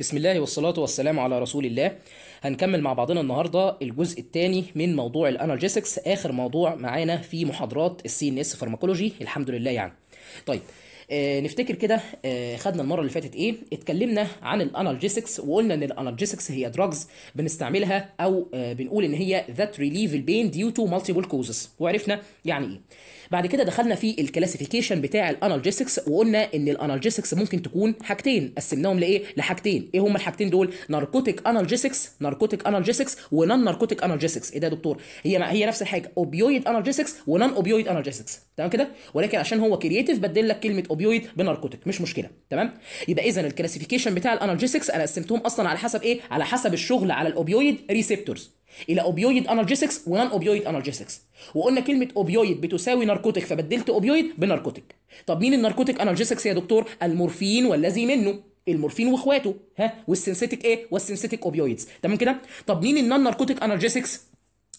بسم الله والصلاة والسلام على رسول الله هنكمل مع بعضنا النهاردة الجزء الثاني من موضوع الانالجيسكس آخر موضوع معانا في محاضرات السي ان اس فارماكولوجي الحمد لله يعني طيب آه، نفتكر كده آه، خدنا المره اللي فاتت ايه اتكلمنا عن الانالجيسكس وقلنا ان الانالجيسكس هي دراجز بنستعملها او آه، بنقول ان هي ذات ريليف البين ديو تو مالتيبل كوزز وعرفنا يعني ايه بعد كده دخلنا في الكلاسيفيكيشن بتاع الانالجيسكس وقلنا ان الانالجيسكس ممكن تكون حاجتين قسمناهم لايه لحاجتين ايه هما الحاجتين دول ناركوتيك انالجيسكس ناركوتيك انالجيسكس ونان ناركوتيك انالجيسكس ايه ده يا دكتور هي هي نفس الحاجه اوبيويد انالجيسكس ونان اوبيويد انالجيسكس تمام كده ولكن عشان هو كرييتيف بدل لك كلمه اوبيويد بناركوتيك مش مشكله تمام يبقى اذا الكلاسيفيكيشن بتاع الانالجيسكس انا قسمتهم اصلا على حسب ايه على حسب الشغل على الاوبيويد ريسبتورز الى اوبيويد انالجيسكس ونان اوبيويد انالجيسكس وقلنا كلمه اوبيويد بتساوي ناركوتيك فبدلت اوبيويد بناركوتيك طب مين الناركوتيك انالجيسكس يا دكتور المورفين والذي منه المورفين واخواته ها والسنسيتك ايه والسنسيتك اوبيويدز تمام كده طب مين النان ناركوتيك انالجيسكس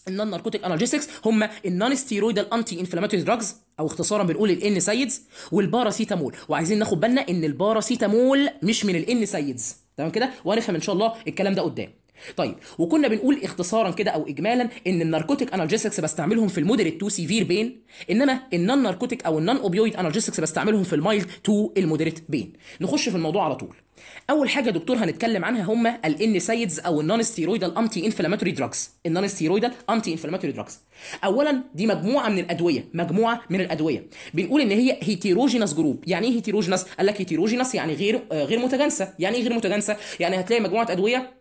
النون ناركوتيك انالجيسكس هم النون ستيرويدال انتي انفلاماتوري دراجز او اختصارا بنقول الان سايدز والباراسيتامول وعايزين ناخد بالنا ان الباراسيتامول مش من الان سايدز تمام كده وهنفهم ان شاء الله الكلام ده قدام طيب وكنا بنقول اختصارا كده او اجمالا ان الناركوتيك انالجيسكس بستعملهم في المودريت تو سيفير بين انما النون ناركوتيك او النون اوبيويد انالجيسكس بستعملهم في المايلد تو المودريت بين نخش في الموضوع على طول اول حاجه دكتور هنتكلم عنها هم الان سايدز او النون ستيرويدال انتي انفلاماتوري دراجز النون ستيرويدال انتي انفلاماتوري دراجز اولا دي مجموعه من الادويه مجموعه من الادويه بنقول ان هي هيتيروجينس جروب يعني ايه هيتيروجينس قال لك هيتيروجينس يعني غير آه، غير متجانسه يعني ايه غير متجانسه يعني هتلاقي مجموعه ادويه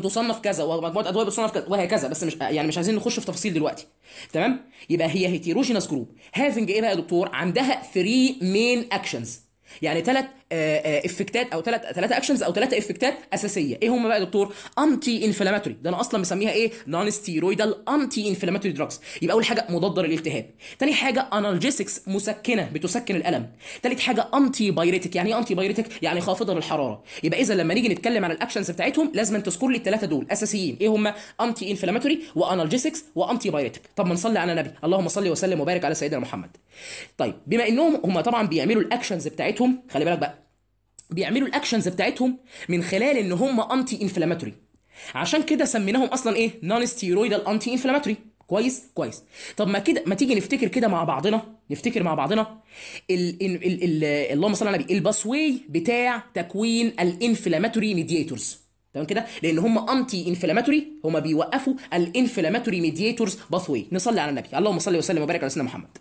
بتصنف كذا ومجموعه ادويه بتصنف كذا وهكذا بس مش يعني مش عايزين نخش في تفاصيل دلوقتي تمام يبقى هي هيتيروجينس جروب هافنج ايه بقى يا دكتور عندها 3 مين اكشنز يعني ثلاث آه، آه، افكتات او ثلاث ثلاثه اكشنز او ثلاثه افكتات اساسيه ايه هم بقى يا دكتور انتي انفلاماتوري ده انا اصلا مسميها ايه نون ستيرويدال انتي انفلاماتوري دراجز يبقى اول حاجه مضادة للالتهاب ثاني حاجه انالجيسكس مسكنه بتسكن الالم ثالث حاجه انتي بايريتك يعني ايه انتي بايريتك يعني خافضه للحراره يبقى اذا لما نيجي نتكلم عن الاكشنز بتاعتهم لازم تذكر لي الثلاثه دول اساسيين ايه هم انتي انفلاماتوري وانالجيسكس وانتي بايريتك طب ما نصلي على النبي اللهم صل وسلم وبارك على سيدنا محمد طيب بما انهم هم طبعا بيعملوا الاكشنز بتاعتهم خلي بالك بقى بيعملوا الاكشنز بتاعتهم من خلال ان هم انتي انفلاماتوري عشان كده سميناهم اصلا ايه نون ستيرويدال انتي انفلاماتوري كويس كويس طب ما كده ما تيجي نفتكر كده مع بعضنا نفتكر مع بعضنا ال ال ال اللهم صل على النبي الباسوي بتاع تكوين الانفلاماتوري ميدياتورز تمام كده لان هم انتي انفلاماتوري هم بيوقفوا الانفلاماتوري ميدياتورز باسوي نصلي على النبي اللهم صل وسلم وبارك على سيدنا محمد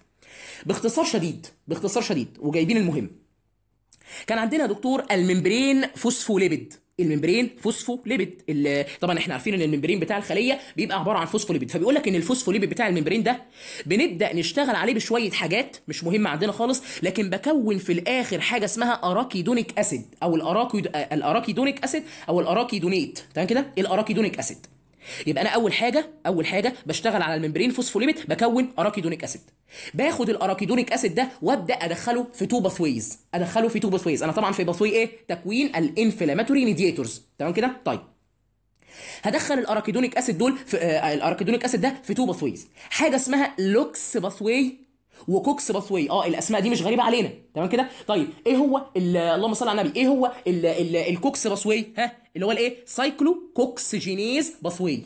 باختصار شديد باختصار شديد وجايبين المهم كان عندنا دكتور الممبرين فوسفوليبيد الممبرين فوسفوليبيد طبعا احنا عارفين ان الممبرين بتاع الخليه بيبقى عباره عن فوسفوليبيد فبيقول لك ان الفوسفوليبيد بتاع الممبرين ده بنبدا نشتغل عليه بشويه حاجات مش مهمه عندنا خالص لكن بكون في الاخر حاجه اسمها اراكيدونيك اسيد او الاراكيدونيك اسيد او الاراكيدونيت تمام كده الاراكيدونيك اسيد يبقى انا اول حاجه اول حاجه بشتغل على الممبرين فوسفوليبيد بكون اراكيدونيك اسيد باخد الاراكيدونيك اسيد ده وابدا ادخله في تو باثويز ادخله في تو باثويز انا طبعا في باثوي ايه تكوين الانفلاماتوري ميدياتورز تمام كده طيب هدخل الاراكيدونيك اسيد دول في آه الاراكيدونيك اسيد ده في تو باثويز حاجه اسمها لوكس باثوي وكوكس باثوي اه الاسماء دي مش غريبه علينا تمام كده طيب ايه هو اللهم صل على النبي ايه هو الـ الـ الكوكس باثوي ها اللي هو الايه سايكلو كوكسجينيز باثوي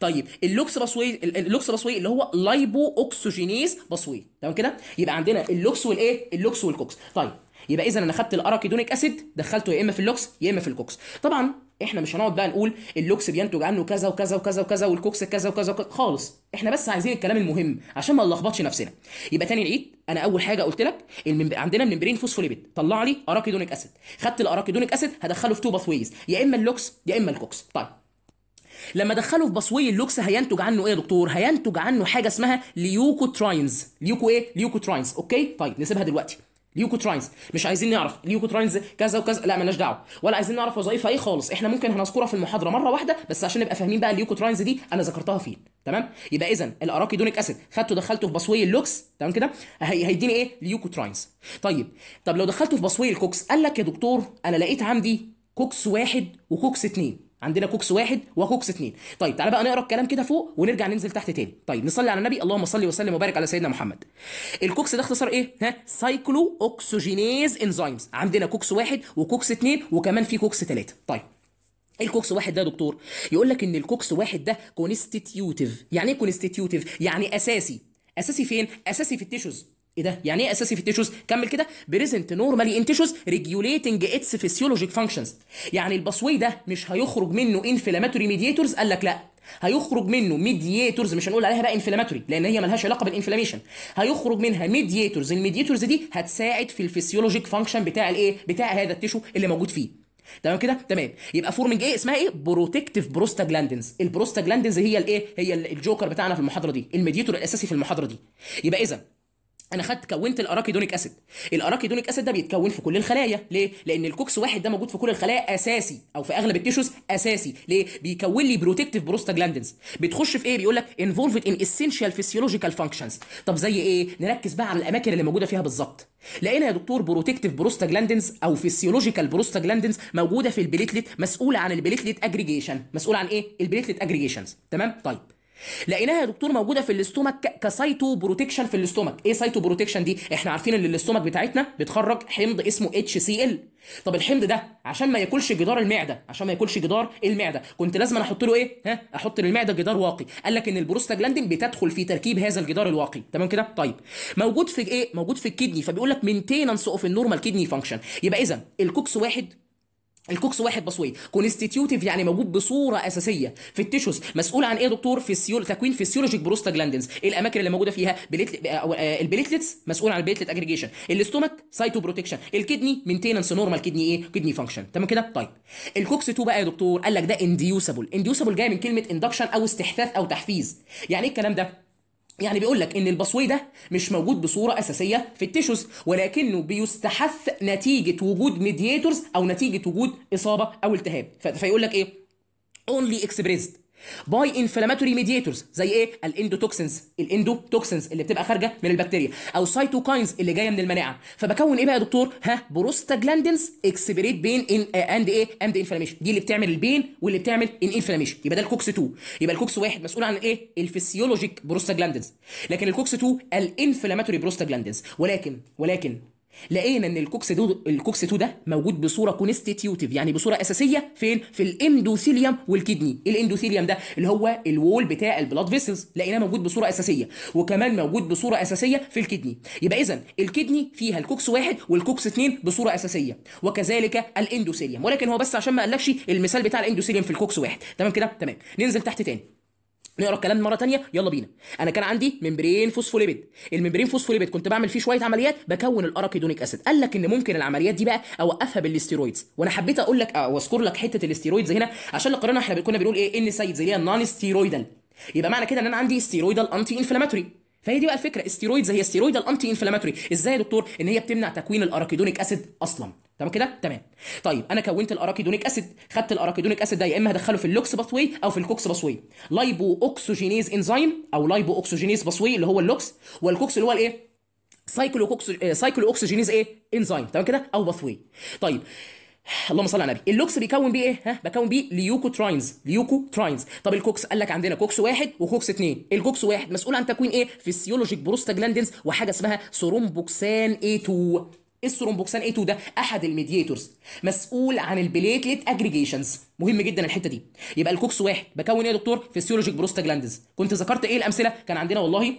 طيب اللوكس باثوي اللوكس باثوي اللي هو لايبو اوكسجينيز باثوي تمام كده يبقى عندنا اللوكس والايه اللوكس والكوكس طيب يبقى اذا انا خدت الاراكيدونيك اسيد دخلته يا اما في اللوكس يا اما في الكوكس طبعا احنا مش هنقعد بقى نقول اللوكس بينتج عنه كذا وكذا وكذا وكذا والكوكس كذا وكذا, وكذا خالص احنا بس عايزين الكلام المهم عشان ما نلخبطش نفسنا يبقى تاني نعيد انا اول حاجه قلت لك الممب... عندنا الممبرين فوسفوليبيد طلع لي اراكيدونيك اسيد خدت الاراكيدونيك اسيد هدخله في تو باث ويز يا اما اللوكس يا اما الكوكس طيب لما ادخله في بصوي اللوكس هينتج عنه ايه يا دكتور هينتج عنه حاجه اسمها ليوكوتراينز ليوكو ايه ليوكوتراينز اوكي طيب نسيبها دلوقتي ليوكوتراينز مش عايزين نعرف ليوكوتراينز كذا وكذا لا مالناش دعوه ولا عايزين نعرف وظائفها ايه خالص احنا ممكن هنذكرها في المحاضره مره واحده بس عشان نبقى فاهمين بقى الليوكوتراينز دي انا ذكرتها فين تمام يبقى اذا الاراكيدونيك اسيد خدته دخلته في بصوي اللوكس تمام كده هيديني ايه ليوكوتراينز طيب طب لو دخلته في بصوي الكوكس قال لك يا دكتور انا لقيت عندي كوكس واحد وكوكس اثنين عندنا كوكس واحد وكوكس اثنين طيب تعالى بقى نقرا الكلام كده فوق ونرجع ننزل تحت تاني طيب نصلي على النبي اللهم صل وسلم وبارك على سيدنا محمد الكوكس ده اختصار ايه ها سايكلو اوكسجينيز انزيمز عندنا كوكس واحد وكوكس اثنين وكمان في كوكس ثلاثه طيب ايه الكوكس واحد ده يا دكتور يقول لك ان الكوكس واحد ده كونستيتيوتيف يعني ايه كونستيتيوتيف يعني اساسي اساسي فين اساسي في التيشوز ايه ده يعني ايه اساسي في التيشوز كمل كده بريزنت نورمالي ان تيشوز ريجوليتنج اتس فيسيولوجيك فانكشنز يعني الباسوي ده مش هيخرج منه انفلاماتوري ميديتورز قال لك لا هيخرج منه ميدياتورز مش هنقول عليها بقى انفلاماتوري لان هي مالهاش علاقه بالانفلاميشن هيخرج منها ميدياتورز الميدياتورز دي هتساعد في الفسيولوجيك فانكشن بتاع الايه بتاع هذا التيشو اللي موجود فيه تمام كده تمام يبقى فورمنج ايه اسمها ايه بروتكتيف بروستاجلاندنز البروستاجلاندنز هي الايه هي الجوكر بتاعنا في المحاضره دي الميدياتور الاساسي في المحاضره دي يبقى اذا انا خدت كونت الاراكيدونيك اسيد الاراكيدونيك اسيد ده بيتكون في كل الخلايا ليه لان الكوكس واحد ده موجود في كل الخلايا اساسي او في اغلب التيشوز اساسي ليه بيكون لي بروتكتيف بروستاجلاندينز بتخش في ايه بيقول لك انفولفد ان اسينشال فيسيولوجيكال فانكشنز طب زي ايه نركز بقى على الاماكن اللي موجوده فيها بالظبط لقينا يا دكتور بروتكتيف بروستاجلاندينز او فيسيولوجيكال بروستاجلاندينز موجوده في البليتليت مسؤوله عن البليتليت اجريجيشن مسؤوله عن ايه البليتليت اجريجيشنز تمام طيب لقيناها يا دكتور موجوده في الاستومك كسايتو بروتكشن في الاستومك ايه سايتو بروتكشن دي احنا عارفين ان الاستومك بتاعتنا بتخرج حمض اسمه اتش سي ال طب الحمض ده عشان ما ياكلش جدار المعده عشان ما ياكلش جدار المعده كنت لازم أنا احط له ايه ها احط للمعده جدار واقي قال لك ان البروستاجلاندين بتدخل في تركيب هذا الجدار الواقي تمام كده طيب موجود في ايه موجود في الكدني فبيقول لك مينتيننس اوف النورمال كدني فانكشن يبقى اذا الكوكس واحد الكوكس واحد بصوي كونستيتيوتيف يعني موجود بصوره اساسيه في التيشوز مسؤول عن ايه يا دكتور السيول تكوين فيسيولوجيك بروستاجلاندينز ايه الاماكن اللي موجوده فيها بليتل... آه، البليتلتس مسؤول عن البليتلت اجريجيشن الاستومك سايتو بروتكشن الكدني مينتيننس نورمال كدني ايه كدني فانكشن تمام كده طيب الكوكس 2 بقى يا دكتور قال لك ده انديوسابل انديوسابل جاي من كلمه اندكشن او استحثاث او تحفيز يعني ايه الكلام ده يعني بيقول لك ان البصوي ده مش موجود بصوره اساسيه في التيشوز ولكنه بيستحث نتيجه وجود ميدياتورز او نتيجه وجود اصابه او التهاب فيقول لك ايه اونلي اكسبريسد باي انفلاماتوري ميدييتورز زي ايه الاندوتوكسنز الاندوتوكسنز اللي بتبقى خارجه من البكتيريا او سايتوكاينز اللي جايه من المناعه فبكون ايه بقى يا دكتور ها بروستاجلاندينز اكسبريت بين ان اند آه، ايه اند انفلاميشن دي اللي بتعمل البين واللي بتعمل ان انفلاميشن يبقى ده الكوكس 2 يبقى الكوكس 1 مسؤول عن ايه الفسيولوجيك بروستاجلاندينز لكن الكوكس 2 الانفلاماتوري بروستاجلاندينز ولكن ولكن لقينا ان الكوكس دو الكوكس 2 ده موجود بصوره كونستيتيوتيف يعني بصوره اساسيه فين في الاندوثيليوم والكدني الاندوثيليوم ده اللي هو الوول بتاع البلاد فيسلز لقيناه موجود بصوره اساسيه وكمان موجود بصوره اساسيه في الكدني يبقى اذا الكدني فيها الكوكس واحد والكوكس اثنين بصوره اساسيه وكذلك الاندوثيليوم ولكن هو بس عشان ما قالكش المثال بتاع الاندوثيليوم في الكوكس واحد تمام كده تمام ننزل تحت تاني نقرا الكلام مره ثانيه يلا بينا انا كان عندي ممبرين فوسفوليبيد الممبرين فوسفوليبيد كنت بعمل فيه شويه عمليات بكون الاراكيدونيك اسيد قال لك ان ممكن العمليات دي بقى اوقفها بالاستيرويدز وانا حبيت اقول لك واذكر لك حته الاستيرويدز هنا عشان لو احنا كنا بنقول ايه ان سايد زي هي نون ستيرويدال يبقى معنى كده ان انا عندي ستيرويدال انتي انفلاماتوري فهي دي بقى الفكره استيرويدز هي ستيرويدال انتي انفلاماتوري ازاي يا دكتور ان هي بتمنع تكوين الاراكيدونيك اسيد اصلا تمام كده تمام طيب انا كونت الاراكيدونيك اسيد خدت الاراكيدونيك اسيد ده يا اما هدخله في اللوكس باثوي او في الكوكس باثوي لايبو اوكسجينيز انزيم او لايبو اوكسجينيز باثوي اللي هو اللوكس والكوكس اللي هو الايه سايكلو كوكس آه، سايكلو اوكسجينيز ايه انزيم تمام كده او باثوي طيب اللهم صل على النبي اللوكس بيكون بيه ايه ها بيكون بيه ليوكوتراينز ليوكوتراينز طب الكوكس قال لك عندنا كوكس واحد وكوكس اثنين الكوكس واحد مسؤول عن تكوين ايه فيسيولوجيك بروستاجلاندينز وحاجه اسمها سورومبوكسان اي 2 الثرومبوكسان A2 ده احد الميدياتورز مسؤول عن البليتليت اجريجيشنز مهم جدا الحته دي يبقى الكوكس واحد بكون ايه يا دكتور فيسيولوجيك بروستاجلاندز كنت ذكرت ايه الامثله كان عندنا والله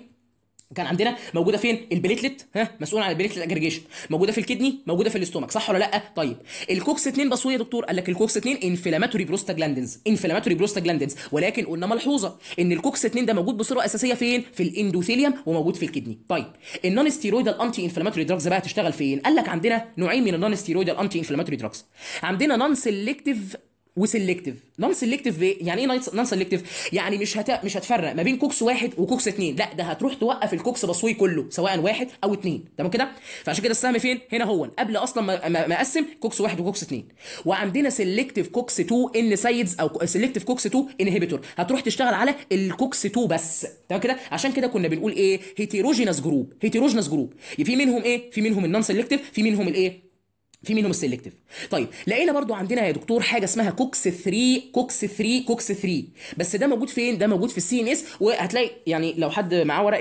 كان عندنا موجوده فين البليتلت ها مسؤول عن البليتلت اجريجيشن موجوده في الكدني موجوده في الاستومك صح ولا لا طيب الكوكس 2 بصوا يا دكتور قال لك الكوكس 2 انفلاماتوري بروستاجلاندينز انفلاماتوري بروستاجلاندينز ولكن قلنا ملحوظه ان الكوكس 2 ده موجود بصوره اساسيه فين في الاندوثيليوم وموجود في الكدني طيب النون ستيرويدال انتي انفلاماتوري دراجز بقى هتشتغل فين قال لك عندنا نوعين من النون ستيرويدال انتي انفلاماتوري دراجز عندنا نون سيلكتيف وسلكتيف نون سلكتيف يعني ايه نون سلكتيف يعني مش هت... مش هتفرق ما بين كوكس واحد وكوكس اتنين لا ده هتروح توقف الكوكس بصوي كله سواء واحد او اتنين تمام كده فعشان كده السهم فين هنا هو قبل اصلا ما, ما... اقسم كوكس واحد وكوكس اتنين وعندنا سلكتيف كوكس 2 ان سايدز او سلكتيف كوكس 2 انهبيتور هتروح تشتغل على الكوكس 2 بس تمام كده عشان كده كنا بنقول ايه هيتيروجينس جروب هيتيروجينس جروب في منهم ايه في منهم النون سلكتيف في منهم الايه في منهم السلكتيف طيب لقينا برضو عندنا يا دكتور حاجه اسمها كوكس 3 كوكس 3 كوكس 3 بس ده موجود فين ده موجود في السي ان اس وهتلاقي يعني لو حد معاه ورق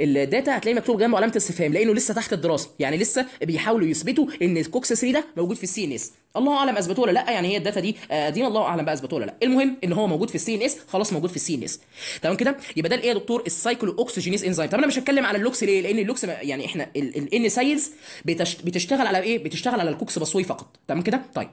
الداتا هتلاقي مكتوب جنبه علامه استفهام لانه لسه تحت الدراسه يعني لسه بيحاولوا يثبتوا ان الكوكس 3 ده موجود في السي ان اس الله اعلم اثبتوه ولا لا يعني هي الداتا دي قديمه آه، الله اعلم بقى اثبتوه ولا لا المهم ان هو موجود في السي ان اس خلاص موجود في السي ان اس تمام كده يبقى ده الايه يا دكتور السايكلو اوكسجينيز انزيم طب انا مش هتكلم على اللوكس ليه لان اللوكس يعني احنا الان سايلز بتشتغل على ايه بتشتغل على الكوكس بصوي فقط تمام كده طيب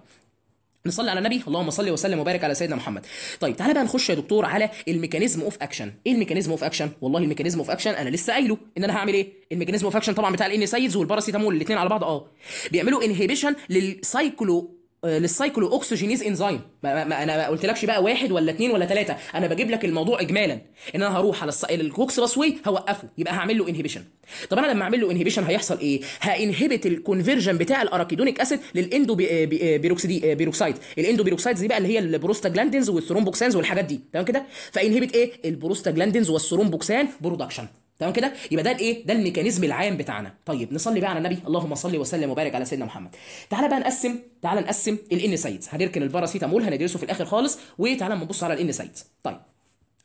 نصلي على النبي اللهم صل وسلم وبارك على سيدنا محمد طيب تعالى بقى نخش يا دكتور على الميكانيزم اوف اكشن ايه الميكانيزم اوف اكشن والله الميكانيزم اوف اكشن انا لسه قايله ان انا هعمل ايه الميكانيزم اوف اكشن طبعا بتاع الانسايدز والباراسيتامول الاثنين على بعض اه بيعملوا انهيبيشن للسايكلو آه، للسايكلو اوكسجينيز انزيم ما, ما انا ما قلتلكش بقى واحد ولا اتنين ولا تلاته انا بجيب لك الموضوع اجمالا ان انا هروح على الكوكس باسوي هوقفه يبقى هعمل له انهبيشن طب انا لما اعمل له انهبيشن هيحصل ايه هانهبت الكونفرجن بتاع الاراكيدونيك اسيد للاندو آه، آه، بيروكسيد بيروكسايد الاندو بيروكسايد دي بقى اللي هي البروستاجلاندينز والثرومبوكسانز والحاجات دي تمام كده فانهبت ايه البروستاجلاندينز والثرومبوكسان برودكشن تمام كده يبقى ده الايه ده الميكانيزم العام بتاعنا طيب نصلي بقى على النبي اللهم صل وسلم وبارك على سيدنا محمد تعالى بقى نقسم تعالى نقسم الان سايدز هنركن الباراسيتامول هندرسه في الاخر خالص وتعالى نبص على الان سايدز طيب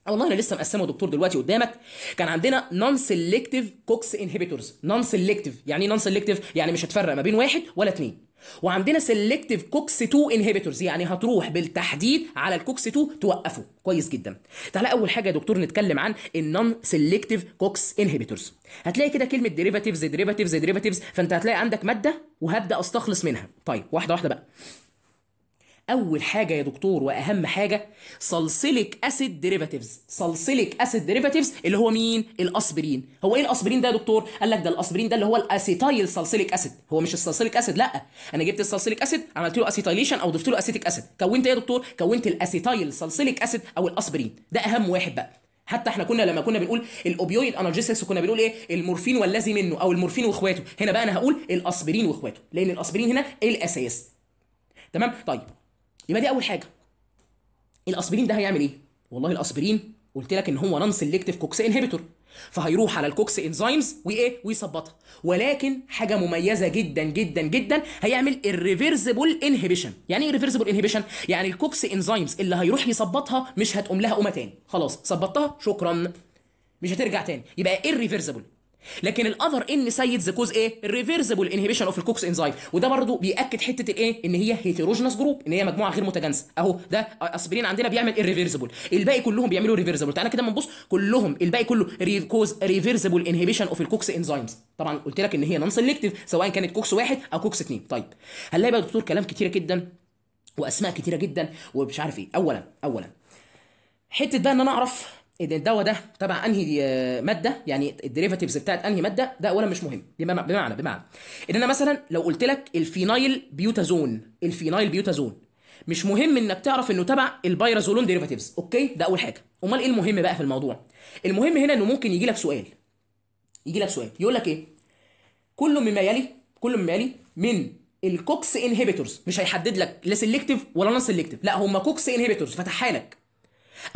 والله انا لسه مقسمه دكتور دلوقتي قدامك كان عندنا نون سيلكتيف كوكس انهبيتورز نون سيلكتيف يعني ايه نون سيلكتيف يعني مش هتفرق ما بين واحد ولا اثنين وعندنا سيلكتيف كوكس 2 انهبيتورز يعني هتروح بالتحديد على الكوكس 2 توقفه كويس جدا تعالى اول حاجه يا دكتور نتكلم عن النون سيلكتيف كوكس انهبيتورز هتلاقي كده كلمه ديريفاتيفز ديريفاتيفز ديريفاتيفز فانت هتلاقي عندك ماده وهبدا استخلص منها طيب واحده واحده بقى اول حاجه يا دكتور واهم حاجه صلصلك اسيد ديريفاتيفز صلصلك اسيد ديريفاتيفز اللي هو مين الاسبرين هو ايه الاسبرين ده يا دكتور قال لك ده الاسبرين ده اللي هو الاسيتايل صلصلك اسيد هو مش الصلصلك اسيد لا انا جبت الصلصلك اسيد عملت له اسيتايليشن او ضفت له اسيتيك اسيد كونت ايه يا دكتور كونت الاسيتايل صلصلك اسيد او الاسبرين ده اهم واحد بقى حتى احنا كنا لما كنا بنقول الاوبيويد انالجيسكس كنا بنقول ايه المورفين والذي منه او المورفين واخواته هنا بقى انا هقول الاسبرين واخواته لان الاسبرين هنا الاساس تمام طيب يبقى دي اول حاجه الاسبرين ده هيعمل ايه والله الاسبرين قلت لك ان هو نون سيلكتيف كوكس انهبيتور فهيروح على الكوكس انزيمز وايه ويظبطها ولكن حاجه مميزه جدا جدا جدا هيعمل الريفرسبل انهبيشن يعني ايه ريفرسبل انهبيشن يعني الكوكس انزيمز اللي هيروح يظبطها مش هتقوم لها قومه تاني خلاص ظبطتها شكرا مش هترجع تاني يبقى ايه الريفرسبل لكن الاذر ان سيدز ذا كوز ايه الريفرسبل انهبيشن اوف الكوكس انزايم وده برضو بياكد حته الايه ان هي هيتروجينس جروب ان هي مجموعه غير متجانسه اهو ده اسبرين عندنا بيعمل الريفرسبل الباقي كلهم بيعملوا ريفرسبل تعالى كده ما نبص كلهم الباقي كله ريكوز كوز ريفرسبل انهبيشن اوف الكوكس انزايمز طبعا قلت لك ان هي نون سيلكتيف سواء كانت كوكس واحد او كوكس اثنين طيب هنلاقي بقى دكتور كلام كتيره جدا واسماء كتيره جدا ومش عارف ايه اولا اولا حته بقى ان انا اعرف إيه الدواء ده تبع انهي آه، ماده يعني الديريفاتيفز بتاعت انهي ماده ده اولا مش مهم بمعنى بمعنى ان انا مثلا لو قلت لك الفينايل بيوتازون الفينايل بيوتازون مش مهم انك تعرف انه تبع البيرازولون ديريفاتيفز اوكي ده اول حاجه امال ايه المهم بقى في الموضوع المهم هنا انه ممكن يجي لك سؤال يجي لك سؤال يقول لك ايه كل مما يلي كل مما يلي من الكوكس انهبيتورز مش هيحدد لك لا سيلكتيف ولا نون سيلكتيف لا هم كوكس انهبيتورز فتحها لك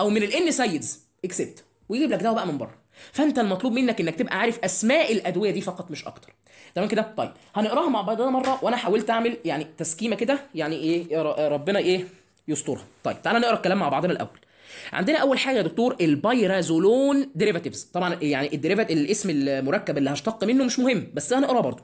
او من الان سايدز اكسبت ويجيب لك دواء بقى من بره فانت المطلوب منك انك تبقى عارف اسماء الادويه دي فقط مش اكتر تمام كده طيب هنقراها مع بعضنا مره وانا حاولت اعمل يعني تسكيمه كده يعني ايه ربنا ايه يسترها طيب تعالى نقرا الكلام مع بعضنا الاول عندنا اول حاجه يا دكتور البايرازولون ديريفاتيفز طبعا يعني الديريفات الاسم المركب اللي هشتق منه مش مهم بس هنقراه برضه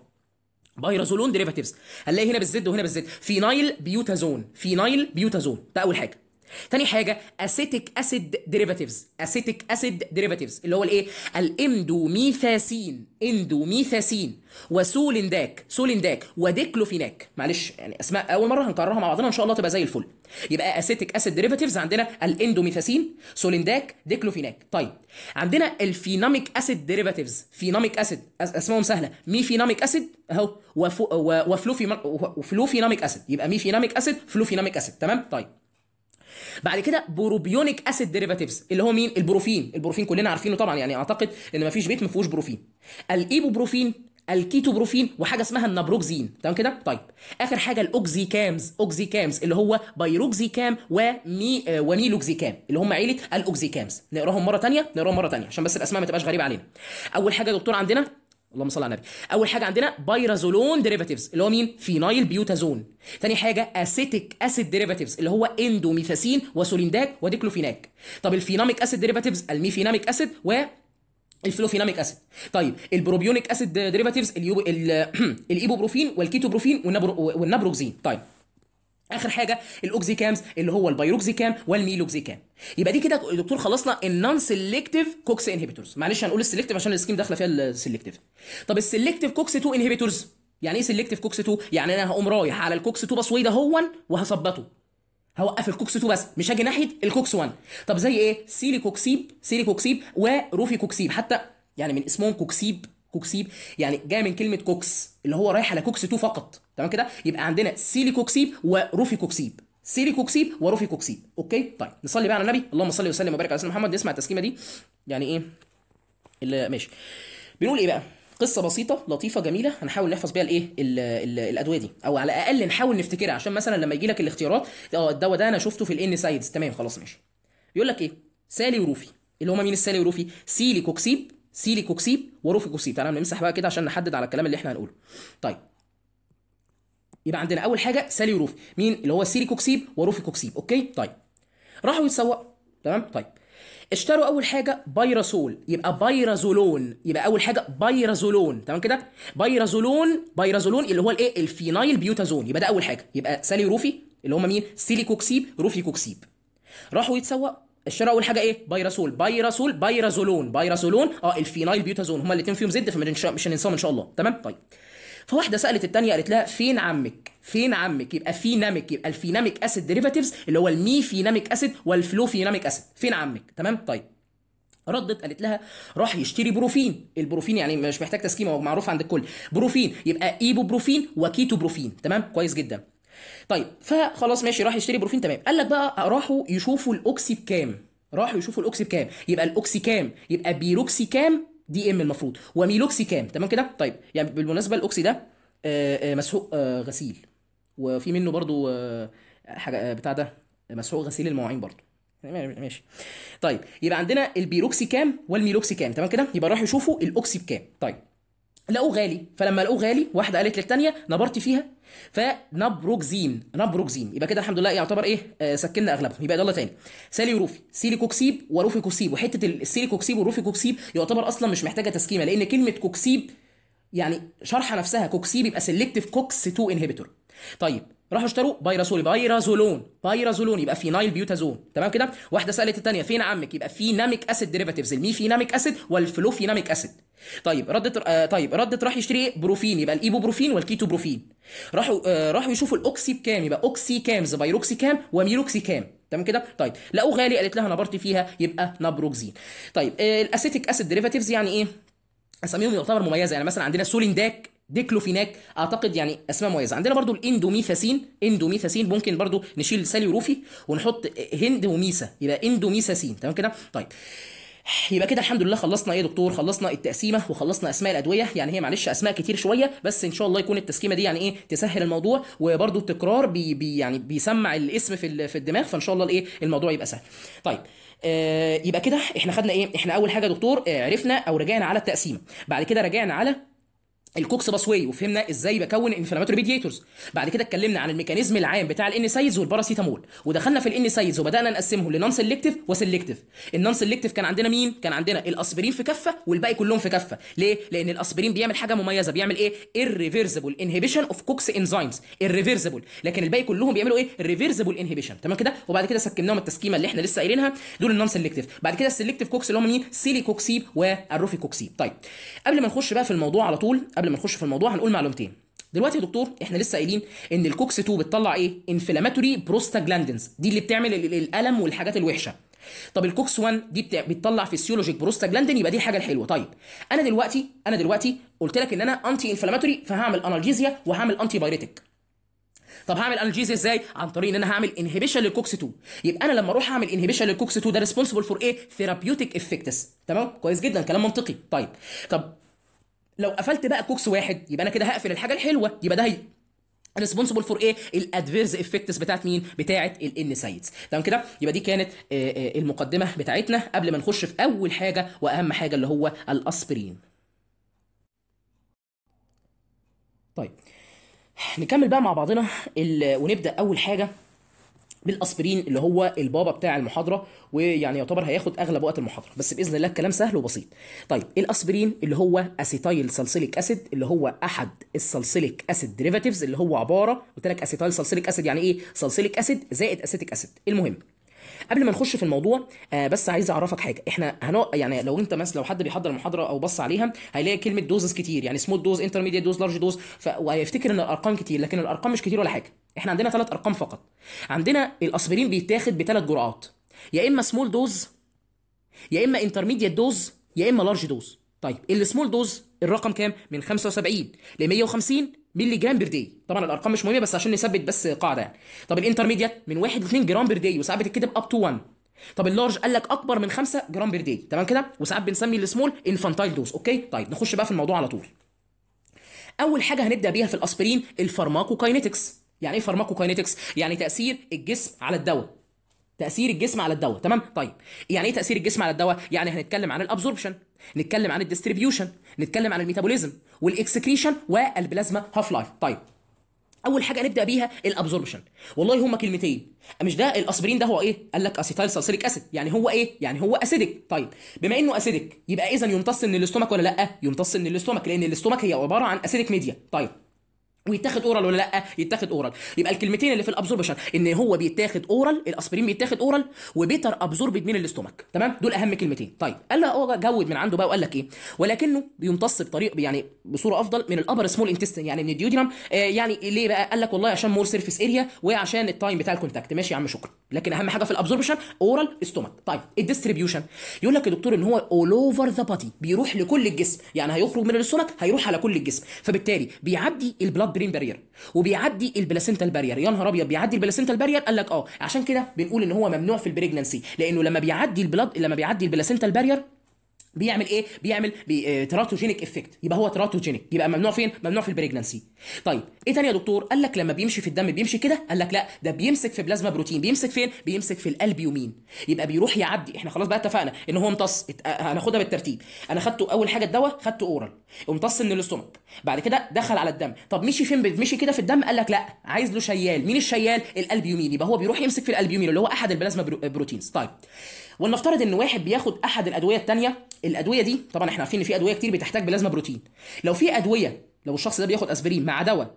بايرازولون ديريفاتيفز هنلاقي هنا بالزد وهنا بالزد فينايل بيوتازون فينايل بيوتازون ده اول حاجه تاني حاجه اسيتيك اسيد ديريفاتيفز اسيتيك اسيد ديريفاتيفز اللي هو الايه الاندوميثاسين اندوميثاسين وسولنداك سولنداك وديكلوفيناك معلش يعني اسماء اول مره هنكررها مع بعضنا ان شاء الله تبقى زي الفل يبقى اسيتيك اسيد ديريفاتيفز عندنا الاندوميثاسين سولنداك ديكلوفيناك طيب عندنا الفيناميك اسيد ديريفاتيفز فيناميك اسيد اسمهم سهله مي ميفيناميك اسيد اهو وفلوفي وفلوفيناميك اسيد يبقى مي فينامك اسيد فلوفيناميك اسيد تمام طيب بعد كده بروبيونيك اسيد ديريفاتيفز اللي هو مين البروفين البروفين كلنا عارفينه طبعا يعني اعتقد ان مفيش بيت ما فيهوش بروفين الايبوبروفين الكيتوبروفين وحاجه اسمها النابروكزين تمام كده طيب اخر حاجه الاوكزي كامز اوكزي كامز اللي هو بايروكزي كام ومي آه، وميلوكزي كام اللي هم عيله الاوكزي كامز نقراهم مره ثانيه نقراهم مره ثانيه عشان بس الاسماء ما تبقاش غريبه علينا اول حاجه دكتور عندنا اللهم صل على النبي اول حاجه عندنا بايرازولون ديريفاتيفز اللي هو مين فينايل بيوتازون ثاني حاجه اسيتيك اسيد ديريفاتيفز اللي هو اندوميثاسين وسولينداك وديكلوفيناك طب الفيناميك اسيد ديريفاتيفز الميفيناميك اسيد و الفلوفيناميك اسيد طيب البروبيونيك اسيد ديريفاتيفز الايبوبروفين والكيتوبروفين والنبروكزين طيب اخر حاجه الاوكسيكامز اللي هو البيروكسيكام والميلوكسيكام يبقى دي كده يا دكتور خلصنا النون سيلكتيف كوكس انهبيتورز معلش هنقول السيلكتيف عشان السكيم داخله فيها السيلكتيف طب السيلكتيف كوكس 2 انهبيتورز يعني ايه سيلكتيف كوكس 2 يعني انا هقوم رايح على الكوكس 2 باسوي ده هو وهظبطه هوقف الكوكس 2 بس مش هاجي ناحيه الكوكس 1 طب زي ايه سيلي كوكسيب سيلي كوكسيب وروفي كوكسيب حتى يعني من اسمهم كوكسيب كوكسيب يعني جاي من كلمه كوكس اللي هو رايح على كوكس 2 فقط تمام كده يبقى عندنا سيليكوكسيب وروفيكوكسيب سيليكوكسيب وروفيكوكسيب اوكي طيب نصلي بقى على النبي اللهم صل وسلم وبارك على سيدنا محمد نسمع التسكيمه دي يعني ايه اللي ماشي بنقول ايه بقى قصه بسيطه لطيفه جميله هنحاول نحفظ بيها الايه الادويه دي او على الاقل نحاول نفتكرها عشان مثلا لما يجي لك الاختيارات اه الدواء ده انا شفته في الان سايدز تمام خلاص ماشي يقول لك ايه سالي وروفي اللي هما مين السالي وروفي سيلي كوكسيب سيليكوكسيب وروفيكوكسيب تعالى نمسح بقى كده عشان نحدد على الكلام اللي احنا هنقوله طيب يبقى عندنا اول حاجه سالي وروفي مين اللي هو سيليكوكسيب وروفيكوكسيب اوكي طيب راحوا يتسوقوا تمام طيب اشتروا اول حاجه بايراسول يبقى بايرازولون يبقى اول حاجه بايرازولون تمام كده بايرازولون بايرازولون اللي هو الايه الفينايل بيوتازون يبقى ده اول حاجه يبقى سالي وروفي اللي هم مين سيليكوكسيب روفيكوكسيب راحوا يتسوقوا الشرع اول حاجه ايه بايراسول بايراسول بايرازولون بايرازولون اه الفينايل بيوتازون هما الاثنين فيهم زد فمش هننساهم ان شاء الله تمام طيب فواحده سالت الثانيه قالت لها فين عمك فين عمك يبقى فيناميك يبقى الفيناميك اسيد ديريفاتيفز اللي هو المي فينامك اسيد والفلو فينامك اسيد فين عمك تمام طيب ردت قالت لها راح يشتري بروفين البروفين يعني مش محتاج تسكيمه هو معروف عند الكل بروفين يبقى ايبوبروفين وكيتوبروفين تمام كويس جدا طيب فخلاص ماشي راح يشتري بروفين تمام قال لك بقى راحوا يشوفوا الاوكسي بكام راحوا يشوفوا الاوكسي بكام يبقى الاوكسي كام يبقى بيروكسي كام دي ام المفروض وميلوكسي كام تمام كده طيب يعني بالمناسبه الاوكسي ده آه، آه، مسحوق آه، غسيل وفي منه برضو حاجه بتاع ده مسحوق غسيل المواعين برضو ماشي طيب يبقى عندنا البيروكسي كام والميلوكسي كام تمام كده يبقى راحوا يشوفوا الاوكسي بكام طيب لقوه غالي فلما لقوه غالي واحده قالت للثانيه نبرتي فيها فنبروكزين نبروكزين يبقى كده الحمد لله يعتبر ايه آه، سكننا اغلبهم يبقى يلا تاني سالي وروفي سيلي كوكسيب وروفي كوكسيب وحته السيلي كوكسيب وروفي كوكسيب يعتبر اصلا مش محتاجه تسكيمه لان كلمه كوكسيب يعني شرح نفسها كوكسيب يبقى سيلكتيف كوكس 2 انهبيتور طيب راحوا اشتروا بايرازول بايرازولون بايرازولون يبقى في نايل بيوتازون تمام كده واحده سالت الثانيه فين عمك يبقى في ناميك اسيد ديريفاتيفز ناميك اسيد والفلوفيناميك اسيد طيب ردت آه طيب ردت راح يشتري بروفين يبقى الايبوبروفين والكيتو بروفين راحوا آه راحوا يشوفوا الاوكسي بكام يبقى اوكسي كام بايروكسي كام وميروكسي كام تمام كده طيب لقوا غالي قالت لها نبرت فيها يبقى نابروكزين طيب آه الاسيتيك اسيد ديريفاتيفز يعني ايه اساميهم يعتبر مميزه يعني مثلا عندنا سولينداك ديكلوفيناك اعتقد يعني اسماء مميزه عندنا برضو الاندوميثاسين اندوميثاسين ممكن برضو نشيل سالي وروفي ونحط هند وميسا يبقى اندوميثاسين تمام كده طيب يبقى كده الحمد لله خلصنا ايه يا دكتور خلصنا التقسيمه وخلصنا اسماء الادويه يعني هي معلش اسماء كتير شويه بس ان شاء الله يكون التسكيمه دي يعني ايه تسهل الموضوع وبرده التكرار بي بي يعني بيسمع الاسم في في الدماغ فان شاء الله الايه الموضوع يبقى سهل طيب آه يبقى كده احنا خدنا ايه احنا اول حاجه يا دكتور آه عرفنا او رجعنا على التقسيمه بعد كده رجعنا على الكوكس باسوي وفهمنا ازاي بكون انفلاماتوري ميديتورز بعد كده اتكلمنا عن الميكانيزم العام بتاع الان سايز والباراسيتامول ودخلنا في الان سايز وبدانا نقسمهم لنون سيلكتيف وسيلكتيف النون سيلكتيف كان عندنا مين كان عندنا الاسبرين في كفه والباقي كلهم في كفه ليه لان الاسبرين بيعمل حاجه مميزه بيعمل ايه irreversible انهيبيشن اوف كوكس انزيمز irreversible لكن الباقي كلهم بيعملوا ايه ريفيرسبل انهبيشن تمام كده وبعد كده سكناهم التسكيمه اللي احنا لسه قايلينها دول النون سيلكتيف بعد كده السيلكتيف كوكس اللي هم مين سيليكوكسيب والروفيكوكسيب طيب قبل ما نخش بقى في الموضوع على طول قبل ما نخش في الموضوع هنقول معلومتين دلوقتي يا دكتور احنا لسه قايلين ان الكوكس 2 بتطلع ايه انفلاماتوري بروستاجلاندينز دي اللي بتعمل الالم والحاجات الوحشه طب الكوكس 1 دي بتطلع فيسيولوجيك بروستاجلاندين يبقى دي الحاجه الحلوه طيب انا دلوقتي انا دلوقتي قلت لك ان انا انتي انفلاماتوري فهعمل انالجيزيا وهعمل انتي بايريتك طب هعمل انالجيزيا ازاي عن طريق ان انا هعمل انهبيشن للكوكس 2 يبقى انا لما اروح اعمل انهبيشن للكوكس 2 ده ريسبونسبل فور ايه ثيرابيوتيك افكتس تمام كويس جدا كلام منطقي طيب طب لو قفلت بقى كوكس واحد يبقى انا كده هقفل الحاجه الحلوه يبقى ده ريسبونسبل فور ايه الادفيرز افكتس بتاعت مين بتاعت الان سايتس تمام كده يبقى دي كانت آه، آه، المقدمه بتاعتنا قبل ما نخش في اول حاجه واهم حاجه اللي هو الاسبرين طيب نكمل بقى مع بعضنا ونبدا اول حاجه بالاسبرين اللي هو البابا بتاع المحاضره ويعني يعتبر هياخد اغلب وقت المحاضره بس باذن الله الكلام سهل وبسيط طيب الاسبرين اللي هو اسيتايل سالسيليك اسيد اللي هو احد السالسيليك اسيد ديريفاتيفز اللي هو عباره قلت لك اسيتايل سالسيليك اسيد يعني ايه سالسيليك اسيد زائد اسيتيك اسيد المهم قبل ما نخش في الموضوع آه بس عايز اعرفك حاجه احنا هنو... يعني لو انت مثلا لو حد بيحضر المحاضره او بص عليها هيلاقي كلمه دوزز كتير يعني سمول دوز انترميديت دوز لارج دوز ف... وهيفتكر ان الارقام كتير لكن الارقام مش كتير ولا حاجه احنا عندنا ثلاث ارقام فقط عندنا الاسبرين بيتاخد بثلاث جرعات يا اما سمول دوز يا اما انترميديت دوز يا اما لارج دوز طيب السمول دوز الرقم كام من 75 ل 150 مللي جرام بير دي طبعا الارقام مش مهمه بس عشان نثبت بس قاعده يعني طب الانترميديت من 1 ل 2 جرام بير دي وساعات بتتكتب اب تو 1 طب اللارج قال لك اكبر من 5 جرام بير دي تمام كده وساعات بنسمي السمول انفانتايل دوز اوكي طيب نخش بقى في الموضوع على طول اول حاجه هنبدا بيها في الاسبرين الفارماكوكاينتكس يعني ايه فارماكوكاينتكس يعني تاثير الجسم على الدواء تاثير الجسم على الدواء تمام طيب يعني ايه تاثير الجسم على الدواء يعني هنتكلم عن الابزوربشن نتكلم عن الديستريبيوشن نتكلم عن الميتابوليزم والاكسكريشن والبلازما هاف لايف طيب اول حاجه نبدا بيها الابزوربشن والله هما كلمتين مش ده الاسبرين ده هو ايه قال لك اسيتيل ساليسيليك اسيد يعني هو ايه يعني هو اسيدك طيب بما انه اسيدك يبقى اذا يمتص من الاستومك ولا لا يمتص من الاستومك لان الاستومك هي عباره عن اسيدك ميديا طيب ويتاخد اورال ولا لا يتاخد اورال يبقى الكلمتين اللي في الابزوربشن ان هو بيتاخد اورال الاسبرين بيتاخد اورال وبيتر ابزوربد من الاستومك تمام دول اهم كلمتين طيب قال له هو جود من عنده بقى وقال لك ايه ولكنه بيمتص بطريق يعني بصوره افضل من الابر سمول انتستين يعني من الديودينم آه يعني ليه بقى قال لك والله عشان مور سيرفيس اريا وعشان التايم بتاع الكونتاكت ماشي يا عم شكرا لكن اهم حاجه في الابزوربشن اورال استومك طيب الديستريبيوشن يقول لك يا دكتور ان هو اول اوفر ذا بادي بيروح لكل الجسم يعني هيخرج من الاستومك هيروح على كل الجسم فبالتالي بيعدي البلاد جرين بارير وبيعدي البلاسنتال بارير يا نهار ابيض بيعدي البلاسنتال بارير قال لك اه عشان كده بنقول ان هو ممنوع في البريجنسي لانه لما بيعدي البلاد لما بيعدي البلاسنتال بارير بيعمل ايه بيعمل بي... تراتوجينيك افكت يبقى هو تراتوجينيك يبقى ممنوع فين ممنوع في البريجنسي طيب ايه تاني يا دكتور قال لك لما بيمشي في الدم بيمشي كده قال لك لا ده بيمسك في بلازما بروتين بيمسك فين بيمسك في الالبيومين يبقى بيروح يعدي احنا خلاص بقى اتفقنا ان هو امتص ات... آه، آه، هناخدها بالترتيب انا خدته اول حاجه الدواء خدته اورال امتص من الاستومك بعد كده دخل على الدم طب مشي فين مشي كده في الدم قال لك لا عايز له شيال مين الشيال الالبيومين يبقى هو بيروح يمسك في الالبيومين اللي هو احد البلازما برو... آه، بروتينز طيب ولنفترض ان واحد بياخد احد الادويه الثانيه الادويه دي طبعا احنا عارفين ان في ادويه كتير بتحتاج بلازما بروتين لو في ادويه لو الشخص ده بياخد اسبرين مع دواء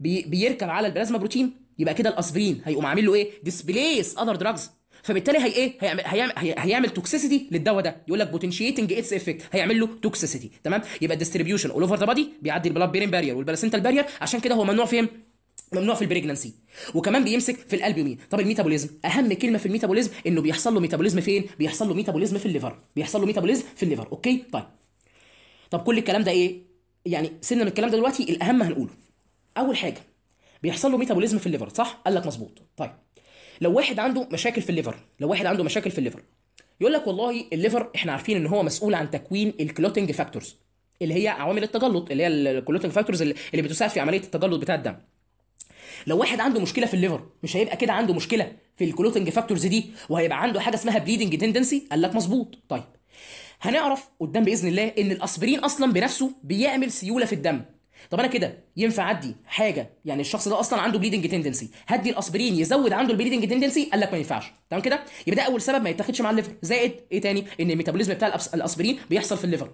بي بيركب على البلازما بروتين يبقى كده الاسبرين هيقوم عامل له ايه ديسبليس اذر دراجز فبالتالي هي ايه هيعمل هيعمل هيعمل توكسيسيتي للدواء ده يقول لك بوتنشيتنج اتس افكت هيعمل له توكسيسيتي تمام يبقى الديستريبيوشن اول اوفر ذا بادي بيعدي البلاد بيرين بارير والبلاسنتال بارير عشان كده هو ممنوع فين إيه؟ ممنوع في البريجننسي وكمان بيمسك في الالبومين طب الميتابوليزم اهم كلمه في الميتابوليزم انه بيحصل له ميتابوليزم فين بيحصل له ميتابوليزم في الليفر بيحصل له ميتابوليزم في الليفر اوكي طيب طب كل الكلام ده ايه يعني سيبنا من الكلام ده دلوقتي الاهم هنقوله اول حاجه بيحصل له ميتابوليزم في الليفر صح قال لك مظبوط طيب لو واحد عنده مشاكل في الليفر لو واحد عنده مشاكل في الليفر يقول لك والله الليفر احنا عارفين ان هو مسؤول عن تكوين الكلوتنج فاكتورز اللي هي عوامل التجلط اللي هي الكلوتنج فاكتورز اللي بتساعد في عمليه التجلط بتاع الدم لو واحد عنده مشكله في الليفر مش هيبقى كده عنده مشكله في الكلوتنج فاكتورز دي وهيبقى عنده حاجه اسمها بليدنج تندنسي قال لك مظبوط طيب هنعرف قدام باذن الله ان الاسبرين اصلا بنفسه بيعمل سيوله في الدم طب انا كده ينفع ادي حاجه يعني الشخص ده اصلا عنده بليدنج تندنسي هدي الاسبرين يزود عنده البليدنج تندنسي قال لك ما ينفعش تمام كده يبقى ده اول سبب ما يتاخدش مع الليفر زائد ايه تاني ان الميتابوليزم بتاع الاسبرين بيحصل في الليفر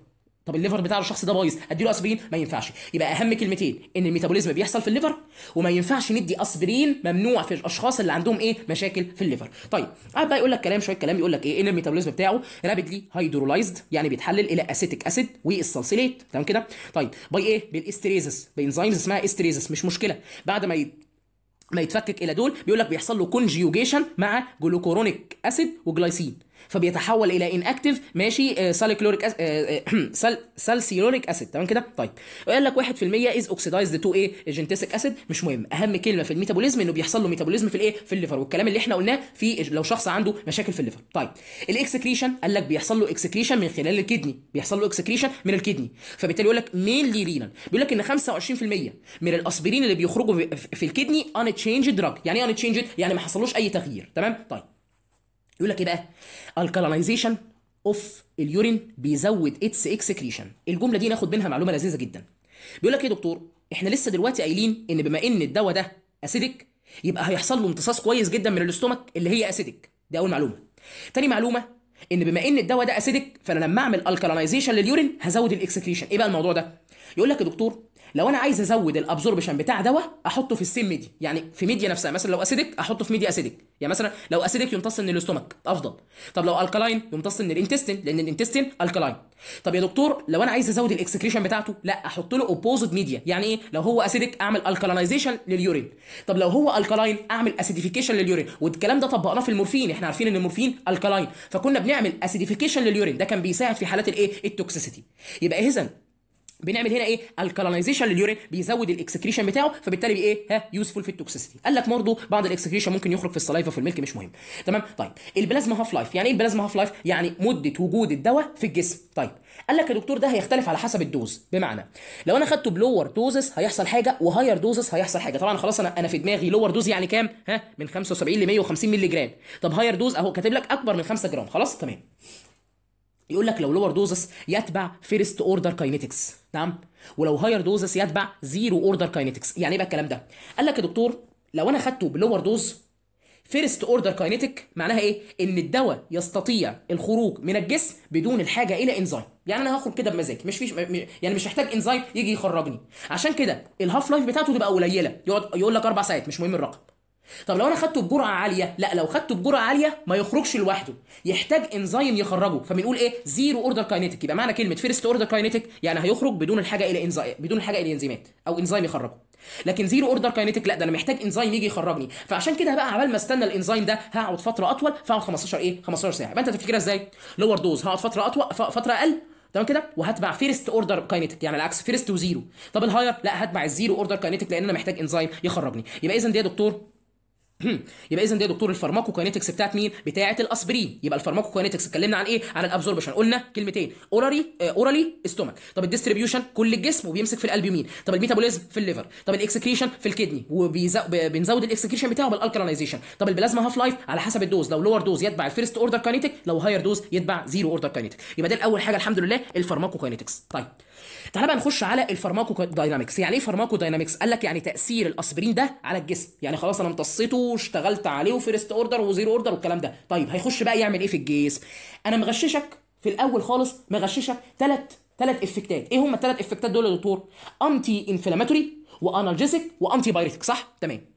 طب الليفر بتاع الشخص ده بايظ اديله اسبرين ما ينفعش يبقى اهم كلمتين ان الميتابوليزم بيحصل في الليفر وما ينفعش ندي اسبرين ممنوع في الاشخاص اللي عندهم ايه مشاكل في الليفر طيب قاعد بقى يقول لك كلام شويه كلام يقول لك ايه ان الميتابوليزم بتاعه رابيدلي هيدرولايزد يعني بيتحلل الى اسيتيك اسيد والصلصيليت تمام كده طيب باي ايه بالاستريزس بانزيمز اسمها استريزس مش مشكله بعد ما ي... ما يتفكك الى دول بيقول لك بيحصل له كونجيوجيشن مع جلوكورونيك اسيد وجلايسين فبيتحول الى ان ماشي سالكلوريك سالسيلوريك اسيد تمام كده طيب وقال لك 1% از اوكسيدايزد تو ايه جنتسك اسيد مش مهم اهم كلمه في الميتابوليزم انه بيحصل له ميتابوليزم في الايه في الليفر والكلام اللي احنا قلناه في لو شخص عنده مشاكل في الليفر طيب الاكسكريشن قال لك بيحصل له اكسكريشن من خلال الكدني بيحصل له اكسكريشن من الكدني فبالتالي يقول لك مينلي رينال بيقول لك ان 25% من الاسبرين اللي بيخرجوا في الكدني ان تشينج دراج يعني ايه ان تشينج يعني ما حصلوش اي تغيير تمام طيب يقول لك ايه بقى الكالانيزيشن اوف اليورين بيزود اتس اكسكريشن الجمله دي ناخد منها معلومه لذيذه جدا بيقول لك ايه يا دكتور احنا لسه دلوقتي قايلين ان بما ان الدواء ده اسيدك يبقى هيحصل له امتصاص كويس جدا من الاستومك اللي هي اسيدك دي اول معلومه تاني معلومه ان بما ان الدواء ده اسيدك فانا لما اعمل الكالانيزيشن لليورين هزود الاكسكريشن ايه بقى الموضوع ده يقول لك يا دكتور لو انا عايز ازود الابزوربشن بتاع دواء احطه في السيم ميديا يعني في ميديا نفسها مثلا لو اسيدك احطه في ميديا اسيدك يعني مثلا لو اسيدك يمتص من الاستومك افضل طب لو الكلاين يمتص من الانتستين لان الانتستين الكلاين طب يا دكتور لو انا عايز ازود الاكسكريشن بتاعته لا احط له اوبوزيت ميديا يعني ايه لو هو اسيدك اعمل الكالينايزيشن لليورين طب لو هو الكلاين اعمل اسيديفيكيشن لليورين والكلام ده طبقناه في المورفين احنا عارفين ان المورفين الكلاين فكنا بنعمل اسيديفيكيشن لليورين ده كان بيساعد في حالات الايه التوكسيسيتي يبقى اذا بنعمل هنا ايه الكالانيزيشن لليورين بيزود الاكسكريشن بتاعه فبالتالي بايه ها يوسفول في التوكسيسيتي قال لك برضه بعض الاكسكريشن ممكن يخرج في السلايفا في الملك مش مهم تمام طيب البلازما هاف لايف يعني ايه البلازما هاف لايف يعني مده وجود الدواء في الجسم طيب قال لك يا دكتور ده هيختلف على حسب الدوز بمعنى لو انا خدته بلور دوزز هيحصل حاجه وهاير دوزز هيحصل حاجه طبعا خلاص انا انا في دماغي لور دوز يعني كام ها من 75 ل 150 مللي جرام طب هاير دوز اهو كاتب لك اكبر من 5 جرام خلاص تمام يقول لك لو لور دوزس يتبع فيرست اوردر كاينتكس نعم ولو هاير دوزس يتبع زيرو اوردر كاينتكس يعني ايه بقى الكلام ده قال لك يا دكتور لو انا خدته بلور دوز فيرست اوردر كاينتيك معناها ايه ان الدواء يستطيع الخروج من الجسم بدون الحاجه الى انزيم يعني انا هخرج كده بمزاجي مش فيش يعني مش محتاج انزيم يجي يخرجني عشان كده الهاف لايف بتاعته تبقى قليله يقعد يقول لك اربع ساعات مش مهم الرقم طب لو انا خدته بجرعه عاليه لا لو خدته بجرعه عاليه ما يخرجش لوحده يحتاج انزيم يخرجه فبنقول ايه زيرو اوردر كاينيتك يبقى معنى كلمه فيرست اوردر كاينيتك يعني هيخرج بدون الحاجه الى انزيم بدون الحاجه الى انزيمات او انزيم يخرجه لكن زيرو اوردر كاينيتك لا ده انا محتاج انزيم يجي يخرجني فعشان كده بقى عبال ما استنى الانزيم ده هقعد فتره اطول فهقعد 15 ايه 15 ساعه يبقى انت تفتكرها ازاي لور دوز هقعد فتره اطول فتره اقل تمام كده وهتبع فيرست اوردر كاينيتك يعني العكس فيرست وزيرو طب الهاير لا هتبع الزيرو اوردر كاينيتك لان انا محتاج انزيم يخرجني يبقى اذا دي يا دكتور يبقى اذا ده يا دكتور الفارماكوكاينيتكس بتاعت مين بتاعت الاسبرين يبقى الفارماكوكاينيتكس اتكلمنا عن ايه عن الابزوربشن قلنا كلمتين اورالي اورالي استومك طب الديستريبيوشن كل الجسم وبيمسك في الالبيومين طب الميتابوليزم في الليفر طب الاكسكريشن في الكدني وبنزود الاكسكريشن بتاعه بالالكالينايزيشن طب البلازما هاف لايف على حسب الدوز لو لور دوز يتبع الفيرست اوردر كاينيتك لو هاير دوز يتبع زيرو اوردر كاينيتك يبقى ده الاول حاجه الحمد لله الفارماكوكاينيتكس طيب تعال بقى نخش على الفارماكو داينامكس يعني ايه فارماكو داينامكس قال لك يعني تاثير الاسبرين ده على الجسم يعني خلاص انا امتصيته واشتغلت عليه وفيرست اوردر وزيرو اوردر والكلام ده طيب هيخش بقى يعمل ايه في الجسم انا مغششك في الاول خالص مغششك ثلاث ثلاث افكتات ايه هم الثلاث افكتات دول يا دكتور انتي انفلاماتوري وانالجيسيك وانتي بايريتك صح تمام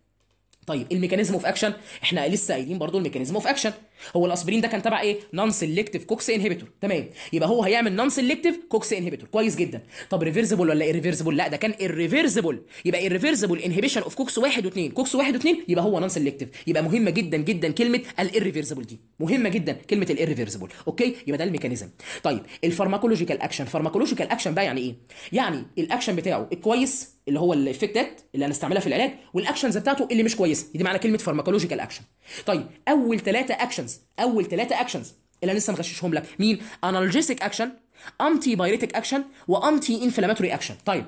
طيب الميكانيزم اوف اكشن احنا لسه قايلين برضو الميكانيزم اوف اكشن هو الاسبرين ده كان تبع ايه نون سيلكتيف كوكس انهبيتور تمام يبقى هو هيعمل نون سيلكتيف كوكس انهبيتور كويس جدا طب ريفرسيبل ولا ايرفرسيبل لا ده كان ايرفرسيبل يبقى ايريفرسبل انهبيشن اوف كوكس 1 و2 كوكس 1 و2 يبقى هو نون سيلكتيف يبقى مهمه جدا جدا كلمه الايرفرسيبل دي مهمه جدا كلمه الايرفرسيبل اوكي يبقى ده الميكانيزم طيب الفارماكولوجيكال اكشن فارماكولوجيكال اكشن بقى يعني ايه يعني الاكشن بتاعه كويس اللي هو الايفكتات اللي هنستعملها في العلاج والاكشنز بتاعته اللي مش كويسه دي معنى كلمه فارماكولوجيكال اكشن طيب اول ثلاثه اكشنز اول ثلاثه اكشنز اللي انا لسه مغششهم لك مين انالجيسيك اكشن انتي بايريتيك اكشن وانتي انفلاماتوري اكشن طيب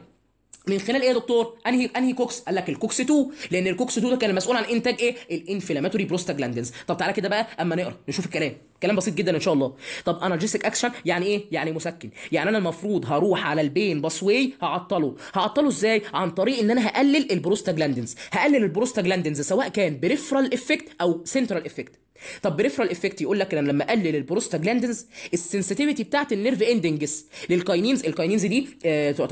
من خلال ايه يا دكتور؟ انهي انهي كوكس؟ قال لك الكوكس 2 لان الكوكس 2 ده كان المسؤول عن انتاج ايه؟ الانفلاماتوري بروستاجلاندينز. طب تعالى كده بقى اما نقرا نشوف الكلام. كلام بسيط جدا ان شاء الله. طب انرجيسيك اكشن يعني ايه؟ يعني مسكن. يعني انا المفروض هروح على البين باسوي هعطله، هعطله ازاي؟ عن طريق ان انا هقلل البروستاجلاندينز، هقلل البروستاجلاندينز سواء كان بريفرال افكت او سنترال افكت. طب بريفرال افكت يقول لك انا لما اقلل البروستاجلاندنز السنسيتيفيتي بتاعت النيرف اندنجز للكاينينز الكاينينز دي آه، آه،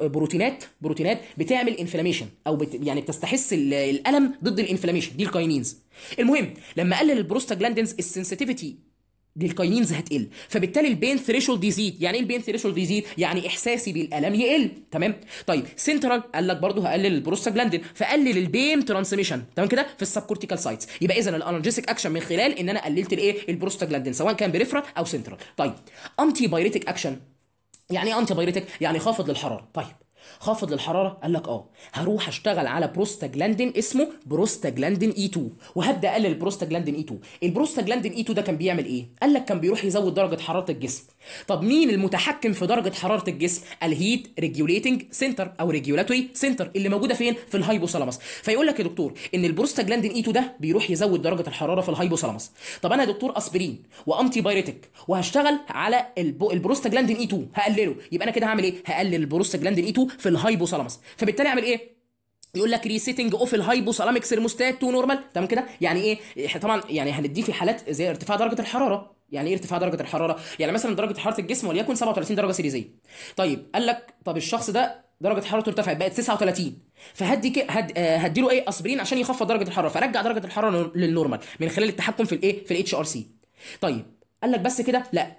آه، بروتينات بروتينات بتعمل انفلاميشن او بت يعني بتستحس الالم ضد الانفلاميشن دي الكاينينز المهم لما اقلل البروستاجلاندنز السنسيتيفيتي للكاينينز هتقل فبالتالي البين ثريشولد يزيد يعني ايه البين ثريشولد يزيد يعني احساسي بالالم يقل تمام طيب سنترال قال لك برضه هقلل البروستاجلاندين فقلل البين ترانسميشن تمام كده في السبكورتيكال سايتس يبقى اذا الانالجيسيك اكشن من خلال ان انا قللت الايه البروستاجلاندين سواء كان بريفرا او سنترال طيب انتي بايريتيك اكشن يعني ايه انتي بايريتيك يعني خافض للحراره طيب خافض للحراره قال لك اه هروح اشتغل على بروستاجلاندين اسمه بروستاجلاندين اي 2 وهبدا اقلل البروستاجلاندين اي 2 البروستاجلاندين اي 2 ده كان بيعمل ايه قال لك كان بيروح يزود درجه حراره الجسم طب مين المتحكم في درجه حراره الجسم الهيت ريجوليتنج سنتر او ريجيولاتوري سنتر اللي موجوده فين في الهايبوثالامس فيقول لك يا دكتور ان البروستاجلاندين اي 2 ده بيروح يزود درجه الحراره في الهايبوثالامس طب انا يا دكتور اسبرين وانتي بايريتك وهشتغل على البروستاجلاندين اي 2 هقلله يبقى انا كده هعمل ايه هقلل البروستاجلاندين اي 2 في في الهايبوثالامس فبالتالي اعمل ايه يقول لك ريسيتنج اوف الهايبوثالاميك ثيرموستات تو نورمال تمام كده يعني ايه طبعا يعني هنديه في حالات زي ارتفاع درجه الحراره يعني ايه ارتفاع درجه الحراره يعني مثلا درجه حراره الجسم وليكن 37 درجه سيليزيه طيب قال لك طب الشخص ده درجه حرارته ارتفعت بقت 39 فهدي هد آه، هدي له ايه اسبرين عشان يخفض درجه الحراره فرجع درجه الحراره للنورمال من خلال التحكم في الايه في الاتش ار سي طيب قال لك بس كده لا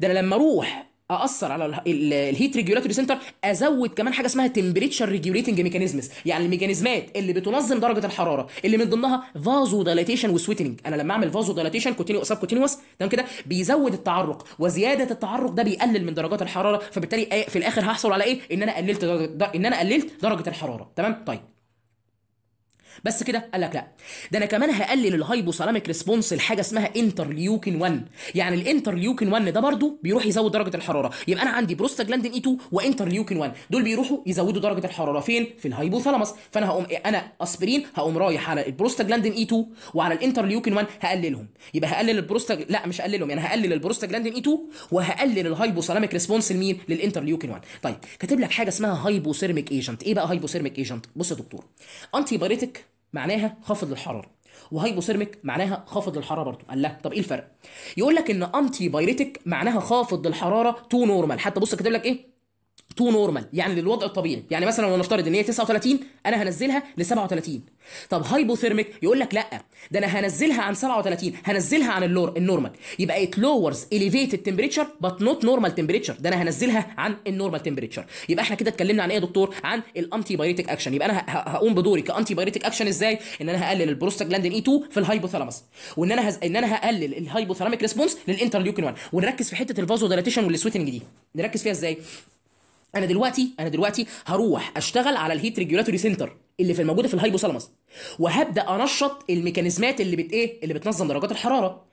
ده انا لما اروح اثر على الهيت ريجولاتوري سنتر ازود كمان حاجه اسمها تمبريتشر ريجوليتنج ميكانيزمز يعني الميكانيزمات اللي بتنظم درجه الحراره اللي من ضمنها فازو دايليتيشن وسويتنج انا لما اعمل فازو دايليتيشن كوتينيو اساب كوتينيوس تمام كده بيزود التعرق وزياده التعرق ده بيقلل من درجات الحراره فبالتالي في الاخر هحصل على ايه ان انا قللت درجة ان انا قللت درجه الحراره تمام طيب بس كده قال لك لا ده انا كمان هقلل الهايبوثالاميك ريسبونس لحاجه اسمها انترليوكين 1 يعني الانترليوكين 1 ده برضو بيروح يزود درجه الحراره يبقى انا عندي بروستاجلاندين اي 2 وانترليوكين 1 دول بيروحوا يزودوا درجه الحراره فين في الهايبوثالامس فانا هقوم انا اسبرين هقوم رايح على البروستاجلاندين اي 2 وعلى الانترليوكين 1 هقللهم يبقى هقلل البروستاج لا مش هقللهم يعني هقلل البروستاجلاندين اي 2 وهقلل الهايبوثالاميك ريسبونس لمين للانترليوكين 1 طيب كاتب لك حاجه اسمها هايبوثيرميك ايجنت ايه بقى هايبوثيرميك ايجنت بص يا دكتور انتي بايريتك معناها خفض للحراره وهيبوثيرميك معناها خافض للحراره برضه قال لا طب ايه الفرق يقول لك ان انتي بايريتك معناها خافض للحراره تو نورمال حتى بص كاتب لك ايه تو نورمال يعني للوضع الطبيعي يعني مثلا لو نفترض ان هي 39 انا هنزلها ل 37 طب هايبوثيرميك يقول لك لا ده انا هنزلها عن 37 هنزلها عن اللور النورمال يبقى ات لورز اليفيتد تمبريتشر بت نوت نورمال تمبريتشر ده انا هنزلها عن النورمال تمبريتشر يبقى احنا كده اتكلمنا عن ايه يا دكتور عن الانتي بايريتك اكشن يبقى انا هقوم بدوري كانتي بايريتك اكشن ازاي ان انا هقلل البروستاجلاندين اي e 2 في الهايبوثالاموس وان انا هز... ان انا هقلل الهايبوثالاميك ريسبونس للانترليوكين 1 ونركز في حته الفازو دايليتيشن والسويتنج دي نركز فيها ازاي انا دلوقتي انا دلوقتي هروح اشتغل على الهيت ريجوليتوري سنتر اللي في الموجوده في الهايبوثالامس وهبدا انشط الميكانيزمات اللي بت ايه اللي بتنظم درجات الحراره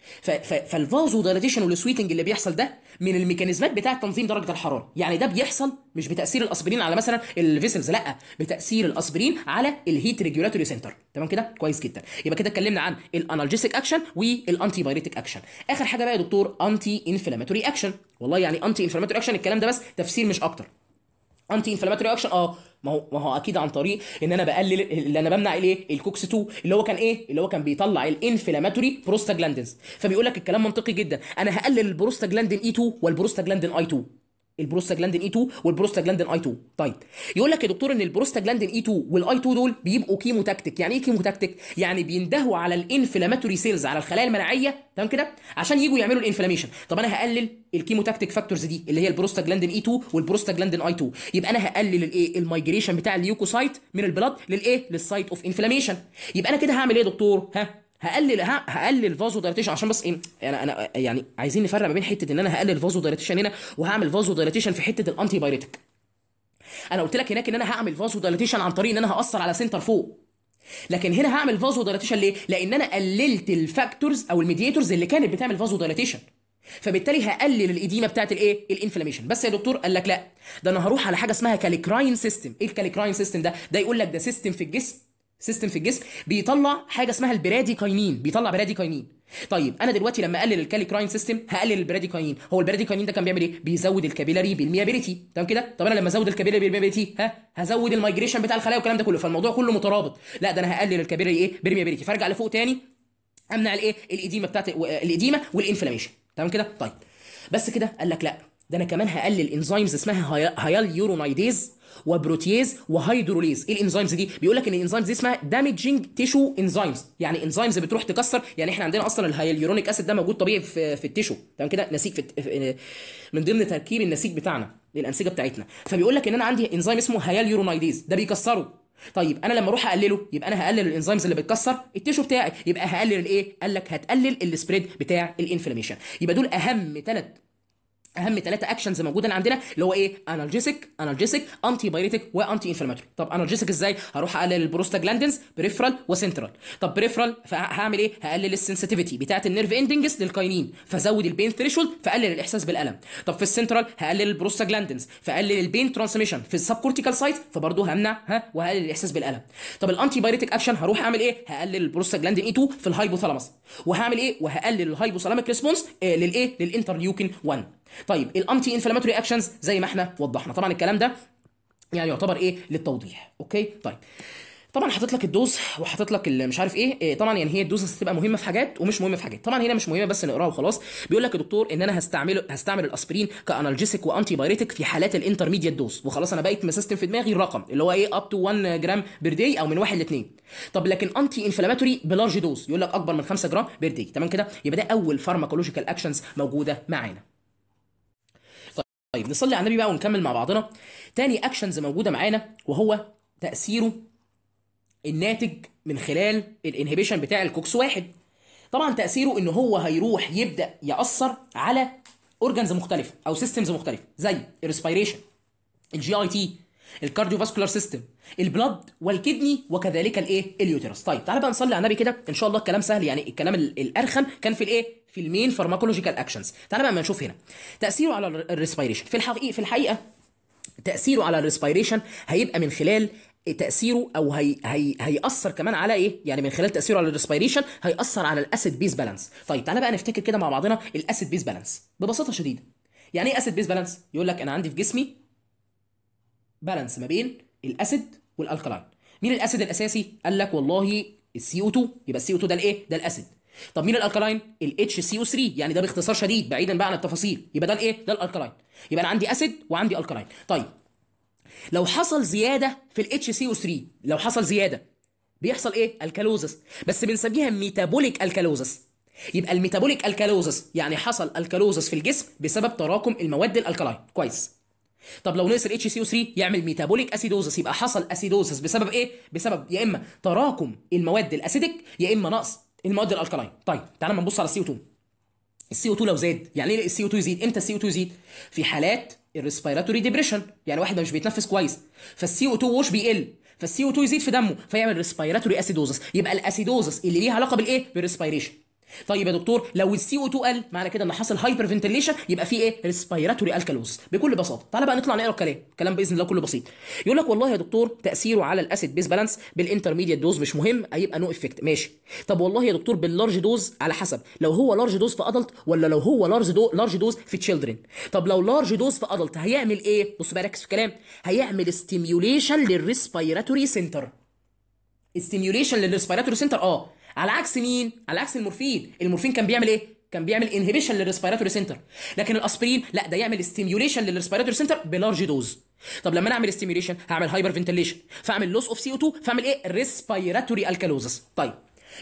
فالفازو دايلاتيشن والسويتنج اللي بيحصل ده من الميكانيزمات بتاعه تنظيم درجه الحراره يعني ده بيحصل مش بتاثير الاسبرين على مثلا الفيسلز لا بتاثير الاسبرين على الهيت ريجوليتوري سنتر تمام كده كويس جدا يبقى كده اتكلمنا عن الانالجيسيك اكشن والانتي بايريتيك اكشن اخر حاجه بقى يا دكتور انتي انفلاماتوري اكشن والله يعني انتي انفلاماتوري اكشن الكلام ده بس تفسير مش اكتر انتي انفلاماتوري اكشن اه ما هو ما هو اكيد عن طريق ان انا بقلل اللي انا بمنع الايه الكوكس 2 اللي هو كان ايه اللي هو كان بيطلع الانفلاماتوري بروستاجلاندينز فبيقول لك الكلام منطقي جدا انا هقلل البروستاجلاندين اي e 2 والبروستاجلاندين اي 2 البروستاجلاندين اي e 2 والبروستاجلاندين اي 2 طيب يقول لك يا دكتور ان البروستاجلاندين اي 2 والاي 2 دول بيبقوا كيمو تاكتيك يعني ايه كيمو تاكتيك يعني بيندهوا على الانفلاماتوري سيلز على الخلايا المناعيه تمام كده عشان يجوا يعملوا الانفلاميشن طب انا هقلل الكيمو تاكتيك فاكتورز دي اللي هي البروستاجلاندين اي e 2 والبروستاجلاندين اي 2 يبقى انا هقلل الايه المايجريشن بتاع اليوكوسايت من البلاد للايه للسايت اوف انفلاميشن يبقى انا كده هعمل ايه يا دكتور ها هقلل هقلل فازو دايليتيشن عشان بس ايه انا انا يعني عايزين نفرق ما بين حته ان انا هقلل فازو دايليتيشن هنا وهعمل فازو دايليتيشن في حته الانتي بايريتك انا قلت لك هناك ان انا هعمل فازو دايليتيشن عن طريق ان انا هاثر على سنتر فوق لكن هنا هعمل فازو دايليتيشن ليه لان انا قللت الفاكتورز او الميديتورز اللي كانت بتعمل فازو دايليتيشن فبالتالي هقلل الاديمه بتاعت الايه الانفلاميشن بس يا دكتور قال لك لا ده انا هروح على حاجه اسمها كاليكراين سيستم ايه الكاليكراين سيستم ده ده يقول لك ده سيستم في الجسم سيستم في الجسم بيطلع حاجه اسمها البراديكاينين بيطلع براديكاينين طيب انا دلوقتي لما اقلل الكاليكراين سيستم هقلل البراديكاينين هو البراديكاينين ده كان بيعمل ايه بيزود الكابيلاري بالميابيليتي تمام كده طب انا لما ازود الكابيلاري بالميابيليتي ها هزود المايجريشن بتاع الخلايا والكلام ده كله فالموضوع كله مترابط لا ده انا هقلل الكابيلاري ايه بالميابيليتي فارجع لفوق تاني امنع الايه الاديمه بتاعت الاديمه والانفلاميشن تمام كده طيب بس كده قال لك لا ده انا كمان هقلل انزيمز اسمها هيال وبروتييز وهيدروليز ايه الانزيمز دي بيقول لك ان الانزيمز دي اسمها دامجنج تيشو انزيمز يعني انزيمز بتروح تكسر يعني احنا عندنا اصلا الهياليورونيك اسيد ده موجود طبيعي في في التيشو تمام كده نسيج في من ضمن تركيب النسيج بتاعنا للانسجه بتاعتنا فبيقول لك ان انا عندي انزيم اسمه هياليورونايديز ده بيكسره طيب انا لما اروح اقلله يبقى انا هقلل الانزيمز اللي بتكسر التيشو بتاعي يبقى هقلل الايه قال لك هتقلل السبريد بتاع الانفلاميشن يبقى دول اهم ثلاث اهم ثلاثه اكشنز موجوده عندنا اللي هو ايه انالجيسيك انالجيسيك انتي بايريتيك وانتي انفلاماتوري طب انالجيسيك ازاي هروح اقلل البروستاجلاندينز بريفرال وسنترال طب بريفرال فهعمل ايه هقلل السنسيتيفيتي بتاعه النيرف اندنجز للكاينين فزود البين ثريشولد فقلل الاحساس بالالم طب في السنترال هقلل البروستاجلاندينز فقلل البين ترانسميشن في السب كورتيكال سايت فبرضه همنع ها وهقلل الاحساس بالالم طب الانتي بايريتيك اكشن هروح اعمل ايه هقلل البروستاجلاندين اي e 2 في الهايبوثالامس وهعمل ايه وهقلل الهايبوثالاميك آه، ريسبونس للايه للانترليوكين 1 طيب الانتي انفلاماتوري اكشنز زي ما احنا وضحنا طبعا الكلام ده يعني يعتبر ايه للتوضيح اوكي طيب طبعا حاطط لك الدوز وحاطط لك مش عارف ايه. ايه, طبعا يعني هي الدوز هتبقى مهمه في حاجات ومش مهمه في حاجات طبعا هنا مش مهمه بس نقراها وخلاص بيقول لك يا دكتور ان انا هستعمل هستعمل الاسبرين كانالجيسيك وانتي بايريتك في حالات الانترميديت دوز وخلاص انا بقيت مسيستم في دماغي الرقم اللي هو ايه اب تو 1 جرام بير دي او من 1 ل 2 طب لكن انتي انفلاماتوري بلارج دوز يقول لك اكبر من 5 جرام بير دي تمام كده يبقى ده اول فارماكولوجيكال اكشنز موجوده معانا طيب نصلي على النبي بقى ونكمل مع بعضنا تاني اكشنز موجوده معانا وهو تاثيره الناتج من خلال الانهبيشن بتاع الكوكس واحد طبعا تاثيره ان هو هيروح يبدا ياثر على اورجانز مختلفه او سيستمز مختلفه زي الريسبيريشن الجي اي تي الكارديو فاسكولار سيستم البلد والكدني وكذلك الايه اليوترس طيب تعالى بقى نصلي على النبي كده ان شاء الله الكلام سهل يعني الكلام الارخم كان في الايه في المين فارماكولوجيكال اكشنز تعال بقى ما نشوف هنا تاثيره على الريسبيريشن في الحقيقه في الحقيقه تاثيره على الريسبيريشن هيبقى من خلال تاثيره او هي هي هياثر كمان على ايه يعني من خلال تاثيره على الريسبيريشن هياثر على الاسيد بيز بالانس طيب تعالى بقى نفتكر كده مع بعضنا الاسيد بيز بالانس ببساطه شديده يعني ايه اسيد بيز بالانس يقول لك انا عندي في جسمي بالانس ما بين الاسيد والالكالين مين الاسيد الاساسي قال لك والله السي او 2 يبقى السي او 2 ده الايه ده الاسيد طب مين الالكلاين ال hco 3 يعني ده باختصار شديد بعيدا بقى عن التفاصيل يبقى ده الايه ده الالكلاين يبقى انا عندي اسيد وعندي الكلاين طيب لو حصل زياده في ال hco 3 لو حصل زياده بيحصل ايه الكالوزس بس بنسميها ميتابوليك الكالوزس يبقى الميتابوليك الكالوزس يعني حصل الكالوزس في الجسم بسبب تراكم المواد الالكلاين كويس طب لو نقص ال hco 3 يعمل ميتابوليك اسيدوزس يبقى حصل اسيدوزس بسبب ايه بسبب يا اما تراكم المواد الاسيدك يا اما نقص المواد الالكلاين طيب تعالى ما نبص على السي او 2 السي او 2 لو زاد يعني ايه السي او 2 يزيد امتى السي او 2 يزيد في حالات الريسبيراتوري ديبريشن يعني واحد مش بيتنفس كويس فالسي او 2 وش بيقل فالسي او 2 يزيد في دمه فيعمل ريسبيراتوري اسيدوزس يبقى الاسيدوزس اللي ليها علاقه بالايه بالريسبيريشن طيب يا دكتور لو السي او 2 قل معنى كده ان حصل هايبر فنتليشن يبقى في ايه ريسبيراتوري الكالوز بكل بساطه تعالى بقى نطلع نقرا الكلام الكلام باذن الله كله بسيط يقول لك والله يا دكتور تاثيره على الاسيد بيس بالانس بالانترميديت دوز مش مهم هيبقى نو افكت ماشي طب والله يا دكتور باللارج دوز على حسب لو هو لارج دوز في ادلت ولا لو هو لارج دو لارج دوز في تشيلدرن طب لو لارج دوز في ادلت هيعمل ايه بص بقى ركز في الكلام هيعمل ستيميوليشن للريسبيراتوري سنتر استيميوليشن للريسبيراتوري سنتر اه على عكس مين على عكس المورفين المورفين كان بيعمل ايه كان بيعمل انهبيشن للريسبيراتوري سنتر لكن الاسبرين لا ده يعمل ستيميوليشن للريسبيراتوري سنتر بلارج دوز طب لما انا اعمل ستيميوليشن هعمل هايبر فنتليشن فاعمل لوس اوف سي او 2 فاعمل ايه ريسبيراتوري الكالوزس طيب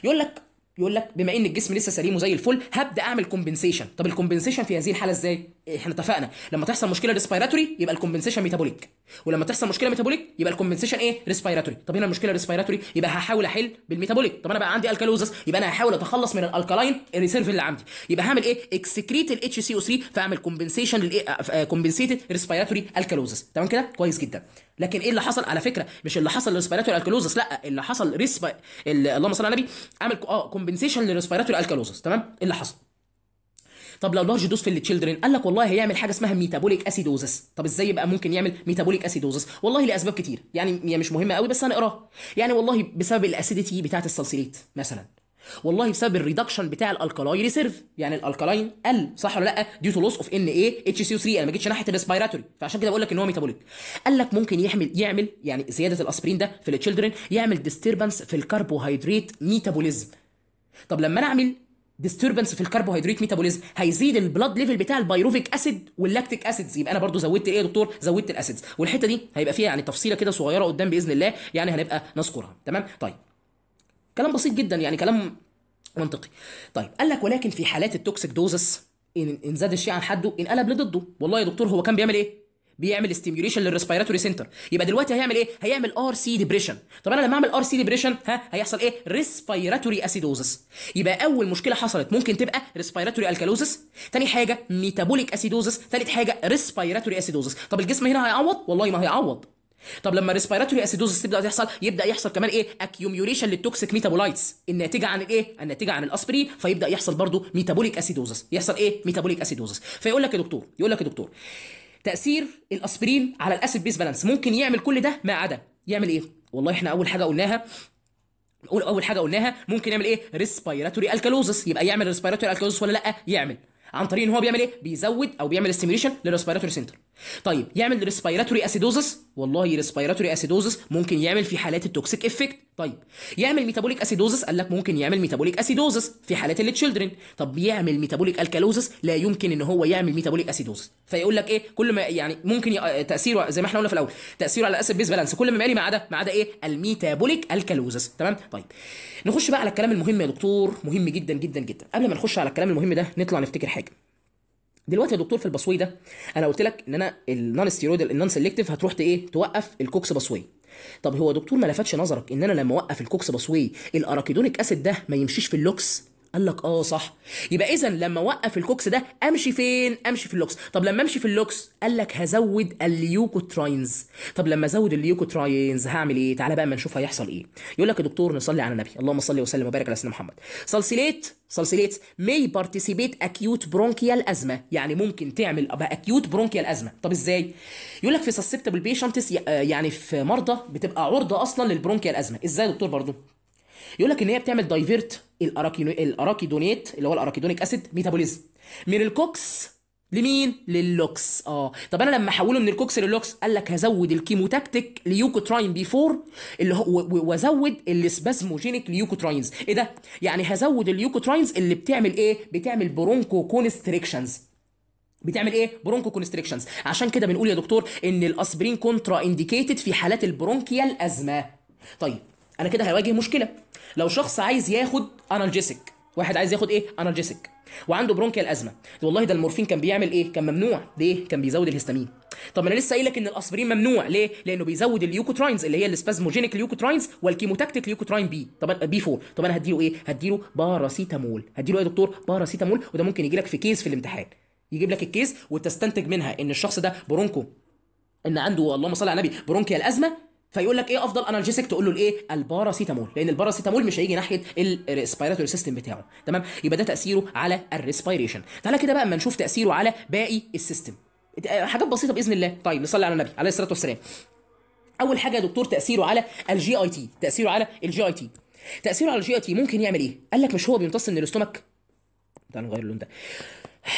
يقول لك يقول لك بما ان الجسم لسه سليم وزي الفل هبدا اعمل كومبنسيشن طب الكومبنسيشن في هذه الحاله ازاي احنا اتفقنا لما تحصل مشكله ريسبيراتوري يبقى الكومبنسيشن ميتابوليك ولما تحصل مشكله ميتابوليك يبقى الكومبنسيشن ايه ريسبيراتوري طب هنا المشكله ريسبيراتوري يبقى هحاول احل بالميتابوليك طب انا بقى عندي الكالوزس يبقى انا هحاول اتخلص من الالكالاين الريسيرف اللي عندي يبقى هعمل ايه اكسكريت الاتش سي او 3 فاعمل كومبنسيشن للايه كومبنسيتد ريسبيراتوري الكالوزس تمام كده كويس جدا لكن ايه اللي حصل على فكره مش اللي حصل للريسبيراتوري الكالوزس لا اللي حصل ريسبا اللهم صل على النبي عامل اه كومبنسيشن للريسبيراتوري الكالوزس تمام ايه اللي حصل طب لو لارج دوز في التشيلدرن قال لك والله هيعمل حاجه اسمها ميتابوليك اسيدوزس طب ازاي يبقى ممكن يعمل ميتابوليك اسيدوزس والله لاسباب كتير يعني هي مش مهمه قوي بس هنقراها يعني والله بسبب الاسيديتي بتاعه السلسليت مثلا والله بسبب الريدكشن بتاع الالكالاي ريسيرف يعني الالكالاين قل صح ولا لا ديو تو لوس اوف ان اي اتش سي او 3 انا ما جيتش ناحيه الريسبيراتوري فعشان كده بقول لك ان هو ميتابوليك قال لك ممكن يحمل يعمل يعني زياده الاسبرين ده في التشيلدرن يعمل ديستربنس في الكربوهيدرات ميتابوليزم طب لما انا اعمل ديستربنس في الكربوهيدرات ميتابوليزم هيزيد البلاد ليفل بتاع البيروفيك اسيد واللاكتيك اسيدز يبقى انا برضو زودت ايه يا دكتور زودت الاسيدز والحته دي هيبقى فيها يعني تفصيله كده صغيره قدام باذن الله يعني هنبقى نذكرها تمام طيب كلام بسيط جدا يعني كلام منطقي طيب قال لك ولكن في حالات التوكسيك دوزس ان زاد الشيء عن حده انقلب لضده والله يا دكتور هو كان بيعمل ايه بيعمل ستيميوليشن للريسبيراتوري سنتر يبقى دلوقتي هيعمل ايه هيعمل ار سي ديبريشن طب انا لما اعمل ار سي ديبريشن ها هيحصل ايه ريسبيراتوري اسيدوزس يبقى اول مشكله حصلت ممكن تبقى ريسبيراتوري الكالوزس ثاني حاجه ميتابوليك اسيدوزس ثالث حاجه ريسبيراتوري اسيدوزس طب الجسم هنا هيعوض والله ما هيعوض طب لما الريسبيراتوري اسيدوزس تبدا تحصل يبدا يحصل كمان ايه اكيوميوليشن للتوكسيك ميتابولايتس الناتجه عن الايه الناتجه عن الاسبرين فيبدا يحصل برضه ميتابوليك اسيدوزس يحصل ايه ميتابوليك اسيدوزس فيقول لك يا دكتور يقول لك يا دكتور تاثير الاسبرين على الاسيد بيس بالانس ممكن يعمل كل ده ما عدا يعمل ايه والله احنا اول حاجه قلناها اول اول حاجه قلناها ممكن يعمل ايه ريسبيراتوري الكالوزس يبقى يعمل ريسبيراتوري الكالوزس ولا لا يعمل عن طريق ان هو بيعمل ايه بيزود او بيعمل ستيميوليشن للريسبيراتوري سنتر طيب يعمل ريسبيراتوري اسيدوزس والله ريسبيراتوري اسيدوزس ممكن يعمل في حالات التوكسيك افكت طيب يعمل ميتابوليك اسيدوزس قال لك ممكن يعمل ميتابوليك اسيدوزس في حالات التشيلدرن طب بيعمل ميتابوليك الكالوزس لا يمكن ان هو يعمل ميتابوليك اسيدوزس فيقول لك ايه كل ما يعني ممكن آه، تاثيره زي ما احنا قلنا في الاول تاثيره على اسيد بيز بالانس كل ما معلي ما عدا ما عدا ايه الميتابوليك الكالوزس تمام طيب نخش بقى على الكلام المهم يا دكتور مهم جدا جدا جدا قبل ما نخش على الكلام المهم ده نطلع نفتكر حاجه حاجه دلوقتي يا دكتور في البصوي ده انا قلت لك ان انا النون ستيرويد النون سيلكتيف هتروح ايه توقف الكوكس بصوي طب هو دكتور ما لفتش نظرك ان انا لما اوقف الكوكس بصوي الاراكيدونيك اسيد ده ما يمشيش في اللوكس قال لك اه صح يبقى اذا لما اوقف الكوكس ده امشي فين امشي في اللوكس طب لما امشي في اللوكس قال لك هزود الليوكوتراينز طب لما ازود الليوكوتراينز هعمل ايه تعالى بقى ما نشوف هيحصل ايه يقول لك يا دكتور نصلي على النبي اللهم صل وسلم وبارك على سيدنا محمد صلصليت صلصليت مي بارتيسيبيت اكيوت برونكيال ازمه يعني ممكن تعمل ابقى اكيوت برونكيال ازمه طب ازاي يقول لك في سسبتبل بيشنتس يعني في مرضى بتبقى عرضه اصلا للبرونكيال ازمه ازاي يا دكتور برضه يقول لك ان هي بتعمل دايفيرت الاراكيدونيت اللي هو الاراكيدونيك اسيد ميتابوليزم من الكوكس لمين للوكس اه طب انا لما احوله من الكوكس للوكس قال لك هزود الكيموتاكتيك ليوكوتراين بي 4 اللي هو وازود السبازموجينيك ليوكوتراينز ايه ده يعني هزود اليوكوتراينز اللي بتعمل ايه بتعمل برونكو كونستريكشنز بتعمل ايه برونكو كونستريكشنز عشان كده بنقول يا دكتور ان الاسبرين كونترا انديكيتد في حالات البرونكيال ازمه طيب انا كده هواجه مشكله لو شخص عايز ياخد انالجيسك واحد عايز ياخد ايه انالجيسك وعنده برونكيال ازمه والله ده المورفين كان بيعمل ايه كان ممنوع ليه كان بيزود الهستامين طب انا لسه قايل لك ان الاسبرين ممنوع ليه لانه بيزود اليوكوتراينز اللي هي السبازموجينيك اليوكوتراينز والكيموتاكتيك ليوكوتراين بي طب بي 4 طب انا هديله ايه هديله باراسيتامول هديله ايه يا دكتور باراسيتامول وده ممكن يجي لك في كيس في الامتحان يجيب لك الكيس وتستنتج منها ان الشخص ده برونكو ان عنده اللهم صل على النبي برونكيال ازمه فيقول لك ايه افضل انالجيسك تقول له الايه الباراسيتامول لان الباراسيتامول مش هيجي ناحيه الريسبيراتوري سيستم بتاعه تمام يبقى ده تاثيره على الريسبيريشن تعالى كده بقى اما نشوف تاثيره على باقي السيستم آه، حاجات بسيطه باذن الله طيب نصلي على النبي عليه الصلاه والسلام اول حاجه يا دكتور تاثيره على الجي اي تي تاثيره على الجي اي تي تاثيره على الجي اي تي ممكن يعمل ايه قال لك مش هو بيمتص من الاستومك ده نغير اللون ده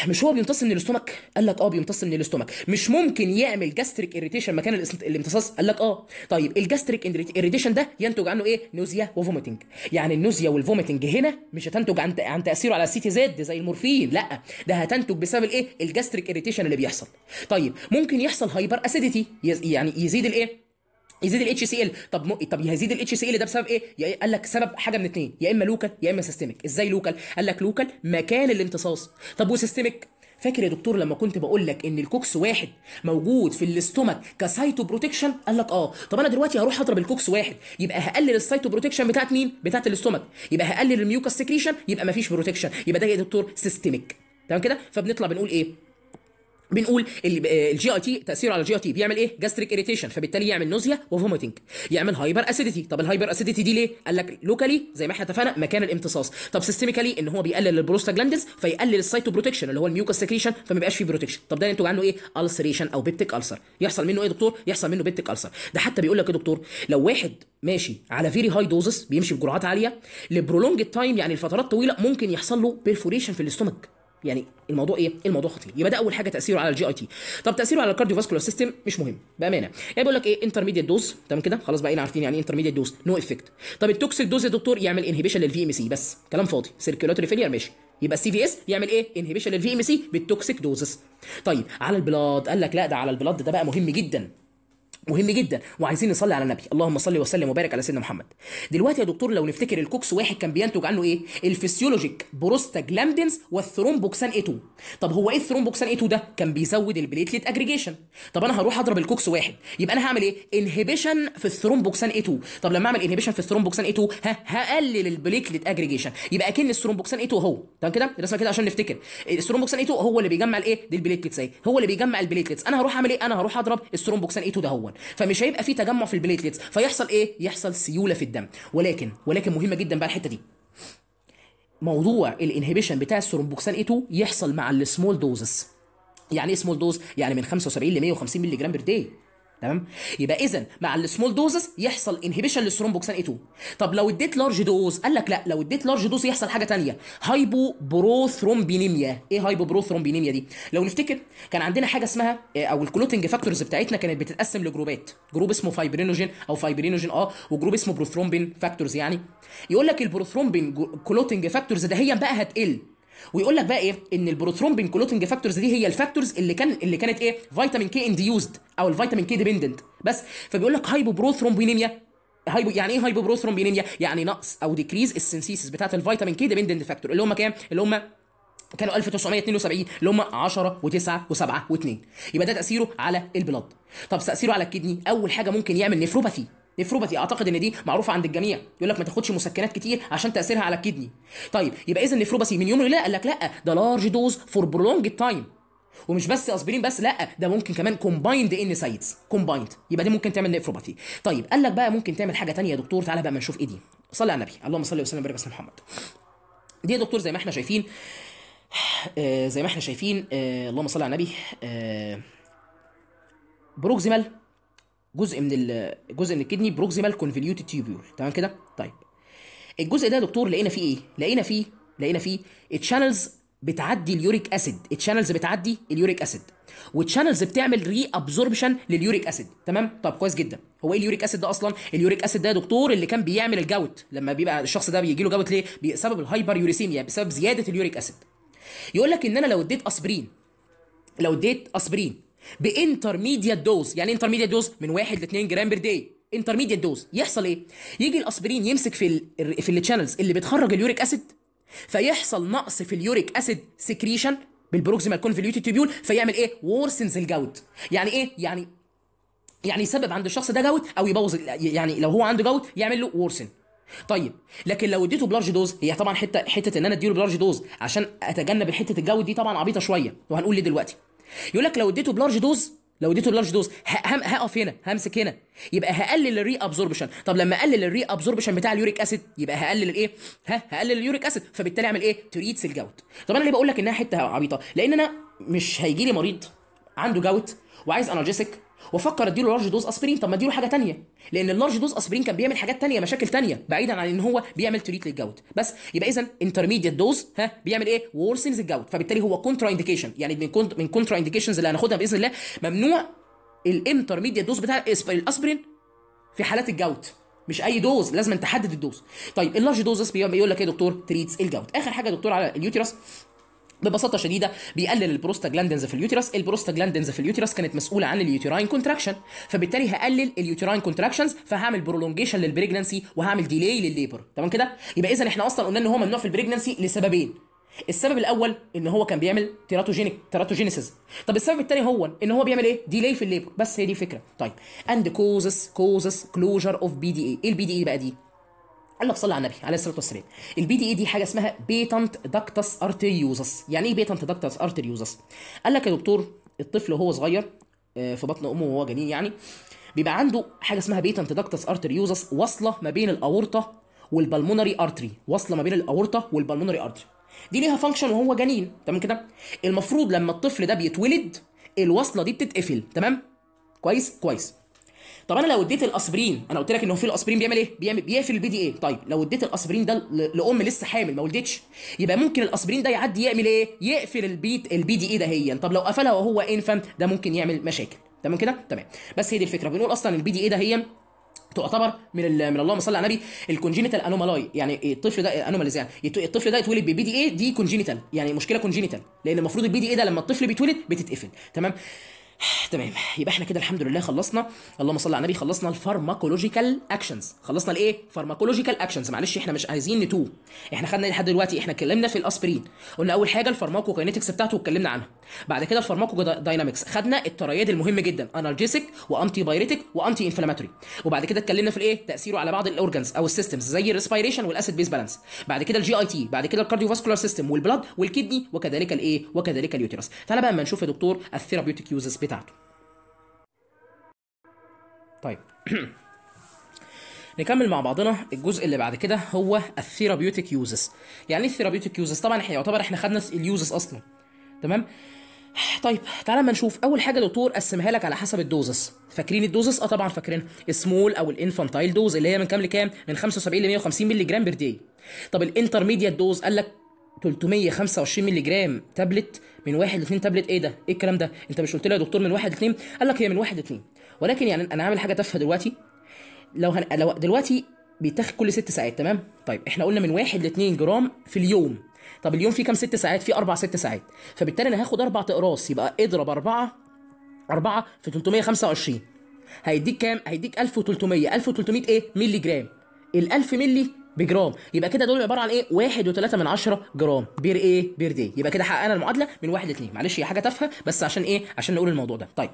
مش هو بيمتص من الاستومك قال لك اه بيمتص من الاستومك مش ممكن يعمل جاستريك اريتيشن مكان الامتصاص قال لك اه طيب الجاستريك اريتيشن ده ينتج عنه ايه نوزيا وفوميتنج يعني النوزيا والفوميتنج هنا مش هتنتج عن عن تاثيره على السي تي زد زي المورفين لا ده هتنتج بسبب الايه الجاستريك اريتيشن اللي بيحصل طيب ممكن يحصل هايبر اسيديتي يعني يزيد الايه يزيد الاتش سي ال طب م... طب يزيد الاتش سي ال ده بسبب ايه؟ يا قال لك سبب حاجه من اتنين يا اما لوكال يا اما سيستميك ازاي لوكال؟ قال لك لوكال مكان الامتصاص طب وسيستميك فاكر يا دكتور لما كنت بقول لك ان الكوكس واحد موجود في الاستومك كسايتو بروتكشن قال لك اه طب انا دلوقتي هروح اضرب الكوكس واحد يبقى هقلل السايتو بروتكشن بتاعت مين بتاعت الاستومك يبقى هقلل الميوكاس سكريشن يبقى مفيش بروتكشن يبقى ده يا دكتور سيستميك تمام كده فبنطلع بنقول ايه بنقول الجي اي تي تاثيره على الجي اي تي بيعمل ايه جاستريك اريتيشن فبالتالي يعمل نوزيا وفوميتنج يعمل هايبر اسيديتي طب الهايبر اسيديتي دي ليه قال لك لوكالي زي ما احنا اتفقنا مكان الامتصاص طب سيستميكالي ان هو بيقلل البروستاجلاندز فيقلل السايتو بروتكشن اللي هو الميوكاس سكريشن فما بيبقاش فيه بروتكشن طب ده ينتج عنه ايه السريشن او بيبتيك السر يحصل منه ايه يا دكتور يحصل منه بيبتيك السر ده حتى بيقول لك إيه يا دكتور لو واحد ماشي على فيري هاي دوزس بيمشي بجرعات عاليه لبرولونج تايم يعني لفترات طويله ممكن يحصل له بيرفوريشن في الاستومك يعني الموضوع ايه الموضوع خطير يبقى ده اول حاجه تاثيره على الجي اي تي طب تاثيره على الكارديو فاسكولار سيستم مش مهم بامانه يعني بيقول لك ايه انترميديت دوز تمام كده خلاص بقينا عارفين يعني ايه انترميديت دوز نو افكت طب التوكسيك دوز يا دكتور يعمل انهبيشن للفي ام سي بس كلام فاضي سيركيولاتوري فيلير ماشي يبقى السي في اس يعمل ايه انهبيشن للفي ام سي بالتوكسيك دوزز طيب على البلاد قال لك لا ده على البلاد ده بقى مهم جدا مهم جدا وعايزين نصلي على النبي اللهم صل وسلم وبارك على سيدنا محمد دلوقتي يا دكتور لو نفتكر الكوكس واحد كان بينتج عنه ايه الفسيولوجيك بروستاجلاندينز والثرومبوكسان اي 2 طب هو ايه الثرومبوكسان اي 2 ده كان بيزود البليتليت اجريجيشن طب انا هروح اضرب الكوكس واحد يبقى انا هعمل ايه انهبيشن في الثرومبوكسان اي 2 طب لما اعمل انهبيشن في الثرومبوكسان اي 2 ها هقلل البليتليت اجريجيشن يبقى اكن الثرومبوكسان اي 2 هو تمام كده رسمه كده عشان نفتكر الثرومبوكسان اي 2 هو اللي بيجمع الايه دي البليتليتس هو اللي بيجمع البليتليتس انا هروح اعمل ايه انا هروح اضرب الثرومبوكسان اي 2 ده هو فمش هيبقى في تجمع في البليتليتس فيحصل ايه يحصل سيوله في الدم ولكن ولكن مهمه جدا بقى الحته دي موضوع الانهبيشن بتاع السرومبوكسان اي 2 يحصل مع السمول دوزز يعني ايه سمول دوز يعني من 75 ل 150 مللي جرام بير دي تمام يبقى اذا مع السمول دوزز يحصل انهبيشن للثرومبوكسان اي 2 طب لو اديت لارج دوز قال لك لا لو اديت لارج دوز يحصل حاجه ثانيه هايبو بروثرومبينيميا ايه هايبو بروثرومبينيميا دي لو نفتكر كان عندنا حاجه اسمها آه، او الكلوتنج فاكتورز بتاعتنا كانت بتتقسم لجروبات جروب اسمه فايبرينوجين او فايبرينوجين اه وجروب اسمه بروثرومبين فاكتورز يعني يقول لك البروثرومبين كلوتنج فاكتورز ده هي بقى هتقل ويقول لك بقى ايه ان البروثرومبين كلوتنج فاكتورز دي هي الفاكتورز اللي كان اللي كانت ايه فيتامين كي انديوزد او الفيتامين كي ديبندنت بس فبيقول لك هايبوبروثرومبينيميا هايبو يعني ايه هايبوبروثرومبينيميا يعني نقص او ديكريز السنسيسس بتاعه الفيتامين كي ديبندنت فاكتور اللي هم كام اللي هم كانوا 1972 اللي هم 10 و9 و7 و2 يبقى ده تاثيره على البلاد طب تاثيره على الكدني اول حاجه ممكن يعمل نفروباثي نفروباثي اعتقد ان دي معروفه عند الجميع يقول لك ما تاخدش مسكنات كتير عشان تاثيرها على الكدني طيب يبقى اذا نفروباثي من يوم ليله قال لك لا ده لارج دوز فور برولونج تايم ومش بس اسبرين بس لا ده ممكن كمان كومبايند ان سايدز كومبايند يبقى دي ممكن تعمل نفروباثي طيب قال لك بقى ممكن تعمل حاجه ثانيه يا دكتور تعالى بقى ما نشوف ايه دي صلي على النبي اللهم صل وسلم وبارك على محمد دي يا دكتور زي ما احنا شايفين آه، زي ما احنا شايفين آه، اللهم صل على النبي آه بروكزيمال جزء من جزء من الكدني بروكسيمال كونفليوتد تيوبيول تمام كده طيب الجزء ده يا دكتور لقينا فيه ايه لقينا فيه لقينا فيه تشانلز بتعدي اليوريك اسيد تشانلز بتعدي اليوريك اسيد وتشانلز بتعمل ري ابزوربشن لليوريك اسيد تمام طب كويس جدا هو ايه اليوريك اسيد ده اصلا اليوريك اسيد ده يا دكتور اللي كان بيعمل الجوت لما بيبقى الشخص ده بيجي له جوت ليه بسبب الهايبر يوريسيميا بسبب زياده اليوريك اسيد يقول لك ان انا لو اديت اسبرين لو اديت اسبرين بانترميديت دوز يعني انترميديت دوز من 1 ل 2 جرام بير داي انترميديت دوز يحصل ايه يجي الاسبرين يمسك في في التشانلز اللي بتخرج اليوريك اسيد فيحصل نقص في اليوريك اسيد سكريشن بالبروكسيمال كونفليوتد تيبيول فيعمل ايه وورسنز الجود يعني ايه يعني يعني يسبب عند الشخص ده جود او يبوظ يعني لو هو عنده جود يعمل له وورسن طيب لكن لو اديته بلارج دوز هي طبعا حته حته ان انا اديله بلارج دوز عشان اتجنب حته الجود دي طبعا عبيطه شويه وهنقول ليه دلوقتي يقول لك لو اديته بلارج دوز لو اديته بلارج دوز هقف هنا همسك هنا يبقى هقلل الري ابزوربشن طب لما اقلل الري ابزوربشن بتاع اليوريك اسيد يبقى هقلل الايه ها هقلل اليوريك اسيد فبالتالي اعمل ايه تريتس الجوت طب انا ليه بقول لك انها حته عبيطه لان انا مش هيجي لي مريض عنده جوت وعايز انالجيسك وفكر اديله لارج دوز اسبرين طب ما اديله حاجه تانية لان اللارج دوز اسبرين كان بيعمل حاجات تانية مشاكل تانية بعيدا عن ان هو بيعمل تريت للجوت بس يبقى اذا انترميديت دوز ها بيعمل ايه وورسنز الجوت فبالتالي هو كونترا انديكيشن يعني من كونت من كونترا انديكيشنز اللي هناخدها باذن الله ممنوع الانترميديت دوز بتاع الاسبرين في حالات الجوت مش اي دوز لازم تحدد الدوز طيب اللارج دوز بيقول لك ايه يا دكتور تريتس الجوت اخر حاجه يا دكتور على اليوتيرس ببساطه شديده بيقلل البروستاجلاندينز في اليوترس، البروستاجلاندينز في اليوترس كانت مسؤوله عن اليوتراين كونتراكشن فبالتالي هقلل اليوتراين كونتراكشنز فهعمل برولونجيشن للبريجنسي وهعمل ديلي للليبر تمام كده يبقى اذا احنا اصلا قلنا ان هو ممنوع في البريجنسي لسببين السبب الاول ان هو كان بيعمل تيراتوجينيك تيراتوجينيسيس طب السبب الثاني هو ان هو بيعمل ايه ديلي في الليبر بس هي دي الفكره طيب اند كوزس كوزس كلوجر اوف بي دي إيه، ايه البي دي إيه بقى دي قال لك صل على النبي عليه الصلاه والسلام البي دي اي e دي حاجه اسمها بيتنت داكتس ارتريوزس يعني ايه بيتنت داكتس ارتريوزس قال لك يا دكتور الطفل وهو صغير آه، في بطن امه وهو جنين يعني بيبقى عنده حاجه اسمها بيتنت داكتس ارتريوزس واصله ما بين الاورطه والبلمونري ارتري واصله ما بين الاورطه والبلمونري ارتري دي ليها فانكشن وهو جنين تمام كده المفروض لما الطفل ده بيتولد الوصله دي بتتقفل تمام كويس كويس طب انا لو اديت الاسبرين انا قلت لك ان هو في الاسبرين بيعمل ايه بيعمل بيقفل البي دي اي طيب لو اديت الاسبرين ده لام لسه حامل ما ولدتش يبقى ممكن الاسبرين ده يعدي يعمل ايه يقفل البيت البي دي اي هي طب لو قفلها وهو انفنت ده ممكن يعمل مشاكل تمام كده تمام بس هي دي الفكره بنقول اصلا البي دي اي هي تعتبر من من اللهم صل على النبي الكونجينيتال انومالاي يعني الطفل ده انومالي يعني الطفل ده يتولد ببي دي اي دي كونجينيتال يعني مشكله كونجينيتال لان المفروض البي دي اي ده لما الطفل بيتولد بتتقفل تمام تمام يبقى احنا كده الحمد لله خلصنا اللهم صل على النبي خلصنا الفارماكولوجيكال اكشنز خلصنا الايه فارماكولوجيكال اكشنز معلش احنا مش عايزين نتو احنا خدنا لحد دلوقتي احنا اتكلمنا في الاسبرين قلنا اول حاجه الفارماكوكاينيتكس بتاعته اتكلمنا عنها بعد كده الفارماكوداينامكس خدنا الترياد المهم جدا انالجيسيك وانتي بايريتيك وانتي انفلاماتوري وبعد كده اتكلمنا في الايه تاثيره على بعض الاورجانز او السيستمز زي الريسبيريشن والاسيد بيس بالانس بعد كده الجي اي تي بعد كده الكارديو فاسكولار سيستم والبلد والكدني وكذلك الايه وكذلك اليوتيرس تعالى بقى اما نشوف يا دكتور الثيرابيوتيك يوزز بتاعته طيب نكمل مع بعضنا الجزء اللي بعد كده هو الثيرابيوتيك يوزز يعني ايه الثيرابيوتيك يوزز طبعا احنا يعتبر احنا خدنا اليوزز اصلا تمام طيب تعالى اما نشوف اول حاجه دكتور قسمها لك على حسب الدوزس فاكرين الدوزس اه طبعا فاكرينها السمول او الانفانتايل دوز اللي هي من كام لكام من 75 ل 150 مللي جرام بير داي طب الانترميديت دوز قال لك 325 مللي جرام تابلت من واحد لاثنين تابلت ايه ده؟ ايه الكلام ده؟ انت مش قلت لي يا دكتور من واحد لاثنين؟ قال لك هي من واحد لاثنين ولكن يعني انا عامل حاجه تافهه دلوقتي لو هن... لو دلوقتي بيتاخد كل ست ساعات تمام؟ طيب احنا قلنا من واحد لاثنين جرام في اليوم طب اليوم فيه كام ست ساعات؟ فيه اربع ست ساعات فبالتالي انا هاخد اربع اقراص يبقى اضرب اربعه اربعه في 325 هيديك كام؟ هيديك 1300 1300 ايه؟ مللي جرام ال 1000 مللي بجرام يبقى كده دول عباره عن ايه 1.3 من عشرة جرام بير ايه بير دي يبقى كده حققنا المعادله من 1 ل 2 معلش هي حاجه تافهه بس عشان ايه عشان نقول الموضوع ده طيب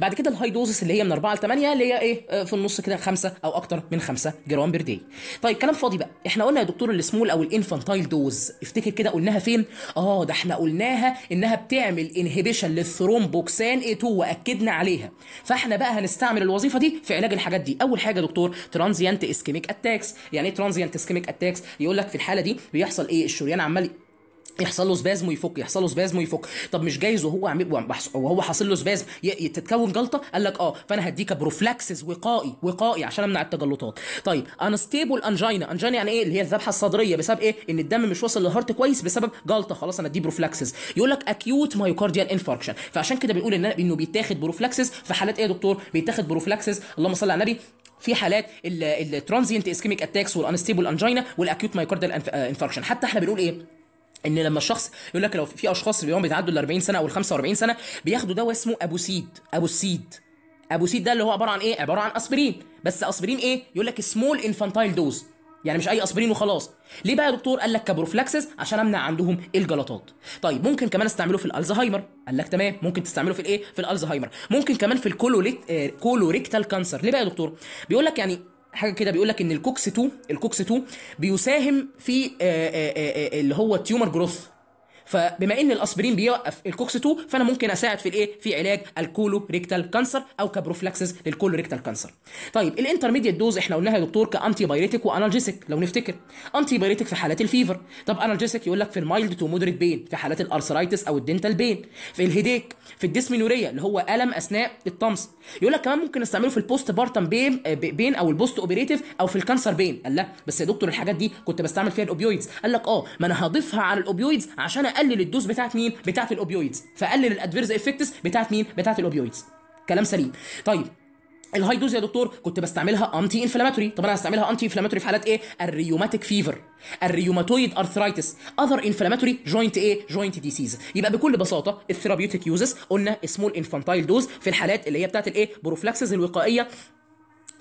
بعد كده الهاي دوزس اللي هي من 4 ل 8 اللي هي ايه آه، في النص كده خمسة او اكتر من 5 جرام بير دي طيب كلام فاضي بقى احنا قلنا يا دكتور السمول او الانفانتايل دوز افتكر كده قلناها فين اه ده احنا قلناها انها بتعمل انهبيشن للثرومبوكسان اي 2 واكدنا عليها فاحنا بقى هنستعمل الوظيفه دي في علاج الحاجات دي اول حاجه يا دكتور ترانزيانت اسكيميك اتاكس يعني ايه ترانزيانت اسكيميك اتاكس يقول لك في الحاله دي بيحصل ايه الشريان عمال يحصل له سبازم ويفك يحصل له سبازم ويفك طب مش جايز وهو عم وهو حاصل له سبازم تتكون جلطه قال لك اه فانا هديك بروفلاكسز وقائي وقائي عشان امنع التجلطات طيب انستيبل انجينا انجينا يعني ايه اللي هي الذبحه الصدريه بسبب ايه ان الدم مش واصل للهارت كويس بسبب جلطه خلاص انا اديه بروفلاكسز يقول لك اكيوت مايوكارديال انفاركشن فعشان كده بنقول ان انه بيتاخد بروفلاكسز في حالات ايه يا دكتور بيتاخد بروفلاكسز اللهم صل على النبي في حالات الترانزينت اسكيميك اتاكس والانستيبل انجينا والاكيوت مايكاردال انفاركشن حتى احنا بنقول ايه ان لما الشخص يقول لك لو في اشخاص بيوم بيتعدوا ال 40 سنه او ال 45 سنه بياخدوا دواء اسمه ابوسيد ابوسيد ابوسيد ده اللي هو عباره عن ايه عباره عن اسبرين بس اسبرين ايه يقول لك سمول انفانتايل دوز يعني مش اي اسبرين وخلاص ليه بقى يا دكتور قال لك كبروفلاكسس عشان امنع عندهم الجلطات طيب ممكن كمان استعمله في الالزهايمر قال لك تمام ممكن تستعمله في الايه في الالزهايمر ممكن كمان في الكولوريت آه، كولوريكتال كانسر ليه بقى يا دكتور بيقول لك يعني حاجه كده بيقول لك ان الكوكس 2 الكوكس 2 بيساهم في آه، آه، اللي هو التيومر جروث فبما ان الاسبرين بيوقف الكوكس 2 فانا ممكن اساعد في الايه في علاج الكولو ريكتال كانسر او كبروفلاكسس للكولو ريكتال كانسر طيب الانترميديت دوز احنا قلناها يا دكتور كانتي بايريتك وانالجيسيك لو نفتكر انتي بايريتك في حالات الفيفر طب انالجيسيك يقول لك في المايلد تو مودريت بين في حالات الارثرايتس او الدنتال بين في الهيديك في الديسمينوريا اللي هو الم اثناء الطمس يقول لك كمان ممكن نستعمله في البوست بارتم بين آه، بين او البوست اوبريتيف او في الكانسر بين قال لا بس يا دكتور الحاجات دي كنت بستعمل فيها الاوبيويدز قال لك اه ما انا هضيفها على الاوبيويدز عشان اقلل الدوز بتاعت مين بتاعت الاوبيويدز فقلل الادفيرز افكتس بتاعت مين بتاعت الاوبيويدز كلام سليم طيب الهاي دوز يا دكتور كنت بستعملها انتي انفلاماتوري طب انا هستعملها انتي انفلاماتوري في حالات ايه الريوماتيك فيفر الريوماتويد ارثرايتس اذر انفلاماتوري جوينت ايه جوينت ديسيز يبقى بكل بساطه الثيرابيوتيك يوزز قلنا سمول انفانتايل دوز في الحالات اللي هي بتاعت الايه بروفلاكسز الوقائيه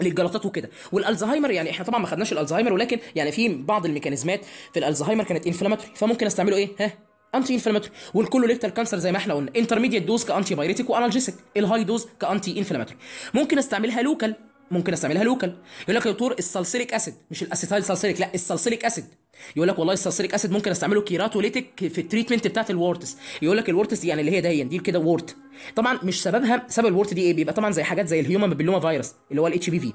للجلطات وكده والالزهايمر يعني احنا طبعا ما خدناش الالزهايمر ولكن يعني في بعض الميكانيزمات في الالزهايمر كانت انفلاماتوري فممكن استعمله ايه ها انتي انفلاماتوري والكل ليتال كانسر زي ما احنا قلنا انترميديت دوز كانتي بايريتيك وانالجيسيك الهاي دوز كانتي انفلاماتوري ممكن استعملها لوكال ممكن استعملها لوكال يقول لك يا دكتور السالسيليك اسيد مش الاسيتايل سالسيليك لا السالسيليك اسيد يقول لك والله السالسيليك اسيد ممكن استعمله كيراتوليتيك في التريتمنت بتاعت الورتس يقول لك الورتس يعني اللي هي دهيا دي كده وورت طبعا مش سببها سبب الورت دي ايه بيبقى طبعا زي حاجات زي الهيومن بابيلوما فيروس اللي هو الاتش بي في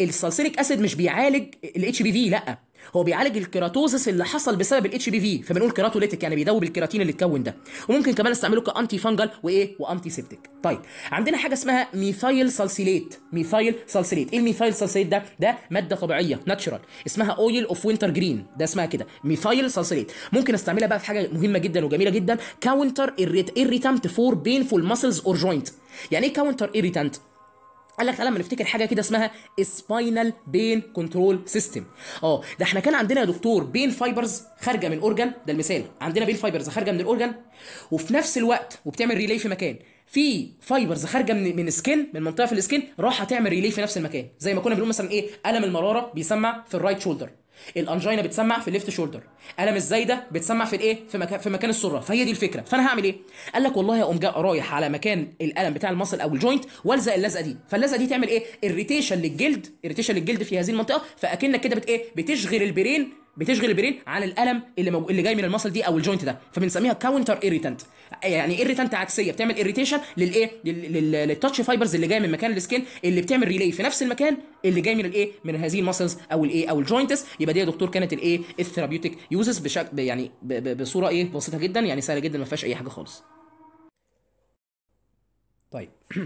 السالسيليك اسيد مش بيعالج الاتش بي في لا هو بيعالج الكيراتوزس اللي حصل بسبب الاتش بي في فبنقول كيراتوليتيك يعني بيدوب الكيراتين اللي اتكون ده وممكن كمان استعمله كانتي فانجل وايه وانتي سيبتيك طيب عندنا حاجه اسمها ميثايل سالسيليت ميثايل سالسيليت ايه الميثايل سالسيليت ده ده ماده طبيعيه ناتشرال اسمها اويل اوف وينتر جرين ده اسمها كده ميثايل سالسيليت ممكن استعملها بقى في حاجه مهمه جدا وجميله جدا كاونتر irritant فور بينفول ماسلز اور جوينت يعني ايه كاونتر irritant قال لك تعالى ما نفتكر حاجه كده اسمها سباينال بين كنترول سيستم اه ده احنا كان عندنا يا دكتور بين فايبرز خارجه من اورجن ده المثال عندنا بين فايبرز خارجه من الاورجن وفي نفس الوقت وبتعمل ريلي في مكان في فايبرز خارجه من من سكن من منطقه في السكن راح تعمل ريلي في نفس المكان زي ما كنا بنقول مثلا ايه الم المراره بيسمع في الرايت شولدر الانجينا بتسمع في الليفت شولدر الم الزايده بتسمع في الايه في مكان في مكان السره فهي دي الفكره فانا هعمل ايه قال لك والله اقوم رايح على مكان الالم بتاع المصل او الجوينت والزق اللزقه دي فاللزقه دي تعمل ايه الريتيشن للجلد الريتيشن للجلد في هذه المنطقه فاكنك كده بت ايه بتشغل البرين بتشغل البرين عن الالم اللي مو... اللي جاي من المصل دي او الجوينت ده فبنسميها كاونتر اريتنت آه، يعني اريتنت عكسيه بتعمل ايريتيشن للايه للتاتش فايبرز اللي جايه من مكان السكين اللي بتعمل ريلي في نفس المكان اللي جاي من الايه من هذه المسلز او الايه او الجوينتس يبقى دي يا دكتور كانت الايه الثيرابيوتيك يوزز بشكل يعني ب... ب... بصوره ايه بسيطه جدا يعني سهله جدا ما فيهاش اي حاجه خالص طيب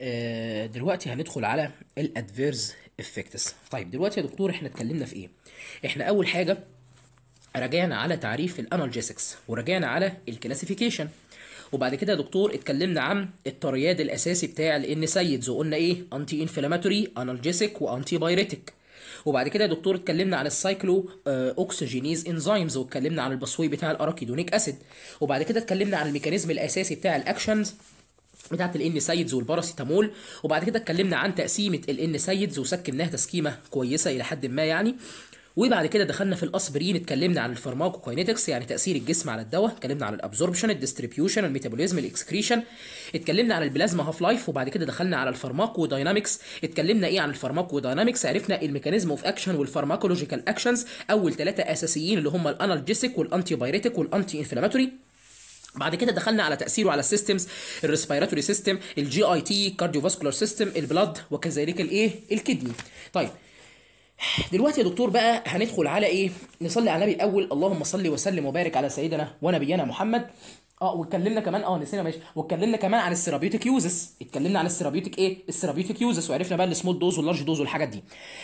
آه، دلوقتي هندخل على الادفيرز افكتس طيب دلوقتي يا دكتور احنا اتكلمنا في ايه احنا اول حاجه راجعنا على تعريف الانالجيسكس وراجعنا على الكلاسيفيكيشن وبعد كده يا دكتور اتكلمنا عن الترياد الاساسي بتاع سيدز وقلنا ايه انتي انفلاماتوري انالجيسك وانتي بايريتيك وبعد كده يا دكتور اتكلمنا عن السايكلو اوكسجينيز انزيمز واتكلمنا عن البصوي بتاع الاراكيدونيك اسيد وبعد كده اتكلمنا عن الميكانيزم الاساسي بتاع الاكشنز بتاعت الان سايدز والباراسيتامول وبعد كده اتكلمنا عن تقسيمه الان سايدز وسكناها تسكيمه كويسه الى حد ما يعني وبعد كده دخلنا في الاسبرين اتكلمنا عن الفارماكوكاينيتكس يعني تاثير الجسم على الدواء اتكلمنا عن الابزوربشن الديستريبيوشن الميتابوليزم الاكسكريشن اتكلمنا عن البلازما هاف لايف وبعد كده دخلنا على الفارماكوداينامكس اتكلمنا ايه عن الفارماكوداينامكس عرفنا الميكانيزم اوف اكشن والفارماكولوجيكال اكشنز اول ثلاثه اساسيين اللي هم الانالجيسيك والانتي بايريتيك والانتي انفلاماتوري بعد كده دخلنا على تاثيره على السيستمز الريسبيراتوري سيستم الجي اي تي كارديوفاسكولار سيستم البلاد وكذلك الايه الكدني طيب دلوقتي يا دكتور بقى هندخل على ايه نصلي على النبي الاول اللهم صل وسلم وبارك على سيدنا ونبينا محمد اه واتكلمنا كمان اه نسينا ماشي واتكلمنا كمان عن السيرابيوتيك يوزز اتكلمنا عن السيرابيوتيك ايه السيرابيوتيك يوزز وعرفنا بقى السمول دوز واللارج دوز والحاجات دي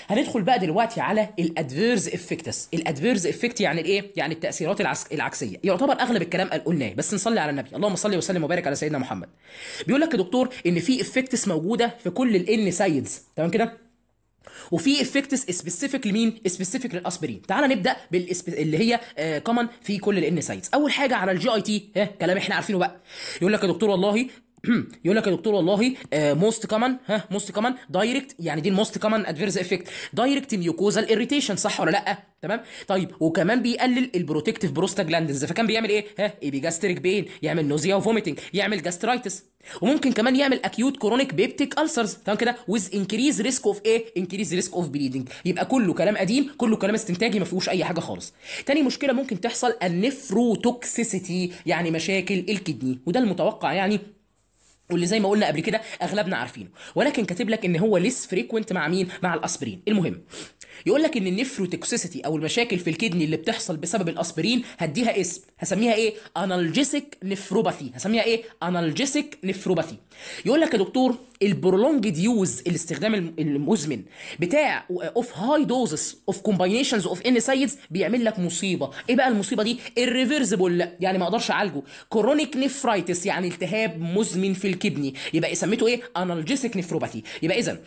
هندخل بقى دلوقتي على الادفيرز افكتس الادفيرز افكت يعني الايه يعني التاثيرات العكسيه يعتبر اغلب الكلام قلناه بس نصلي على النبي اللهم صل وسلم وبارك على سيدنا محمد بيقول لك يا دكتور ان في افكتس موجوده في كل الان سايدز تمام كده وفي افكتس سبيسيفيك لمين سبيسيفيك للاسبرين تعال نبدا بالإسب... اللي هي كومن آه، في كل الانسايتس اول حاجه على الجي اي تي ها كلام احنا عارفينه بقى يقول لك يا دكتور والله يقول لك يا دكتور والله موست آه، كمان ها موست كمان دايركت يعني دي الموست كمان ادفيرس افكت دايركت ميوكوزال اريتيشن صح ولا لا تمام طيب وكمان بيقلل البروتكتيف بروستاجلاندز فكان بيعمل ايه ها بيجاستريك بين يعمل نوزيا وفوميتنج يعمل جاسترايتس وممكن كمان يعمل اكيوت كرونيك بيبتيك السرز تمام كده ويز انكريز ريسك اوف ايه انكريز ريسك اوف بليدنج يبقى كله كلام قديم كله كلام استنتاجي ما فيهوش اي حاجه خالص تاني مشكله ممكن تحصل النفروتوكسيسيتي يعني مشاكل الكدني وده المتوقع يعني واللي زي ما قلنا قبل كده اغلبنا عارفينه ولكن كاتب لك ان هو ليس فريكوينت مع مين مع الاسبرين المهم يقول لك ان النيفروتوكسيسيتي او المشاكل في الكدني اللي بتحصل بسبب الاسبرين هديها اسم هسميها ايه انالجيسيك نفروباثي هسميها ايه انالجيسيك نفروباثي يقول لك يا دكتور البرولونجد يوز الاستخدام المزمن بتاع اوف هاي دوزز اوف كومباينيشنز اوف ان سايدز بيعمل لك مصيبه ايه بقى المصيبه دي الريفرسبل يعني ما اقدرش اعالجه كرونيك نفرايتس يعني التهاب مزمن في الكبني يبقى سميته ايه انالجيسيك نفروباثي يبقى اذا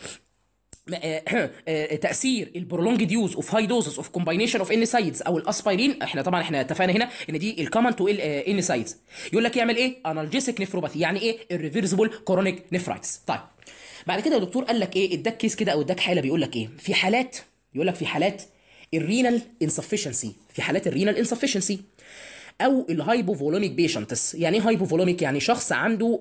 آه، آه، آه، تاثير البرولونج ديوز اوف هاي دوزز اوف كومباينيشن اوف انسايدز او الاسبايرين احنا طبعا احنا اتفقنا هنا ان دي الكومن تو الانسايدز يقول لك يعمل ايه انالجيسيك نفروباثي يعني ايه الريفيرسبل كورونيك نفرايتس طيب بعد كده الدكتور قال لك ايه اداك كيس كده او اداك حاله بيقول لك ايه في حالات يقول لك في حالات الرينال انسفشنسي في حالات الرينال انسفشنسي او الهايبوفولوميك بيشنتس يعني ايه هايبوفولوميك يعني شخص عنده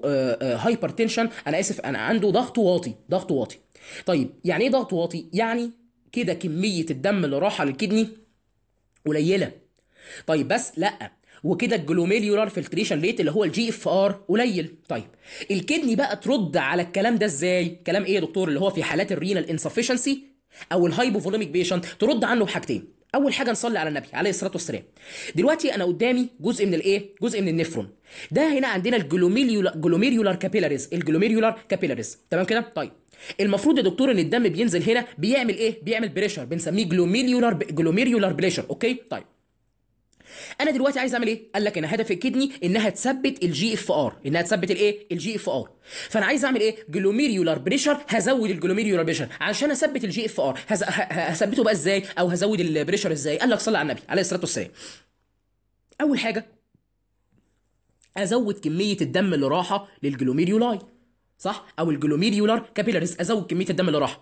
هايبرتنشن انا اسف انا عنده ضغط واطي ضغط واطي طيب يعني ايه ضغط واطي يعني كده كميه الدم اللي راحه للكدني قليله طيب بس لا وكده الجلوميليولار فلتريشن ريت اللي هو الجي اف ار قليل طيب الكدني بقى ترد على الكلام ده ازاي كلام ايه يا دكتور اللي هو في حالات الرينال انسفشنسي او الهايبوفوليميك بيشنت ترد عنه بحاجتين اول حاجه نصلي على النبي عليه الصلاه والسلام دلوقتي انا قدامي جزء من الايه جزء من النفرون ده هنا عندنا الجلوميليولار كابيلاريز الجلوميليولار كابيلاريز تمام كده طيب المفروض يا دكتور ان الدم بينزل هنا بيعمل ايه بيعمل بريشر بنسميه جلوميريولار ب... جلوميريولار بريشر اوكي طيب انا دلوقتي عايز اعمل ايه قال لك انا هدف الكدني انها تثبت الجي اف ار انها تثبت الايه الجي اف ار فانا عايز اعمل ايه جلوميريولار بريشر هزود الجلوميريولار بريشر عشان اثبت الجي اف ار هز... هثبته بقى ازاي او هزود البريشر ازاي قال لك صلي على النبي عليه الصلاه والسلام اول حاجه ازود كميه الدم اللي راحه للجلوميريولاي صح او الجلوميريولار كابيلاريز ازود كميه الدم اللي راح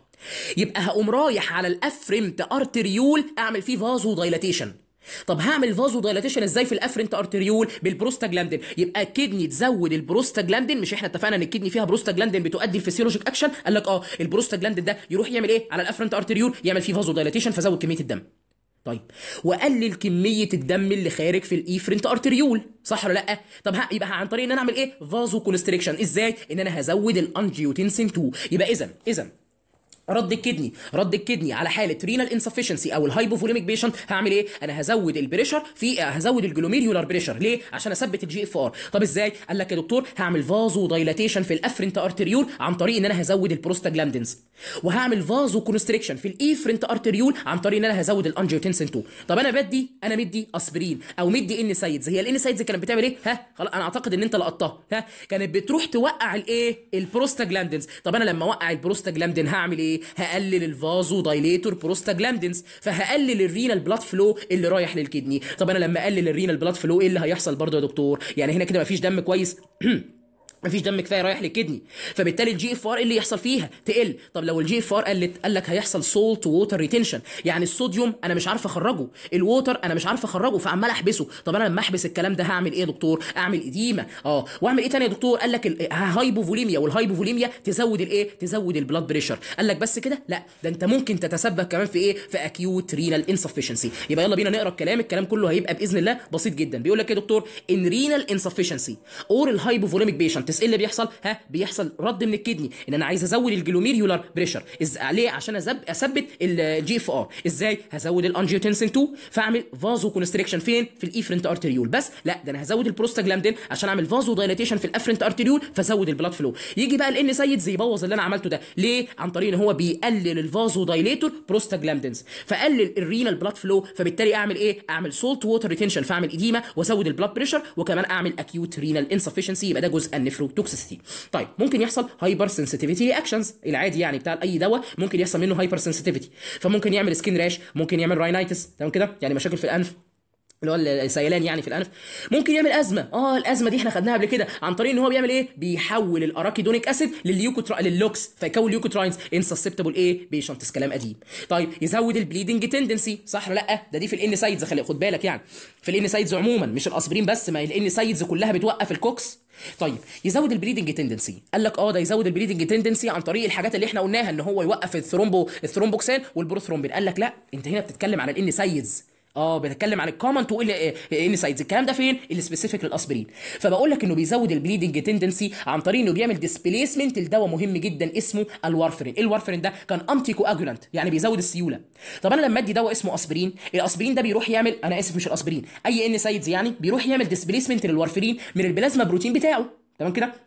يبقى هقوم رايح على الافرنت ارتريول اعمل فيه فازو دايلاتيشن طب هعمل فازو دايلاتيشن ازاي في الافرنت ارتريول بالبروستاجلاندين يبقى الكدني تزود البروستاجلاندين مش احنا اتفقنا ان الكدني فيها بروستاجلاندين بتؤدي الفسيولوجيك اكشن قال لك اه البروستاجلاندين ده يروح يعمل ايه على الافرنت ارتريول يعمل فيه فازو دايلاتيشن فزود كميه الدم طيب واقلل كميه الدم اللي خارج في الايفرنت ارتريول صح ولا لا طب ها يبقى عن طريق ان انا اعمل ايه فازو كونستريكشن ازاي ان انا هزود الانجيوتنسين 2 يبقى اذا اذا رد الكدني رد الكدني على حاله رينال انسفشنسي او الهايبوفوليميك بيشنت هعمل ايه انا هزود البريشر في هزود الجلوميريولار بريشر ليه عشان اثبت الجي اف ار طب ازاي قال لك يا دكتور هعمل فازو دايلاتيشن في الافرنت ارتريول عن طريق ان انا هزود البروستاجلاندينز وهعمل فازو كونستريكشن في الايفرنت ارتريول عن طريق ان انا هزود الانجيوتنسين 2 طب انا بدي انا مدي اسبرين او مدي ان سايدز هي الان سايدز كانت بتعمل ايه ها خلاص انا اعتقد ان انت لقطتها ها كانت بتروح توقع الايه البروستاجلاندينز طب انا لما اوقع البروستاجلاندين هعمل ايه هقلل الفازو دايليتور بروستاجلاندنز فهقلل الرينال بلاد فلو اللي رايح للكدني طب انا لما اقلل الرينال بلاد فلو ايه اللي هيحصل برضه يا دكتور يعني هنا كده مفيش دم كويس مفيش دم كفايه رايح للكدني فبالتالي الجي اف ار اللي يحصل فيها تقل طب لو الجي اف ار قلت قال لك هيحصل سولت ووتر ريتنشن يعني الصوديوم انا مش عارف اخرجه الووتر انا مش عارف اخرجه فعمال احبسه طب انا لما احبس الكلام ده هعمل ايه يا دكتور اعمل اديمه اه واعمل ايه تاني يا دكتور قال لك الهايبوفوليميا والهايبوفوليميا تزود الايه تزود البلاد بريشر قال لك بس كده لا ده انت ممكن تتسبب كمان في ايه في اكيوت رينال انسفشنسي يبقى يلا بينا نقرا الكلام الكلام كله هيبقى باذن الله بسيط جدا بيقول لك إيه يا دكتور ان رينال انسفيشنسي اور الهايبوفوليميك بيشنت بس ايه اللي بيحصل ها بيحصل رد من الكدني ان انا عايز ازود الجلوميريولار بريشر إز... ليه عشان أزب... اثبت الجي اف ار ازاي هزود الانجيوتنسين 2 فاعمل فازو كونستريكشن فين في الافرنت ارتريول بس لا ده انا هزود البروستاجلاندين عشان اعمل فازو دايليتيشن في الافرنت ارتريول فازود البلاد فلو يجي بقى الان سيد زي بوظ اللي انا عملته ده ليه عن طريق ان هو بيقلل الفازو دايليتور بروستاجلاندينز فقلل الرينال بلاد فلو فبالتالي اعمل ايه اعمل سولت ووتر ريتنشن فاعمل ايديما وازود البلاد بريشر وكمان اعمل اكيوت رينال انسفيشنسي يبقى ده جزء النفس النيفروتوكسيسيتي طيب ممكن يحصل هايبر سنسيتيفيتي رياكشنز العادي يعني بتاع اي دواء ممكن يحصل منه هايبر سنسيتيفيتي فممكن يعمل سكين راش ممكن يعمل راينايتس تمام كده يعني مشاكل في الانف اللي هو السيلان يعني في الانف ممكن يعمل ازمه اه الازمه دي احنا خدناها قبل كده عن طريق ان هو بيعمل ايه بيحول الاراكيدونيك اسيد لليوكوترا لللوكس فيكون ليوكوتراينز ان سسبتبل ايه بيشنتس كلام قديم طيب يزود البليدنج تندنسي صح ولا لا ده دي في الان سايدز خلي خد بالك يعني في الان سايدز عموما مش الاسبرين بس ما الان سايدز كلها بتوقف الكوكس طيب يزود البليدنج تندنسي قال لك اه ده يزود البليدنج تندنسي عن طريق الحاجات اللي احنا قلناها ان هو يوقف الثرومبو الثرومبوكسان والبروثرومبين قال لك لا انت هنا بتتكلم على الان سايدز اه بنتكلم عن الكومن تو انسايدز الكلام ده فين السبيسيفيك للاسبرين فبقول لك انه بيزود البليدنج تندنسي عن طريق انه بيعمل ديسبيسمنت لدواء مهم جدا اسمه الوارفرين الوارفرين ده كان امتي كواجولانت يعني بيزود السيوله طب انا لما ادي دواء اسمه اسبرين الاسبرين ده بيروح يعمل انا اسف مش الاسبرين اي انسايدز يعني بيروح يعمل ديسبيسمنت للوارفرين من البلازما بروتين بتاعه تمام كده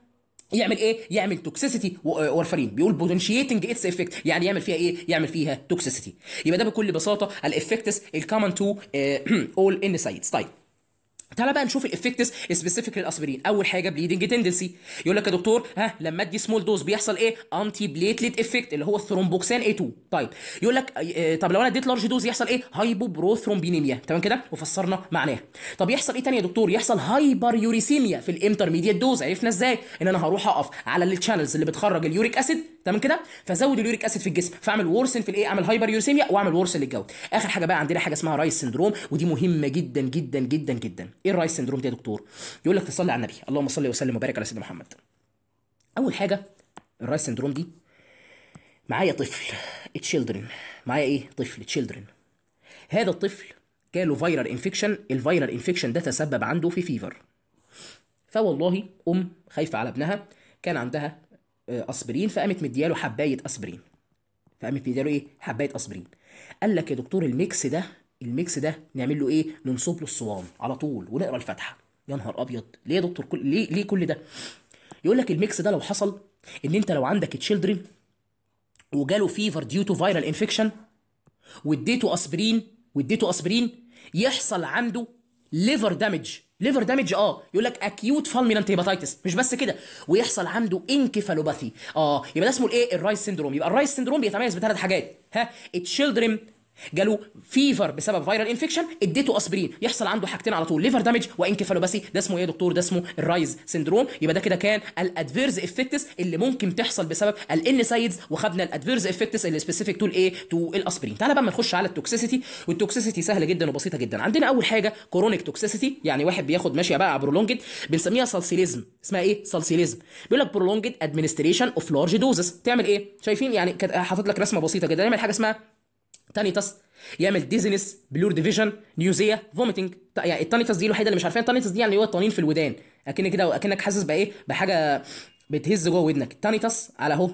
يعمل ايه يعمل توكسيسيتي وورفرين آه، بيقول بوتنشيتنج اتس افكت يعني يعمل فيها ايه يعمل فيها توكسيسيتي يبقى ده بكل بساطه الافكتس الكومن تو اول ان سايتس طيب تعالى بقى نشوف الافكتس سبيسيفيك للاسبرين اول حاجه بليدنج تندنسي يقول لك يا دكتور ها لما ادي سمول دوز بيحصل ايه انتي بليتلت افكت اللي هو الثرومبوكسان اي 2 طيب يقول لك آه،, اه طب لو انا اديت لارج دوز يحصل ايه هايبو بروثرومبينيميا تمام كده وفسرنا معناها طب يحصل ايه تاني يا دكتور يحصل هايبر يوريسيميا في الانترميديت دوز عرفنا ازاي ان انا هروح اقف على التشانلز اللي بتخرج اليوريك اسيد تمام كده فزود اليوريك اسيد في الجسم فاعمل ورسن في الايه اعمل هايبر يوريسيميا واعمل ورسن للجو اخر حاجه بقى عندنا حاجه اسمها رايس سندروم ودي مهمه جدا جدا جدا جدا ايه الرايس سندروم دي يا دكتور يقول لك تصلي على النبي اللهم صل وسلم وبارك على سيدنا محمد اول حاجه الرايس سندروم دي معايا طفل تشيلدرن معايا ايه طفل تشيلدرن هذا الطفل جاله فيرال انفكشن الفيرال انفكشن ده تسبب عنده في فيفر فوالله ام خايفه على ابنها كان عندها اسبرين فقامت مدياله حبايه اسبرين فقامت مدياله ايه حبايه اسبرين قال لك يا دكتور الميكس ده الميكس ده نعمل له ايه ننصب له الصوان على طول ونقرا الفاتحه يا نهار ابيض ليه يا دكتور كل ليه ليه كل ده يقول لك الميكس ده لو حصل ان انت لو عندك تشيلدرن وجاله فيفر ديو تو فايرال انفكشن واديته اسبرين واديته اسبرين يحصل عنده ليفر دامج ليفر دامج اه يقول لك اكيوت فالمينانت هيباتايتس مش بس كده ويحصل عنده انكفالوباثي اه يبقى ده اسمه الايه الرايس سيندروم يبقى الرايس سيندروم بيتميز بثلاث حاجات ها التشيلدرن جاله فيفر بسبب فيرال انفكشن اديته اسبرين يحصل عنده حاجتين على طول ليفر دامج وانكفالوباسي ده اسمه ايه يا دكتور ده اسمه الرايز سندروم يبقى ده كده كان الادفيرز افكتس اللي ممكن تحصل بسبب الانسايدز وخدنا الادفيرز افكتس اللي سبيسيفيك تول ايه تو الاسبرين تعالى بقى نخش على التوكسيسيتي والتوكسيسيتي سهله جدا وبسيطه جدا عندنا اول حاجه كورونيك توكسيسيتي يعني واحد بياخد ماشيه بقى برولونجد بنسميها سالسيليزم اسمها ايه سالسيليزم بيقول لك برولونجد ادمنستريشن اوف لارج دوزز تعمل ايه شايفين يعني حاطط لك رسمه بسيطه جدا نعمل حاجه اسمها تانيتس يعمل ديزنس بلور ديفيجن نيوزيا فوميتنج يعني التانيتس دي الوحيده اللي مش عارفين التانيتس دي يعني هو الطنين في الودان اكن كده اكنك حاسس بايه بحاجه بتهز جوه ودنك تانيتس على اهو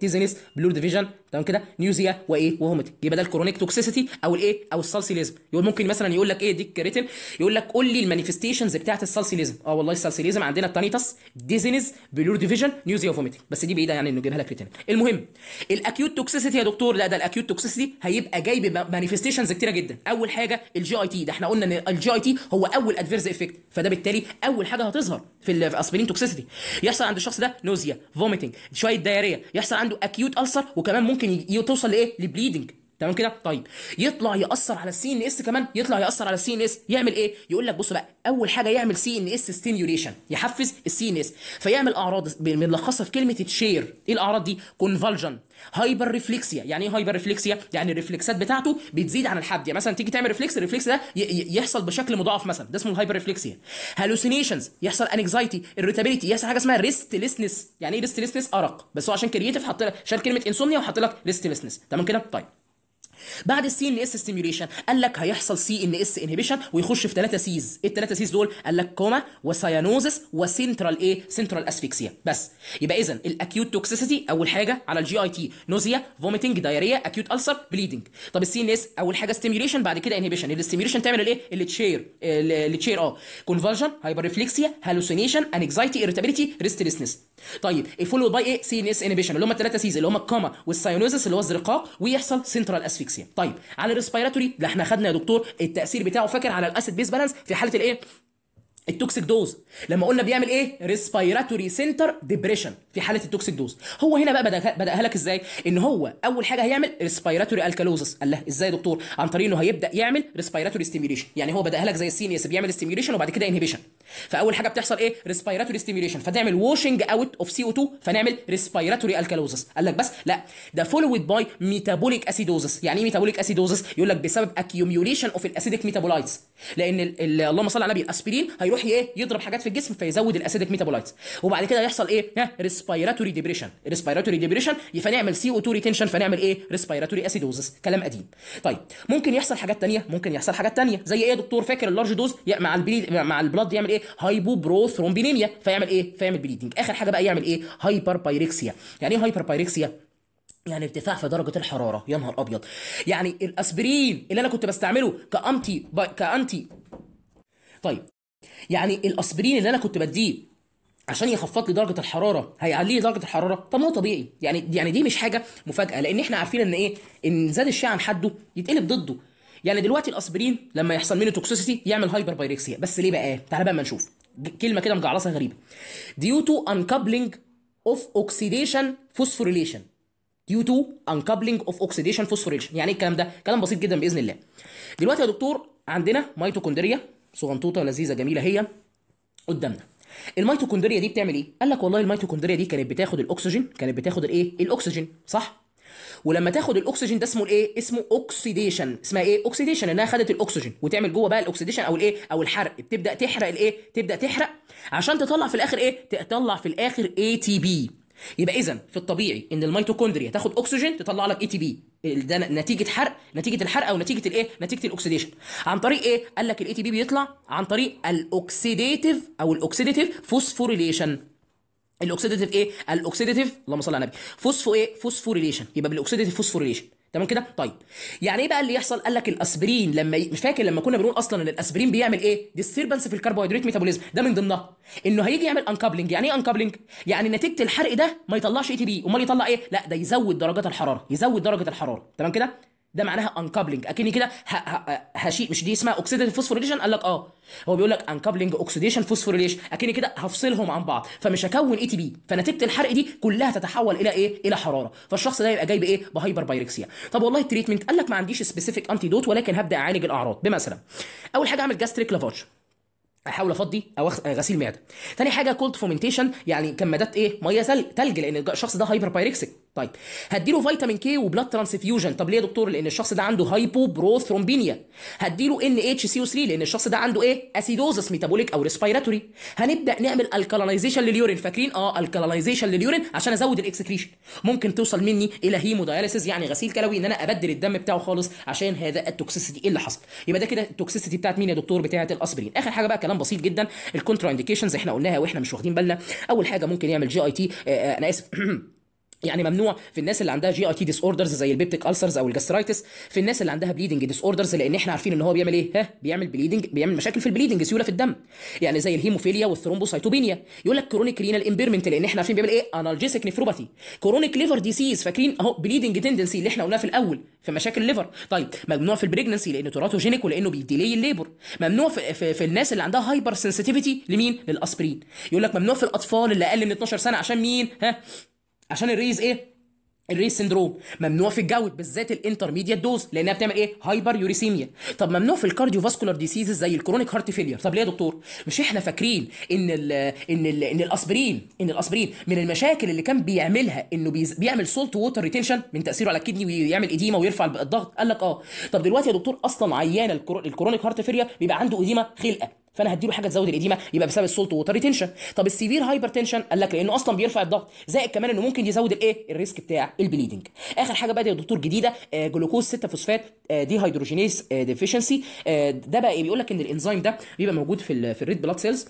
ديزنس بلور ديفيجن تمام كده نيوزيا وايه وهومت يبقى ده الكرونيك توكسيسيتي او الايه او السالسيليزم يقول ممكن مثلا يقول لك ايه ديك ريتن يقول لك قول لي المانيفستيشنز بتاعه السالسيليزم اه والله السالسيليزم عندنا التانيتس ديزينز بلور ديفيجن نيوزيا وفوميتنج بس دي بعيده يعني انه جايبها لك ريتن المهم الاكيوت توكسيسيتي يا دكتور لا ده الاكيوت توكسيسيتي هيبقى جايب مانيفيستيشنز كتيره جدا اول حاجه الجي اي تي ده احنا قلنا ان الجي اي تي هو اول ادفيرز افكت فده بالتالي اول حاجه هتظهر في الاسبرين توكسيسيتي يحصل عند الشخص ده نوزيا فوميتنج شويه دايريه يحصل عنده اكيوت السر وكمان ممكن ممكن توصل لايه لبليدنج تمام كده طيب يطلع ياثر على السي ان اس كمان يطلع ياثر على السي ان اس يعمل ايه يقول لك بص بقى اول حاجه يعمل سي ان اس ستيميوليشن يحفز السي ان اس فيعمل اعراض بنلخصها في كلمه تشير ايه الاعراض دي كونفالجن هايبر ريفلكسيا يعني ايه هايبر ريفلكسيا يعني الريفلكسات بتاعته بتزيد عن الحد يعني مثلا تيجي تعمل ريفلكس الريفلكس ده يحصل بشكل مضاعف مثلا ده اسمه الهايبر ريفلكسيا هالوسينيشنز يحصل انكزايتي الريتابيليتي يحصل حاجه اسمها ريستلسنس يعني ايه ريستلسنس ارق بس هو عشان كرييتيف حط لك شال كلمه انسومنيا وحط لك ريستلسنس تمام كده طيب بعد السي ان اس ستيميوليشن قال لك هيحصل سي ان اس انهبيشن ويخش في ثلاثه سيز ايه الثلاثه سيز دول قال لك كوما وسيانوزس وسنترال ايه سنترال اسفيكسيا بس يبقى اذا الاكيوت توكسيسيتي اول حاجه على الجي اي تي نوزيا فوميتنج دايريا اكيوت السر بليدنج طب السي ان اس اول حاجه ستيميوليشن بعد كده انهبيشن الاستيميوليشن تعمل الايه اللي تشير اللي تشير اه كونفالجن هايبر ريفلكسيا هالوسينيشن انكزايتي اريتابيليتي ريستلسنس طيب الفولود باي ايه سي ان اس انيبيشن اللي هم الثلاثه سيز اللي هم الكاما والسينوزس اللي هو الزرقاق ويحصل سنترال اسفيكسيا طيب على الريسبيراتوري ده احنا خدنا يا دكتور التاثير بتاعه فاكر على الاسيد بيس بالانس في حاله الايه التوكسيك دوز لما قلنا بيعمل ايه ريسبيراتوري سنتر ديبريشن في حاله التوكسيك دوز هو هنا بقى بدا بداها لك ازاي ان هو اول حاجه هيعمل ريسبيراتوري الكالوزس قال له ازاي يا دكتور عن طريق انه هيبدا يعمل ريسبيراتوري ستيميوليشن يعني هو بداها لك زي السي ان اس بيعمل ستيميوليشن وبعد كده انهبيشن فاول حاجه بتحصل ايه ريسبيراتوري ستيميوليشن فتعمل ووشنج اوت اوف سي او 2 فنعمل ريسبيراتوري الكالوزس قال لك بس لا ده فولويد باي ميتابوليك اسيدوزس يعني ايه ميتابوليك اسيدوزس يقول لك بسبب اكيوميوليشن اوف الاسيديك ميتابولايتس لان اللهم صل على النبي الاسبرين هيروح ايه يضرب حاجات في الجسم فيزود الاسيديك ميتابولايتس وبعد كده يحصل ايه ها ريسبيراتوري ديبريشن ريسبيراتوري ديبريشن فنعمل سي او 2 ريتنشن فنعمل ايه ريسبيراتوري اسيدوزس كلام قديم طيب ممكن يحصل حاجات ثانيه ممكن يحصل حاجات ثانيه زي ايه يا دكتور فاكر اللارج دوز مع البليد مع البلاد يعمل ايه ايه هايبو فيعمل ايه فيعمل بليدنج اخر حاجه بقى يعمل ايه هايبر بايركسيا يعني ايه هايبر بايركسيا يعني ارتفاع في درجه الحراره يا نهار ابيض يعني الاسبرين اللي انا كنت بستعمله كانتي با... كانتي طيب يعني الاسبرين اللي انا كنت بديه عشان يخفض لي درجه الحراره هيعلي لي درجه الحراره طب ما هو طبيعي يعني يعني دي مش حاجه مفاجاه لان احنا عارفين ان ايه ان زاد الشيء عن حده يتقلب ضده يعني دلوقتي الاسبرين لما يحصل منه توكسيسيتي يعمل هايبر بايركسيا بس ليه بقى تعالى بقى ما نشوف كلمه كده مجعلصه غريبه ديو تو انكابلنج اوف اوكسيديشن فوسفوريليشن ديو تو انكابلنج اوف اوكسيديشن فوسفوريليشن يعني ايه الكلام ده كلام بسيط جدا باذن الله دلوقتي يا دكتور عندنا ميتوكوندريا صغنطوطه لذيذه جميله هي قدامنا الميتوكوندريا دي بتعمل ايه قال لك والله الميتوكوندريا دي كانت بتاخد الاكسجين كانت بتاخد الايه الاكسجين صح ولما تاخد الاكسجين ده اسمه الايه اسمه اوكسيديشن اسمها ايه اوكسيديشن انها خدت الاكسجين وتعمل جوه بقى الاكسيديشن او الايه او الحرق بتبدا تحرق الايه تبدا تحرق عشان تطلع في الاخر ايه تطلع في الاخر اي تي بي يبقى اذا في الطبيعي ان الميتوكوندريا تاخد اكسجين تطلع لك اي تي بي ده نتيجه حرق نتيجه الحرق او نتيجه الايه نتيجه الاكسديشن عن طريق ايه قال لك الاي تي بي بيطلع عن طريق الاوكسيديتيف او الاوكسيديتيف فوسفوريليشن الاوكسيداتيف ايه الاوكسيداتيف اللهم صل على النبي فوسفو ايه فوسفوريليشن يبقى بالاوكسيداتيف فوسفوريليشن تمام كده طيب يعني ايه بقى اللي يحصل قال لك الاسبرين لما مش فاكر لما كنا بنقول اصلا ان الاسبرين بيعمل ايه ديستربنس في الكربوهيدرات ميتابوليزم ده من ضمنها انه هيجي يعمل انكابلنج يعني ايه انكابلنج يعني نتيجه الحرق ده ما يطلعش اي تي بي امال يطلع ايه لا ده يزود درجات الحراره يزود درجه الحراره تمام كده ده معناها انكابلنج اكني كده هشيل مش دي اسمها اوكسيديتيف فوسفوريليشن قال لك اه هو بيقول لك انكابلنج اوكسيديشن فوسفوريليشن اكني كده هفصلهم عن بعض فمش هكون اي تي بي فنتيجه الحرق دي كلها تتحول الى ايه الى حراره فالشخص ده يبقى جاي بايه بهايبر بايركسيا طب والله التريتمنت قال لك ما عنديش سبيسيفيك انتيدوت ولكن هبدا اعالج الاعراض بمثلا اول حاجه اعمل جاستريك لافاج احاول افضي او غسيل معده تاني حاجه كولد فومنتيشن يعني كمادات ايه ميه ثلج لان الشخص ده هايبر بايركسيك طيب هديله فيتامين كي وبلاد ترانسفيوجن طب ليه يا دكتور لان الشخص ده عنده هايبو بروثرومبينيا هديله ان اتش سي او 3 لان الشخص ده عنده ايه اسيدوزس ميتابوليك او ريسبيراتوري هنبدا نعمل الكالانيزيشن لليورين فاكرين اه الكالانيزيشن لليورين عشان ازود الاكسكريشن ممكن توصل مني الى هيمو يعني غسيل كلوي ان انا ابدل الدم بتاعه خالص عشان هذا التوكسيسيتي إيه اللي حصل يبقى ده كده التوكسيسيتي بتاعت مين يا دكتور بتاعه الاسبرين اخر حاجه بقى كلام بسيط جدا الكونترا انديكيشنز احنا قلناها واحنا مش واخدين بالنا اول حاجه ممكن يعمل جي اي تي انا اسف يعني ممنوع في الناس اللي عندها جي اي تي ديس اوردرز زي البيبتيك السرز او الجاسترايتس في الناس اللي عندها بليدنج ديس اوردرز لان احنا عارفين ان هو بيعمل ايه ها بيعمل بليدنج بيعمل مشاكل في البليدنج سيوله في الدم يعني زي الهيموفيليا والثرومبوسايتوبينيا يقول لك كرونيك رينال امبيرمنت لان احنا عارفين بيعمل ايه انالجيسيك نفروباثي كرونيك ليفر ديسيز فاكرين اهو بليدنج تندنسي اللي احنا قلناه في الاول في مشاكل الليفر طيب ممنوع في البريجنسي لانه تراتوجينيك ولانه بيديلي الليبر ممنوع في, في, في الناس اللي عندها هايبر سنسيتيفيتي لمين للاسبرين يقول لك ممنوع في الاطفال اللي اقل من 12 سنه عشان مين ها عشان الريز ايه الريس سندروم ممنوع في الجوي بالذات الانترميديت دوز لانها بتعمل ايه هايبر يوريسيميا طب ممنوع في الكارديو فاسكولار ديزيز زي الكرونيك هارت فيلير طب ليه يا دكتور مش احنا فاكرين ان الـ ان الـ ان الاسبرين ان الاسبرين من المشاكل اللي كان بيعملها انه بيعمل سولت ووتر ريتنشن من تاثيره على الكدني ويعمل اديمه ويرفع الضغط قال لك اه طب دلوقتي يا دكتور اصلا عيان الكرونيك هارت فيلير بيبقى عنده اديمه خلقه فانا هديله حاجه تزود الاديمه يبقى بسبب السولت ووتر ريتنشن طب السيفير هايبر تنشن قال لك لانه اصلا بيرفع الضغط زائد كمان انه ممكن يزود الايه الريسك بتاع البليدنج اخر حاجه بقى يا دكتور جديده آه، جلوكوز 6 فوسفات دي هيدروجينيز ديفيشنسي ده بقى إيه؟ بيقول لك ان الانزيم ده بيبقى موجود في في الريد بلاد سيلز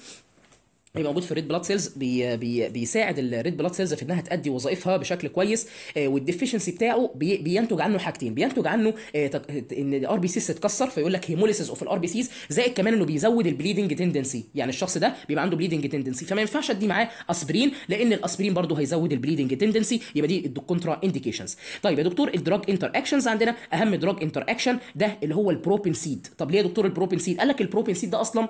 اللي موجود في الريد بلاد سيلز بي بي بيساعد الريد بلاد سيلز في انها تادي وظائفها بشكل كويس آه، والديفيشنسي بتاعه بي بينتج عنه حاجتين بينتج عنه آه، ان الار بي سيز تتكسر فيقول لك هيموليسيس اوف الار بي سيز زائد كمان انه بيزود البليدنج تندنسي يعني الشخص ده بيبقى عنده بليدنج تندنسي فما ينفعش ادي معاه اسبرين لان الاسبرين برضه هيزود البليدنج تندنسي يبقى دي الكونترا انديكيشنز طيب يا دكتور الدراج انتر اكشنز عندنا اهم دراج انتر اكشن ده اللي هو البروبنسيد طب ليه يا دكتور البروبنسيد قال لك البروبنسيد ده اصلا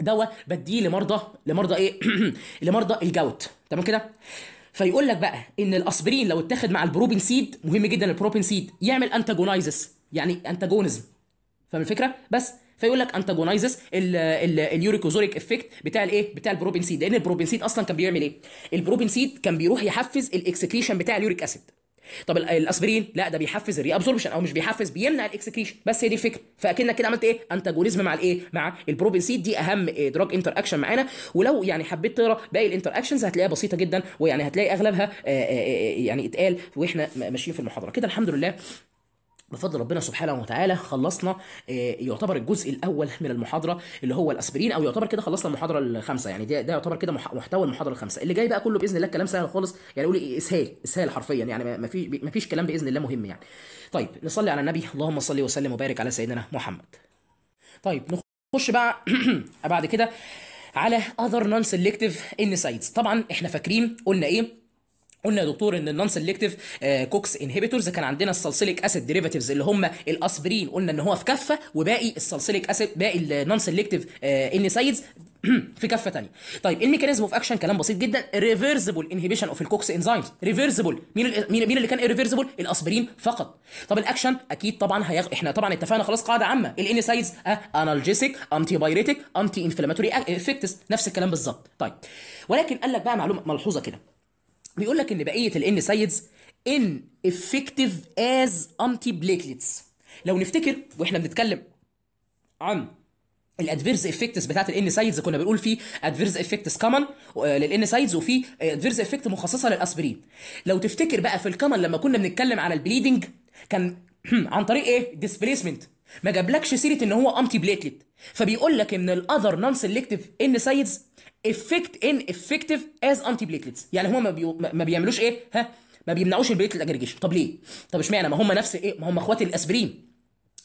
دواء بديه لمرضى لمرضى ايه لمرضى الجوت تمام كده فيقول لك بقى ان الاسبرين لو اتاخد مع البروبين سيد مهم جدا البروبين سيد يعمل انتاجونايزس يعني انتاجونزم فاهم الفكره بس فيقول لك انتاجونايزس اليوريكوزوريك افكت بتاع الايه بتاع البروبين سيد لان البروبين سيد اصلا كان بيعمل ايه البروبين سيد كان بيروح يحفز الاكسكريشن بتاع اليوريك اسيد طب الاسبرين لا ده بيحفز الري ابزوربشن او مش بيحفز بيمنع الاكسكريشن بس هي دي الفكره فاكنك كده عملت ايه انتاجونيزم مع الايه مع البروبنسيد دي اهم إيه دراج انتر اكشن معانا ولو يعني حبيت تقرا باقي الانتر اكشنز هتلاقيها بسيطه جدا ويعني هتلاقي اغلبها آآ آه، آآ آه، آه، يعني اتقال واحنا ماشيين في المحاضره كده الحمد لله بفضل ربنا سبحانه وتعالى خلصنا آه، يعتبر الجزء الاول من المحاضره اللي هو الاسبرين او يعتبر كده خلصنا المحاضره الخامسه يعني ده ده يعتبر كده محتوى المحاضره الخامسه اللي جاي بقى كله باذن الله كلام سهل خالص يعني قولي اسهال اسهال حرفيا يعني ما فيش ما فيش كلام باذن الله مهم يعني طيب نصلي على النبي اللهم صل وسلم وبارك على سيدنا محمد طيب نخش بقى بعد كده على other non selective insights طبعا احنا فاكرين قلنا ايه قلنا يا دكتور ان النون سيلكتيف كوكس انهبيتورز كان عندنا السلسليك اسيد ديريفاتيفز اللي هم الاسبرين قلنا ان هو في كفه وباقي السلسليك اسيد باقي النون سيلكتيف انسايدز في كفه ثانيه طيب الميكانيزم اوف اكشن كلام بسيط جدا ريفرسبل انهبيشن اوف الكوكس انزايمز ريفرسبل مين مين مين اللي كان ريفرسبل الاسبرين فقط طب الاكشن اكيد طبعا هيغ... احنا طبعا اتفقنا خلاص قاعده عامه الانسايدز انالجيسيك انتي بايريتيك انتي انفلاماتوري افكتس نفس الكلام بالظبط طيب ولكن قال لك بقى معلومه ملحوظه كده بيقول لك ان بقيه الان سايدز ان افكتيف از انتي بليتلتس لو نفتكر واحنا بنتكلم عن الادفيرز افكتس بتاعت الان سايدز كنا بنقول في ادفيرز افكتس كومن للان سايدز وفي ادفيرز افكت مخصصه للاسبرين لو تفتكر بقى في الكومن لما كنا بنتكلم على البليدنج كان عن طريق ايه ديسبليسمنت ما جابلكش سيره ان هو امتي بليتلت فبيقول لك ان الاذر نون سيلكتيف ان سايدز افكت ان افكتيف از انتي بليتلتس يعني هما ما, بيو... ما بيعملوش ايه ها ما بيمنعوش البليتلت اجريجيشن طب ليه طب اشمعنى ما هما نفس ايه ما هما اخوات الاسبرين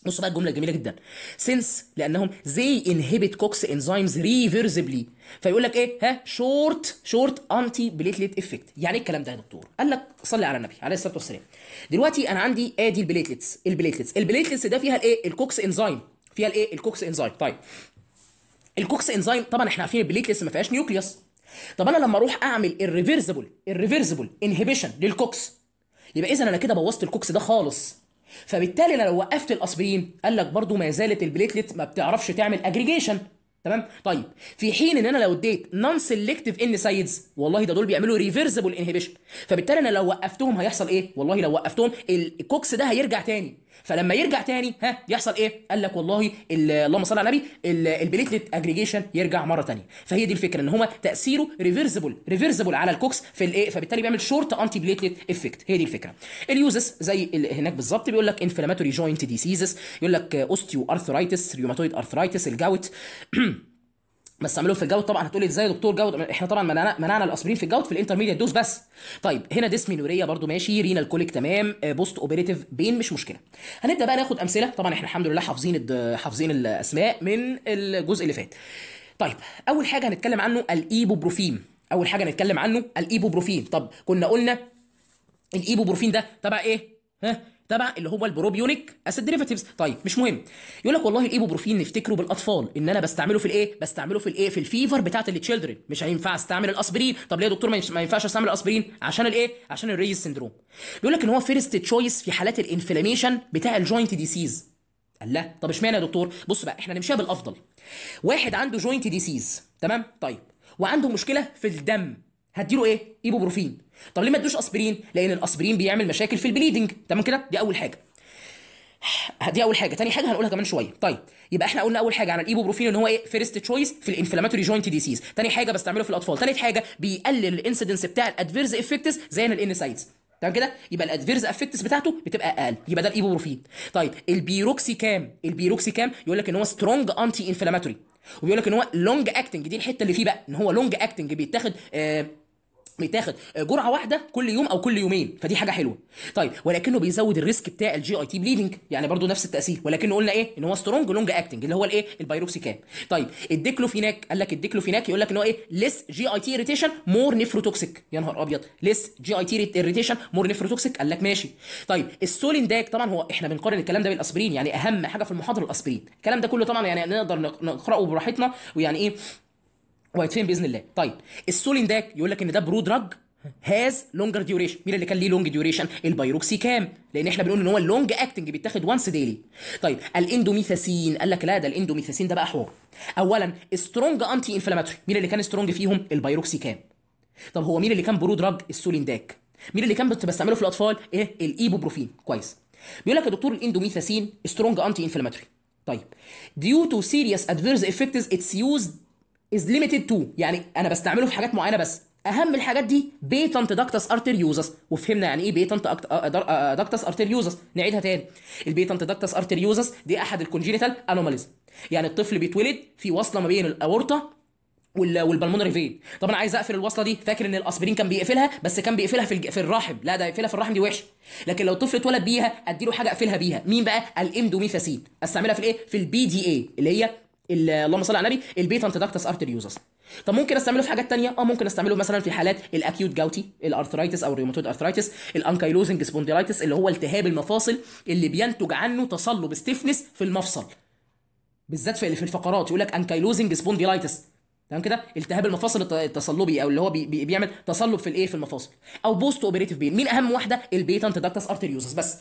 بص بقى الجمله الجميله جدا سينس لانهم زي انهبيت كوكس انزيمز ريفرسبلي فيقول لك ايه ها شورت شورت انتي بليتلت افكت يعني ايه الكلام ده يا دكتور قال لك صلي على النبي عليه الصلاه والسلام دلوقتي انا عندي ادي البليتلتس البليتلتس البليتلتس ده فيها الايه الكوكس انزيم فيها الايه الكوكس انزيم طيب الكوكس انزيم طبعا احنا عارفين البليت لسه ما فيهاش نيوكليوس طب انا لما اروح اعمل الريفرسبل الريفرسبل انهبيشن للكوكس يبقى اذا انا كده بوظت الكوكس ده خالص فبالتالي انا لو وقفت الاسبرين قال لك برضه ما زالت البليتلت ما بتعرفش تعمل اجريجيشن تمام طيب في حين ان انا لو اديت نون سيلكتيف ان سايدز والله ده دول بيعملوا ريفرسبل انهبيشن فبالتالي انا لو وقفتهم هيحصل ايه والله لو وقفتهم الكوكس ده هيرجع تاني فلما يرجع تاني ها يحصل ايه قال لك والله اللهم صل على النبي البليتلت اجريجيشن يرجع مره تانية فهي دي الفكره ان هما تاثيره ريفرسبل ريفرسبل على الكوكس في الايه فبالتالي بيعمل شورت انتي بليتلت افكت هي دي الفكره اليوزس زي هناك بالظبط بيقول لك انفلاماتوري جوينت ديزيزز، يقول لك اوستيو ارثرايتس ريوماتويد ارثرايتس الجاوت بس اعملوه في الجود طبعا هتقولي ازاي يا دكتور جود احنا طبعا منعنا منعنا الاسبرين في الجود في الانترميديت دوز بس طيب هنا ديسمينوريا برده ماشي رينال كوليك تمام آه، بوست اوبريتيف بين مش مشكله هنبدا بقى ناخد امثله طبعا احنا الحمد لله حافظين حافظين الاسماء من الجزء اللي فات طيب اول حاجه هنتكلم عنه الايبوبروفين اول حاجه هنتكلم عنه الايبوبروفين طب كنا قلنا الايبوبروفين ده تبع ايه ها تبع اللي هو البروبيونيك اسيد ديريفاتيفز طيب مش مهم يقول لك والله الايبوبروفين نفتكره بالاطفال ان انا بستعمله في الايه بستعمله في الايه في الفيفر بتاعه التشيلدرن مش هينفع استعمل الاسبرين طب ليه يا دكتور ما ينفعش استعمل الاسبرين عشان الايه عشان الريز سندروم بيقول لك ان هو فيرست تشويس في حالات الانفلاميشن بتاع الجوينت ديسيز الله طب اشمعنى يا دكتور بص بقى احنا نمشيها بالافضل واحد عنده جوينت ديسيز تمام طيب وعنده مشكله في الدم هديله ايه ايبوبروفين طب ليه ما ادوش اسبرين لان الاسبرين بيعمل مشاكل في البليدنج تمام كده دي اول حاجه دي اول حاجه تاني حاجه هنقولها كمان شويه طيب يبقى احنا قلنا اول حاجه عن الايبوبروفين ان هو ايه فيرست تشويس في الانفلاماتوري جوينت ديزيز تاني حاجه بستعمله في الاطفال تالت حاجه بيقلل الانسيدنس بتاع الادفيرز افكتس زي الانسايدز تمام كده يبقى الادفيرز افكتس بتاعته بتبقى اقل يبقى ده الايبوبروفين طيب البيروكسي كام البيروكسي كام يقول لك ان هو سترونج انتي انفلاماتوري وبيقول لك ان هو لونج اكتنج دي الحته اللي فيه بقى ان هو لونج اكتنج بيتاخد آه بيتاخد جرعه واحده كل يوم او كل يومين فدي حاجه حلوه طيب ولكنه بيزود الريسك بتاع الجي اي تي بليدنج يعني برضو نفس التاثير ولكنه قلنا ايه ان هو سترونج لونج اكتنج اللي هو الايه البيروكسيكام طيب الديكلوفيناك قال لك الديكلوفيناك يقول لك ان هو ايه ليس جي اي تي ريتيشن مور نيفروتوكسيك يا نهار ابيض ليس جي اي تي ريتيشن مور نيفروتوكسيك قال لك ماشي طيب السولينداك طبعا هو احنا بنقارن الكلام ده بالاسبرين يعني اهم حاجه في المحاضره الاسبرين الكلام ده كله طبعا يعني نقدر نقراه براحتنا ويعني ايه وايتفين باذن الله طيب السولين داك يقول لك ان ده برو دراج هاز لونجر ديوريشن مين اللي كان ليه لونج ديوريشن البيروكسي كام لان احنا بنقول ان هو اللونج اكتنج بيتاخد وانس ديلي طيب الاندوميثاسين قال لك لا ده الاندوميثاسين ده بقى حوار اولا سترونج انتي انفلاماتوري مين اللي كان سترونج فيهم البيروكسي كام طب هو مين اللي كان برو دراج السولين داك مين اللي كان بستعمله في الاطفال ايه الايبوبروفين كويس بيقول لك يا دكتور الاندوميثاسين سترونج انتي انفلاماتوري طيب ديو تو سيريس ادفيرس افكتس اتس يوزد از ليميتد تو يعني انا بستعمله في حاجات معينه بس اهم الحاجات دي بيتنت داكتس ارتريوزس وفهمنا يعني ايه بيتنت داكتس ارتريوزس نعيدها تاني البيتنت داكتس ارتريوزس دي احد الكونجينيتال انوماليز يعني الطفل بيتولد في وصله ما بين الاورطه والبلمونري فين طب انا عايز اقفل الوصله دي فاكر ان الاسبرين كان بيقفلها بس كان بيقفلها في في الرحم لا ده يقفلها في الرحم دي وحشه لكن لو طفل اتولد بيها اديله حاجه اقفلها بيها مين بقى الامدوميثاسين استعملها في الايه في البي دي اي اللي هي اللهم صل على النبي البيتا انتدكتس يوزرز طب ممكن استعمله في حاجات ثانيه اه ممكن استعمله مثلا في حالات الاكيوت جاوتي الارثرايتس او الريوماتويد ارثرايتس الانكايلوزنج سبونديلايتس اللي هو التهاب المفاصل اللي بينتج عنه تصلب ستيفنس في المفصل بالذات في في الفقرات يقول لك انكايلوزنج سبونديلايتس تمام كده التهاب المفاصل التصلبي او اللي هو بي بي بيعمل تصلب في الايه في المفاصل او بوست اوبريتيف بين مين اهم واحده البيتا انتدكتس يوزرز بس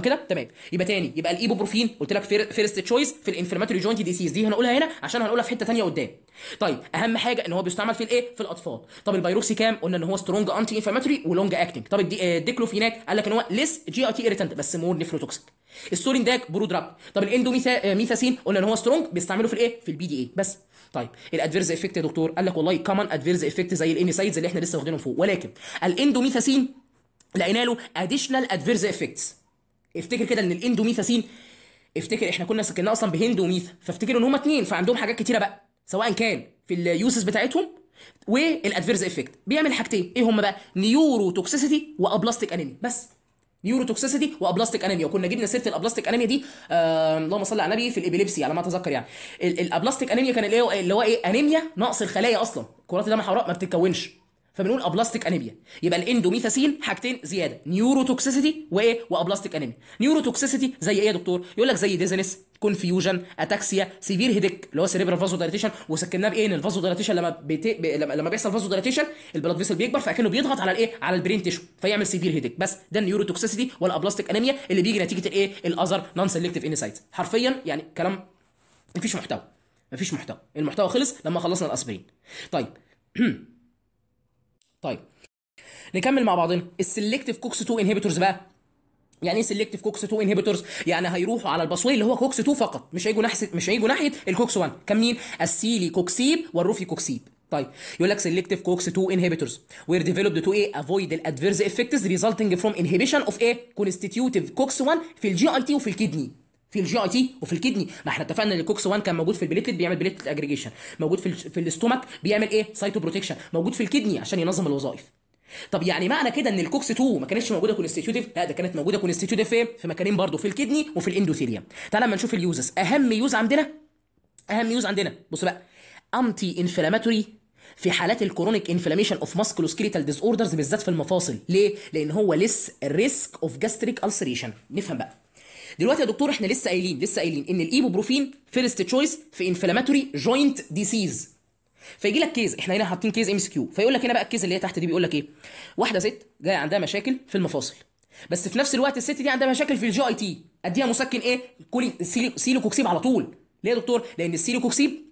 تمام كده تمام يبقى تاني يبقى الايبوبروفين قلت لك فيرست تشويس في الانفلاماتوري جوينت ديسيز دي هنقولها هنا عشان هنقولها في حته ثانيه قدام طيب اهم حاجه ان هو بيستعمل في الايه في الاطفال طب البيروكسي كام قلنا ان هو سترونج انتي انفلاماتوري ولونج اكتنج طب الديكلوفيناك آه، قال لك ان هو ليس جي اي تي اريتنت بس مور نيفروتوكسيك السولين داك برودراك طب الاندوميثاسين آه، قلنا ان هو سترونج بيستعملوا في الايه في البي دي اي بس طيب الادفيرز افكت يا دكتور قال لك والله كومن ادفيرز افكت زي الانسايدز اللي احنا لسه واخدينهم فوق ولكن الاندوميثاسين لقينا له اديشنال ادفيرز افكتس افتكر كده ان الإند وميثا سين افتكر احنا كنا سكننا اصلا بهند وميثا فافتكر ان هما اتنين فعندهم حاجات كتيره بقى سواء كان في اليوسس بتاعتهم والادفيرز افكت بيعمل حاجتين ايه هما بقى نيورو توكسيسيتي وابلاستيك انيميا بس نيورو توكسيسيتي وابلاستيك انيميا وكنا جبنا سيره الابلاستيك انيميا دي آه اللهم صل على النبي في الابيليبسي على ما اتذكر يعني الابلاستيك انيميا كان اللي هو ايه انيميا إيه؟ نقص الخلايا اصلا الكرات الدم الحمراء ما بتتكونش فبنقول ابلاستيك انيميا يبقى الاندوميثاسين حاجتين زياده نيوروتوكسيسيتي وايه وابلاستيك انيميا نيوروتوكسيسيتي زي ايه يا دكتور يقول لك زي ديزنس كونفيوجن اتاكسيا سيفير هيديك اللي هو سيريبرال فازو دايليتيشن وسكناه بايه ان الفازو دايليتيشن لما بيت... ب... لما بيحصل فازو دايليتيشن البلاد فيسل بيكبر فاكنه بيضغط على الايه على البرين تيشو فيعمل سيفير هيديك بس ده النيوروتوكسيسيتي والابلاستيك انيميا اللي بيجي نتيجه الايه الاذر نون سيلكتيف انسايتس حرفيا يعني كلام مفيش محتوى مفيش محتوى المحتوى خلص لما خلصنا الاسبرين طيب طيب نكمل مع بعضنا السلكتيف كوكس 2 انهبيتورز بقى يعني ايه سلكتيف كوكس 2 انهبيتورز يعني هيروحوا على الباسوي اللي هو كوكس 2 فقط مش هيجوا ناحيه مش هيجوا ناحيه الكوكس 1 كاملين السيلي كوكسيب والروفي كوكسيب طيب يقول لك سيلكتيف كوكس 2 انهبيتورز وير ديفلوبد تو ايه افويد الادفيرز افكتس ريزلتنج فروم انهبيشن اوف ايه كونستيتيوتيف كوكس 1 في الجي اي تي وفي الكدني في الجي اي تي وفي الكدني ما احنا اتفقنا ان الكوكس 1 كان موجود في البليتلت بيعمل بليتلت اجريجيشن موجود في في الاستومك بيعمل ايه سايتو بروتكشن موجود في الكدني عشان ينظم الوظائف طب يعني معنى كده ان الكوكس 2 ما كانتش موجوده كونستيتيوتيف لا ده كانت موجوده كونستيتيوتيف في في مكانين برضه في الكدني وفي الاندوثيليوم تعال لما نشوف اليوزز اهم يوز عندنا اهم يوز عندنا بص بقى انتي انفلاماتوري في حالات الكرونيك انفلاميشن اوف ماسكولوسكيليتال ديس اوردرز بالذات في المفاصل ليه لان هو لس ريسك اوف جاستريك السريشن نفهم بقى دلوقتي يا دكتور احنا لسه قايلين لسه قايلين ان الايبوبروفين فيرست تشويس في انفلاماتوري جوينت ديسيز فيجي لك كيز احنا هنا حاطين كيز ام اس كيو فيقول لك هنا بقى الكيز اللي هي تحت دي بيقول لك ايه واحده ست جايه عندها مشاكل في المفاصل بس في نفس الوقت الست دي عندها مشاكل في الجي اي تي اديها مسكن ايه كولي سيليكوكسيب على طول ليه يا دكتور لان السيليكوكسيب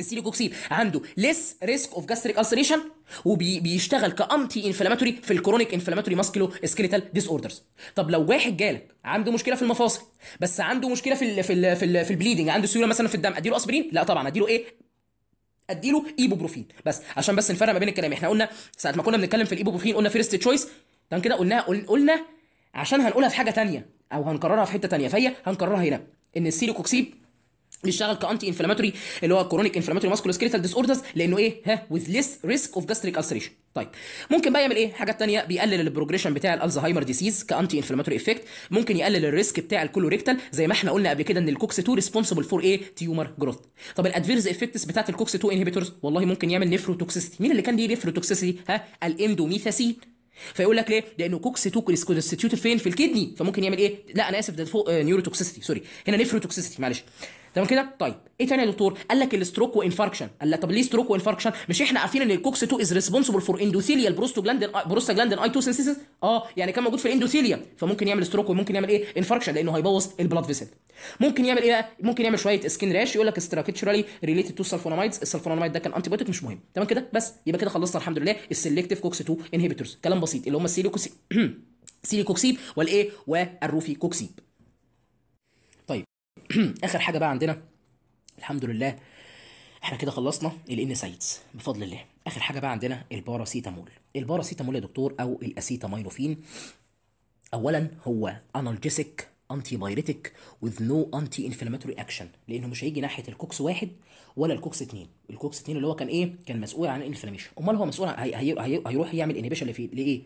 السيليكوكسيد عنده ليس ريسك اوف جاستريك السريشن وبيشتغل كانتي انفلاماتوري في الكرونيك انفلاماتوري ماسكلو سكيلتال ديس اوردرز طب لو واحد جالك عنده مشكله في المفاصل بس عنده مشكله في الـ في الـ في, في البليدنج عنده سيوله مثلا في الدم اديله اسبرين لا طبعا اديله ايه اديله ايبوبروفين بس عشان بس نفرق ما بين الكلام احنا قلنا ساعه ما كنا بنتكلم في الايبوبروفين قلنا فيرست تشويس تمام كده قلناها قلنا عشان هنقولها في حاجه تانية او هنكررها في حته تانية فهي هنكررها هنا ان السيليكوكسيد بيشتغل كانتي انفلاماتوري اللي هو كرونيك انفلاماتوري ماسكولو سكيلتال ديس اوردرز لانه ايه ها وذ ليس ريسك اوف جاستريك السريشن طيب ممكن بقى يعمل ايه حاجات تانية بيقلل البروجريشن بتاع الالزهايمر ديسيز كانتي انفلاماتوري افكت ممكن يقلل الريسك بتاع الكولوريكتال زي ما احنا قلنا قبل كده ان الكوكس 2 ريسبونسبل فور ايه تيومر جروث طب الادفيرز افكتس بتاعت الكوكس 2 انهبيتورز والله ممكن يعمل نيفروتوكسيستي مين اللي كان ليه نيفروتوكسيستي ها الاندوميثاسين فيقول لك ليه؟ لانه كوكس 2 كونستيتيوتد فين؟ في الكدني فممكن يعمل ايه؟ لا انا اسف ده فوق نيوروتوكسيستي آه، سوري هنا نيفروتوكسيستي معلش تمام كده طيب ايه تاني يا دكتور قال لك الستروك وانفاركشن قال لك طب ليه ستروك وانفاركشن مش احنا عارفين ان الكوكس 2 از ريسبونسبل فور اندوثيليال بروستوجلاندين بروستاجلاندين اي 2 سينثيسيس اه يعني كان موجود في الاندوثيليا فممكن يعمل ستروك وممكن يعمل ايه انفاركشن لانه هيبوظ البلاد فيسل ممكن يعمل ايه بقى ممكن يعمل شويه سكين راش يقول لك استراكشرالي ريليتد تو سلفونامايدز السلفونامايد ده كان انتي بايوتيك مش مهم تمام كده بس يبقى كده خلصنا الحمد لله السيلكتيف كوكس 2 انهبيتورز كلام بسيط اللي هم السيليكوسي سيليكوكسيب والايه والروفي كوكسيب اخر حاجه بقى عندنا الحمد لله احنا كده خلصنا الانسايدز بفضل الله اخر حاجه بقى عندنا الباراسيتامول الباراسيتامول يا دكتور او الاسيتامينوفين اولا هو انالجيسيك انتي بايريتيك وذ نو انتي انفلاماتوري اكشن لانه مش هيجي ناحيه الكوكس واحد ولا الكوكس اثنين الكوكس اثنين اللي هو كان ايه كان مسؤول عن الانفلاميشن امال هو مسؤول عن... هي... هي... هيروح يعمل انهبيشن لفين لايه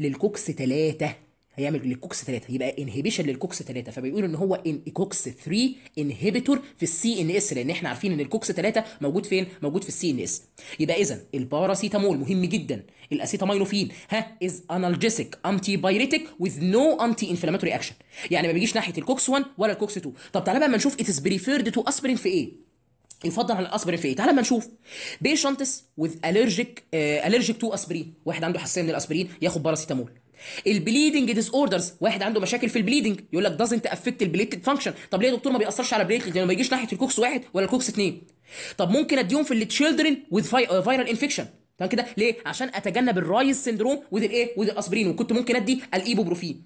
للكوكس ثلاثه هيعمل للكوكس 3 يبقى انهبيشن للكوكس 3 فبيقولوا ان هو ان كوكس 3 انهبيتور في السي ان اس لان احنا عارفين ان الكوكس 3 موجود فين موجود في السي ان اس يبقى اذا الباراسيتامول مهم جدا الاسيتامينوفين ها از انالجيسيك انتي بايريتيك وذ نو انتي انفلاماتوري اكشن يعني ما بيجيش ناحيه الكوكس 1 ولا الكوكس 2 طب تعالى بقى اما نشوف اتس بريفيرد تو اسبرين في ايه يفضل على الاسبرين في ايه؟ تعالى اما نشوف. بيشنتس وذ الرجيك الرجيك تو اسبرين، واحد عنده حساسيه من الاسبرين ياخد باراسيتامول. البليدنج ديس اوردرز واحد عنده مشاكل في البليدنج يقول لك دازنت افكت البليتد فانكشن طب ليه يا دكتور ما بيأثرش على بليتد لانه ما بيجيش ناحيه الكوكس واحد ولا الكوكس اثنين طب ممكن اديهم في التشيلدرن وذ فايرال انفكشن تمام كده ليه عشان اتجنب الرايز سندروم وذ الايه وذ الاسبرين وكنت ممكن ادي الايبوبروفين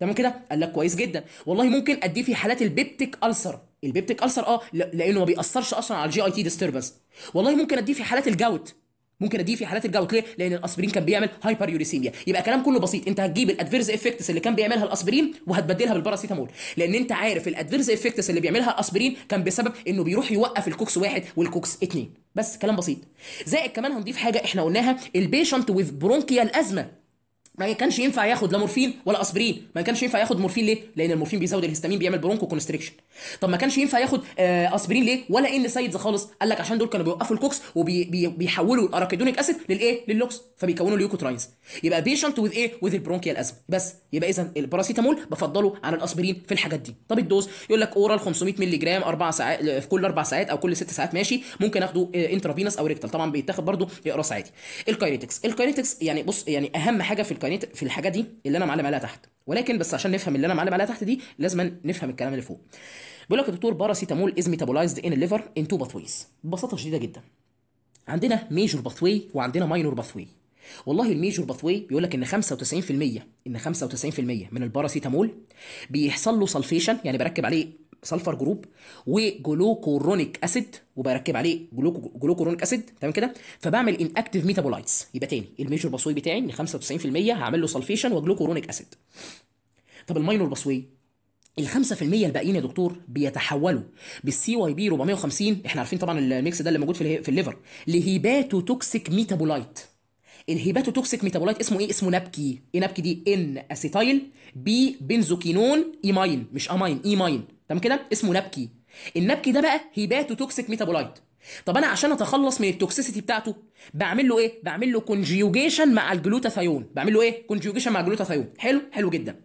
تمام كده قال لك كويس جدا والله ممكن اديه في حالات البيبتيك السر البيبتيك السر اه لانه ما بيأثرش اصلا على الجي اي تي ديستربنس والله ممكن اديه في حالات الجاوت ممكن اديه في حالات الجاوت ليه؟ لان الاسبرين كان بيعمل هايبر يوريسيميا، يبقى كلام كله بسيط، انت هتجيب الادفيرز افكتس اللي كان بيعملها الاسبرين وهتبدلها بالباراسيتامول، لان انت عارف الادفيرز افكتس اللي بيعملها الاسبرين كان بسبب انه بيروح يوقف الكوكس واحد والكوكس اثنين، بس كلام بسيط. زائد كمان هنضيف حاجه احنا قلناها البيشنت ويز برونكيال ازمه ما كانش ينفع ياخد لا مورفين ولا اسبرين ما كانش ينفع ياخد مورفين ليه لان المورفين بيزود الهستامين بيعمل برونكو كونستريكشن طب ما كانش ينفع ياخد آه، اسبرين ليه ولا ان سايدز خالص قال لك عشان دول كانوا بيوقفوا الكوكس وبيحولوا وبي... الاراكيدونيك اسيد للايه لللوكس فبيكونوا ليوكوتراينز يبقى بيشنت وذ ايه وذ البرونكيال ازم بس يبقى اذا الباراسيتامول بفضله عن الاسبرين في الحاجات دي طب الدوز يقول لك اورال 500 مللي جرام اربع ساعات آه، في كل اربع ساعات او كل ست ساعات ماشي ممكن اخده انترافينس آه، او ريكتال طبعا بيتاخد برده راس عادي الكايريتكس الكايريتكس يعني بص يعني اهم حاجه في الكاينيت في الحاجه دي اللي انا معلم عليها تحت ولكن بس عشان نفهم اللي انا معلم عليها تحت دي لازم نفهم الكلام اللي فوق بيقول لك يا دكتور باراسيتامول از ميتابولايزد ان الليفر ان تو باثويز ببساطه شديده جدا عندنا ميجور باثوي وعندنا ماينور باثوي والله الميجور باثوي بيقول لك ان 95% ان 95% من الباراسيتامول بيحصل له سلفيشن يعني بركب عليه سلفر جروب وجلوكورونيك اسيد وبركب عليه جلوكو جلوكورونيك اسيد تمام كده فبعمل ان اكتيف ميتابولايتس يبقى تاني الميجور باسوي بتاعي من 95% هعمل له سلفيشن وجلوكورونيك اسيد طب الماينور باسوي ال 5% الباقيين يا دكتور بيتحولوا بالسي واي بي 450 احنا عارفين طبعا الميكس ده اللي موجود في في الليفر توكسيك ميتابولايت توكسيك ميتابولايت اسمه ايه اسمه نبكي ايه نبكي دي ان اسيتايل بي بنزوكينون ايماين مش اماين ايماين تمام كده اسمه نبكي النبكي ده بقى هيباتو توكسيك ميتابولايت طب انا عشان اتخلص من التوكسيسيتي بتاعته بعمل له ايه بعمل له كونجيوجيشن مع الجلوتاثيون بعمل له ايه كونجيوجيشن مع الجلوتاثيون حلو حلو جدا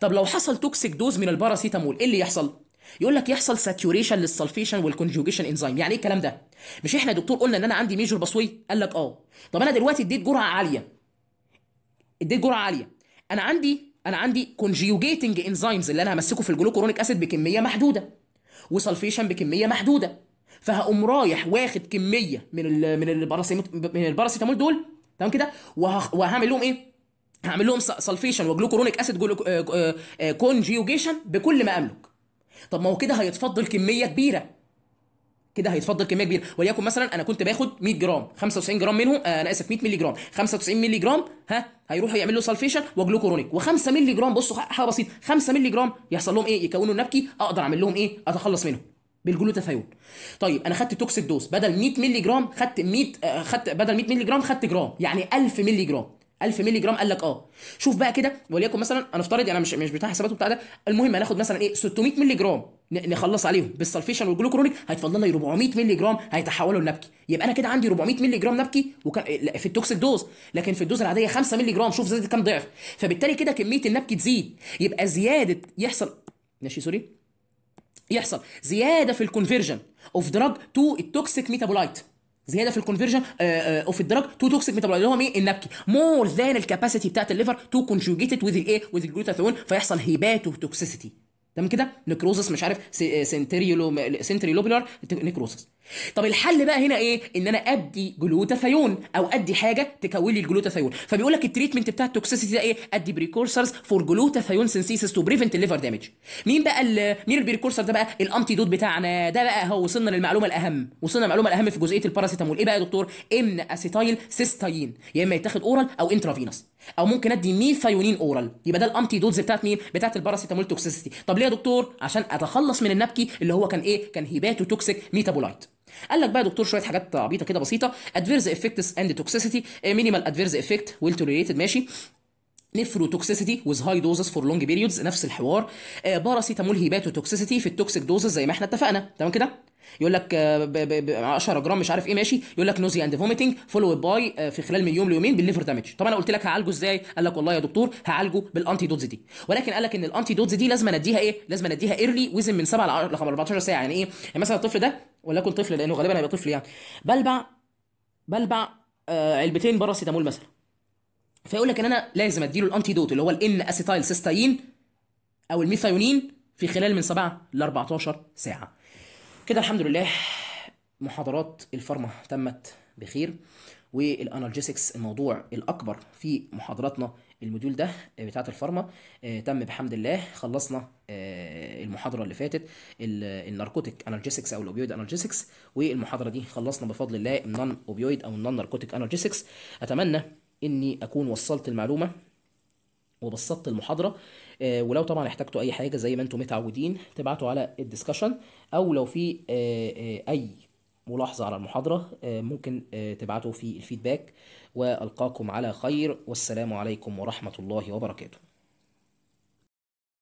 طب لو حصل توكسيك دوز من الباراسيتامول ايه اللي يحصل يقول لك يحصل ساتيوريشن للسلفيشن والكونجوجيشن انزيم يعني ايه الكلام ده مش احنا يا دكتور قلنا ان انا عندي ميجور بصوي قال لك اه طب انا دلوقتي اديت جرعه عاليه اديت جرعه عاليه انا عندي انا عندي كونجيوجيتنج انزيمز اللي انا همسكه في الجلوكورونيك اسيد بكميه محدوده وسلفيشن بكميه محدوده فهقوم رايح واخد كميه من الـ من الباراسيتامول من الباراسيتامول دول تمام كده وهعمل لهم ايه هعمل لهم سلفيشن وجلوكورونيك اسيد كونجيوجيشن آه، آه، آه، بكل ما املك طب ما هو كده هيتفضل كميه كبيره كده هيتفضل كميه كبيره وليكن مثلا انا كنت باخد 100 جرام 95 جرام منهم آه، انا اسف 100 مللي جرام 95 مللي جرام ها هيروح يعمل له سلفيشن وجلوكورونيك و5 مللي جرام بصوا حاجه بسيطه 5 مللي جرام يحصل لهم ايه يكونوا نبكي اقدر اعمل لهم ايه اتخلص منهم بالجلوتاثيون طيب انا خدت توكسيك دوز بدل 100 مللي جرام خدت 100 آه، خدت بدل 100 مللي جرام خدت جرام يعني 1000 مللي جرام 1000 مللي جرام قال لك اه شوف بقى كده وليكن مثلا انا افترض يعني انا مش مش بتاع حسابات وبتاع ده المهم هناخد مثلا ايه 600 مللي جرام نخلص عليهم بالسلفيشن والجلوكرونيك هيتفضل لنا 400 مللي جرام هيتحولوا لنبكي يبقى انا كده عندي 400 مللي جرام نبكي وكان في التوكسيك دوز لكن في الدوز العاديه 5 مللي جرام شوف زادت كام ضعف فبالتالي كده كميه النبكي تزيد يبقى زياده يحصل ماشي سوري يحصل زياده في الكونفرجن اوف دراج تو التوكسيك ميتابولايت زياده في الكونفرجن اوف الدرج تو توكسيك اللي هو ايه النبكي مور ذان الكاباسيتي بتاعت الليفر تو كونجوجيتد وذ الايه وذ الجلوتاثيون فيحصل هيباتو توكسيسيتي تمام كده نكروزس مش عارف سنتريولو سنتريلوبيلار آه، نكروزس طب الحل بقى هنا ايه ان انا ادي جلوتاثيون او ادي حاجه تكون لي الجلوتاثيون فبيقول لك التريتمنت بتاع التوكسيسيتي ده ايه ادي بريكورسرز فور جلوتاثيون سينسيسس تو بريفنت الليفر دامج مين بقى مين البريكورسر ده بقى الانتي دوت بتاعنا ده بقى هو وصلنا للمعلومه الاهم وصلنا للمعلومه الاهم في جزئيه الباراسيتامول ايه بقى يا دكتور امن اسيتايل سيستاين يا اما يتاخد اورال او انترافينوس او ممكن ادي ميثايونين اورال يبقى ده الانتي دوز بتاعت مين بتاعت الباراسيتامول توكسيسيتي طب ليه يا دكتور عشان اتخلص من النبكي اللي هو كان ايه كان هيباتو توكسيك ميتابولايت قال لك بقى دكتور شويه حاجات عبيطه كده بسيطه ادفيرز افكتس اند توكسيسيتي مينيمال ادفيرز افكت ويل توليريتد ماشي نفرو توكسيسيتي ويز هاي دوزز فور لونج بيريودز نفس الحوار آه باراسيتامول توكسيسيتي في التوكسيك دوزز زي ما احنا اتفقنا تمام كده يقول لك 10 آه، جرام مش عارف ايه ماشي يقول لك نوزي اند فوميتنج فولو باي في خلال من يوم ليومين بالليفر دامج طب انا قلت لك هعالجه ازاي قال لك والله يا دكتور هعالجه بالانتي دودز دي ولكن قال لك ان الانتي دودز دي لازم اديها ايه لازم اديها ايرلي ويزن من 7 ل 14 ساعه يعني ايه يعني مثلا الطفل ده ولكن طفل لانه غالبا هيبقى طفل يعني بلبع بلبع آه علبتين باراسيتامول مثلا فيقول لك ان انا لازم اديله الانتيدوت اللي هو الان اسيتايل سيستاين او الميثايونين في خلال من 7 ل 14 ساعه كده الحمد لله محاضرات الفارما تمت بخير والانالجيسكس الموضوع الاكبر في محاضراتنا الموديول ده آه، بتاعه الفارما آه، تم بحمد الله خلصنا آه، المحاضره اللي فاتت الناركوتيك انالجيسكس او الاوبيويد انالجيسكس والمحاضره دي خلصنا بفضل الله النون اوبيويد او النون ناركوتيك انالجيسكس اتمنى اني اكون وصلت المعلومه وبسطت المحاضرة ولو طبعا احتجتوا أي حاجة زي ما انتم متعودين تبعتوا على الديسكشن أو لو في أي ملاحظة على المحاضرة ممكن تبعتوا في الفيدباك والقاكم على خير والسلام عليكم ورحمه الله وبركاته